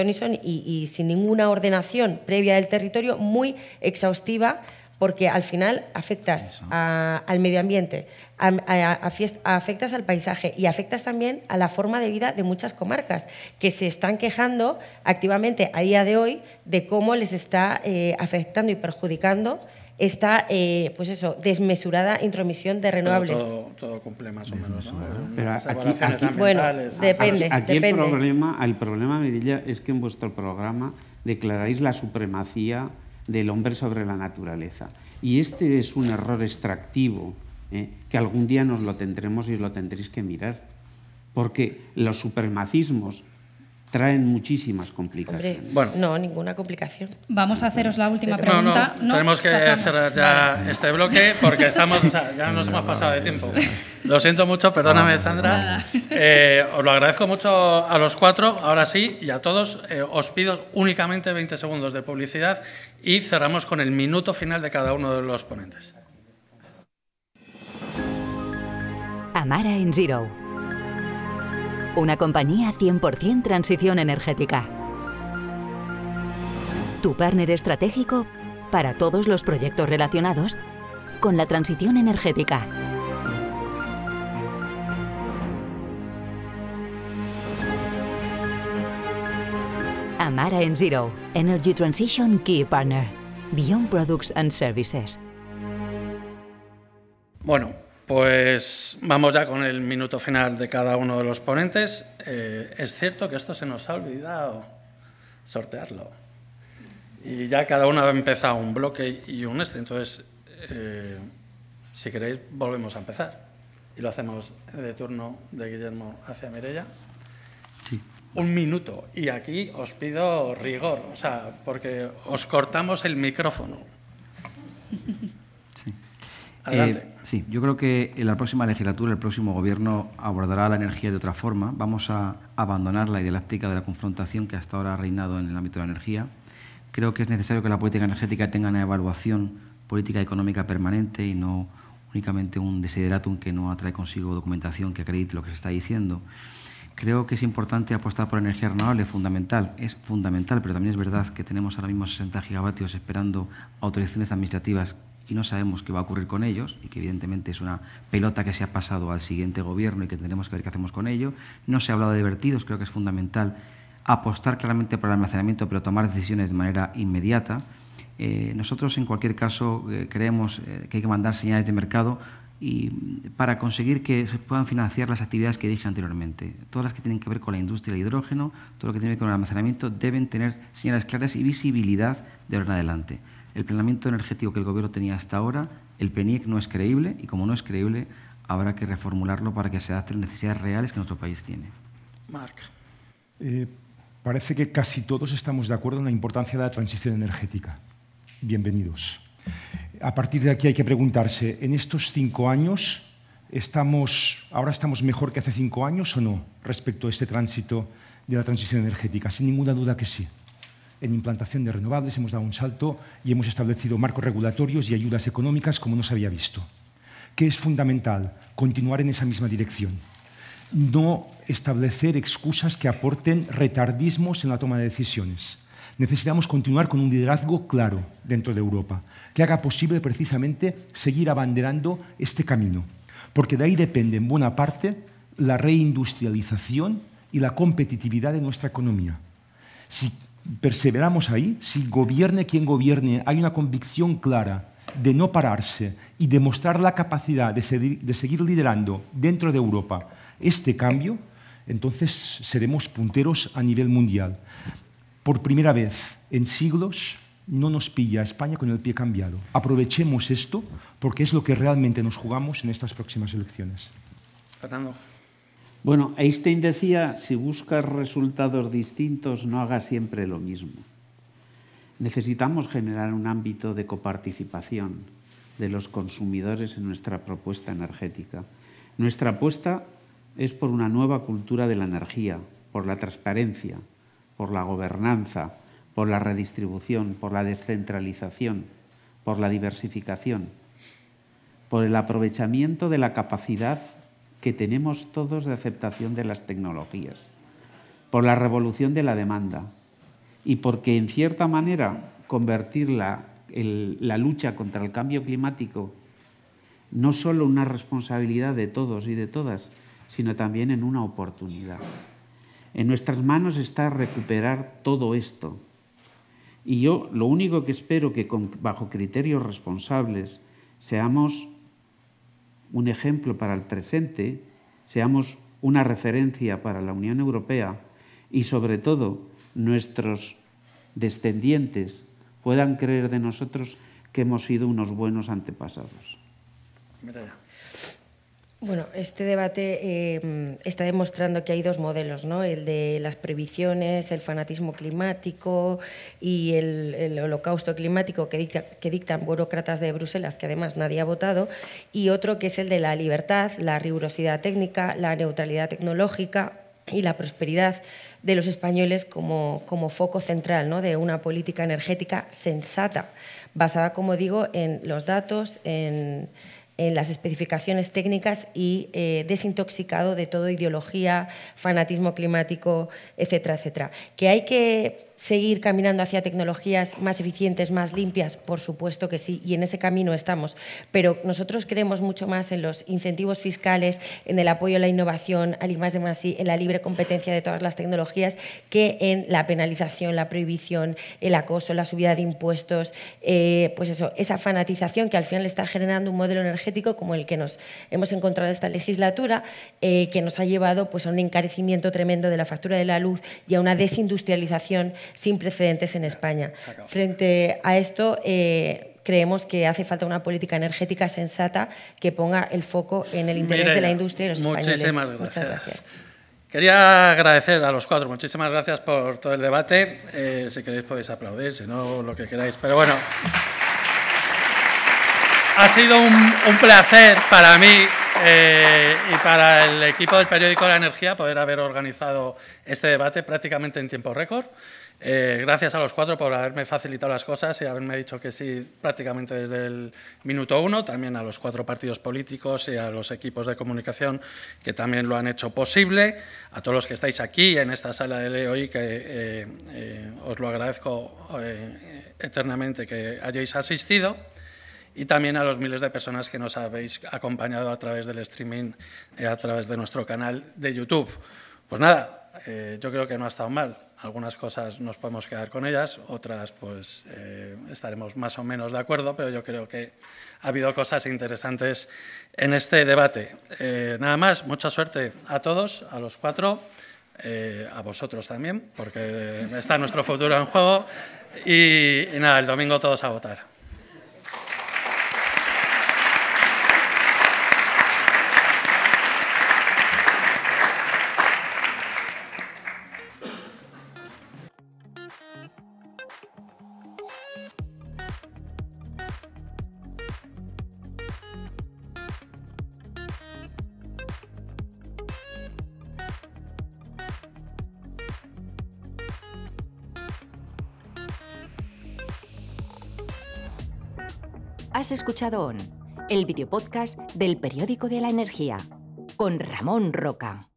y sin ninguna ordenación previa del territorio muy exhaustiva porque al final afectas al medio ambiente, afectas al paisaje y afectas también a la forma de vida de muchas comarcas que se están quejando activamente a día de hoy de cómo les está eh, afectando y perjudicando esta, eh, pues eso, desmesurada intromisión de renovables. Todo, cumple más o menos. Pero aquí, bueno, depende. Aquí depende. El, problema, el problema, Mirilla, es que en vuestro programa declaráis la supremacía del hombre sobre la naturaleza. Y este es un error extractivo ¿eh? que algún día nos lo tendremos y lo tendréis que mirar. Porque los supremacismos traen muchísimas complicaciones. no, ninguna complicación. Vamos a haceros la última pregunta. tenemos que cerrar ya este bloque porque estamos, ya nos hemos pasado de tiempo. Lo siento mucho, perdóname Sandra. Eh, os lo agradezco mucho a los cuatro, ahora sí, y a todos. Eh, os pido únicamente 20 segundos de publicidad y cerramos con el minuto final de cada uno de los ponentes. Amara en Zero una compañía 100% transición energética. Tu partner estratégico para todos los proyectos relacionados con la transición energética. Amara en Zero, Energy Transition Key Partner, Beyond Products and Services. Bueno, pues vamos ya con el minuto final de cada uno de los ponentes. Eh, es cierto que esto se nos ha olvidado sortearlo. Y ya cada uno ha empezado un bloque y un este. Entonces, eh, si queréis, volvemos a empezar. Y lo hacemos de turno de Guillermo hacia Mirella. Sí. Un minuto. Y aquí os pido rigor, o sea, porque os cortamos el micrófono. Eh, sí, yo creo que en la próxima legislatura, el próximo gobierno abordará la energía de otra forma. Vamos a abandonar la idealáctica de la confrontación que hasta ahora ha reinado en el ámbito de la energía. Creo que es necesario que la política energética tenga una evaluación política económica permanente y no únicamente un desideratum que no atrae consigo documentación que acredite lo que se está diciendo. Creo que es importante apostar por energía renovable, fundamental, es fundamental, pero también es verdad que tenemos ahora mismo 60 gigavatios esperando autorizaciones administrativas y no sabemos qué va a ocurrir con ellos, y que evidentemente es una pelota que se ha pasado al siguiente gobierno y que tendremos que ver qué hacemos con ello. No se ha hablado de vertidos, creo que es fundamental apostar claramente por el almacenamiento, pero tomar decisiones de manera inmediata. Eh, nosotros, en cualquier caso, eh, creemos eh, que hay que mandar señales de mercado y mm, para conseguir que se puedan financiar las actividades que dije anteriormente. Todas las que tienen que ver con la industria del hidrógeno, todo lo que tiene que ver con el almacenamiento, deben tener señales claras y visibilidad de ahora en adelante el planeamiento energético que el Gobierno tenía hasta ahora, el PENIEC no es creíble y como no es creíble habrá que reformularlo para que se adapte a las necesidades reales que nuestro país tiene. Marca. Eh, parece que casi todos estamos de acuerdo en la importancia de la transición energética. Bienvenidos. A partir de aquí hay que preguntarse, ¿en estos cinco años estamos, ahora estamos mejor que hace cinco años o no respecto a este tránsito de la transición energética? Sin ninguna duda que sí en implantación de renovables, hemos dado un salto y hemos establecido marcos regulatorios y ayudas económicas como no se había visto. ¿Qué es fundamental continuar en esa misma dirección. No establecer excusas que aporten retardismos en la toma de decisiones. Necesitamos continuar con un liderazgo claro dentro de Europa, que haga posible precisamente seguir abanderando este camino, porque de ahí depende en buena parte la reindustrialización y la competitividad de nuestra economía. Si perseveramos ahí, si gobierne quien gobierne, hay una convicción clara de no pararse y demostrar la capacidad de seguir, liderando dentro de Europa este cambio, entonces seremos punteros a nivel mundial. Por primera vez en siglos no nos pilla España con el pie cambiado. Aprovechemos esto porque es lo que realmente nos jugamos en estas próximas elecciones. Bueno, Einstein decía, si buscas resultados distintos, no hagas siempre lo mismo. Necesitamos generar un ámbito de coparticipación de los consumidores en nuestra propuesta energética. Nuestra apuesta es por una nueva cultura de la energía, por la transparencia, por la gobernanza, por la redistribución, por la descentralización, por la diversificación, por el aprovechamiento de la capacidad que tenemos todos de aceptación de las tecnologías, por la revolución de la demanda y porque, en cierta manera, convertir la, lucha contra el cambio climático no solo una responsabilidad de todos y de todas, sino también en una oportunidad. En nuestras manos está recuperar todo esto. Y yo lo único que espero que bajo criterios responsables seamos un ejemplo para el presente, seamos una referencia para la Unión Europea y sobre todo nuestros descendientes puedan creer de nosotros que hemos sido unos buenos antepasados. Bueno, este debate eh, está demostrando que hay dos modelos, ¿no? El de las prohibiciones, el fanatismo climático y el, holocausto climático que, que, dictan burócratas de Bruselas, que además nadie ha votado, y otro que es el de la libertad, la rigurosidad técnica, la neutralidad tecnológica y la prosperidad de los españoles como, como foco central ¿no? de una política energética sensata, basada, como digo, en los datos, en en eh, las especificaciones técnicas y eh, desintoxicado de toda ideología, fanatismo climático, etcétera, etcétera. Que hay que seguir caminando hacia tecnologías más eficientes, más limpias, por supuesto que sí, y en ese camino estamos. Pero nosotros creemos mucho más en los incentivos fiscales, en el apoyo a la innovación, al más de más, en la libre competencia de todas las tecnologías, que en la penalización, la prohibición, el acoso, la subida de impuestos, eh, pues eso, esa fanatización que al final está generando un modelo energético como el que nos hemos encontrado esta legislatura, eh, que nos ha llevado pues, a un encarecimiento tremendo de la factura de la luz y a una desindustrialización sin precedentes en España. Frente a esto, eh, creemos que hace falta una política energética sensata que ponga el foco en el interés de la industria y los muchísimas Gracias. Quería agradecer a los cuatro, muchísimas gracias por todo el debate. Eh, si queréis podéis aplaudir, si no, lo que queráis. Pero bueno, ha sido un, placer para mí eh, y para el equipo del periódico La Energía poder haber organizado este debate prácticamente en tiempo récord. Eh, gracias a los cuatro por haberme facilitado las cosas y haberme dicho que sí prácticamente desde el minuto uno, también a los cuatro partidos políticos y a los equipos de comunicación que también lo han hecho posible, a todos los que estáis aquí en esta sala de ley hoy, que eh, eh, os lo agradezco eternamente que hayáis asistido y también a los miles de personas que nos habéis acompañado a través del streaming, y a través de nuestro canal de YouTube. Pues nada, eh, yo creo que no ha estado mal. Algunas cosas nos podemos quedar con ellas, otras pues eh, estaremos más o menos de acuerdo, pero yo creo que ha habido cosas interesantes en este debate. Eh, nada más, mucha suerte a todos, a los cuatro, a vosotros también, porque está nuestro futuro en juego. y nada, el domingo todos a votar. El el videopodcast del periódico de la energía, con Ramón Roca.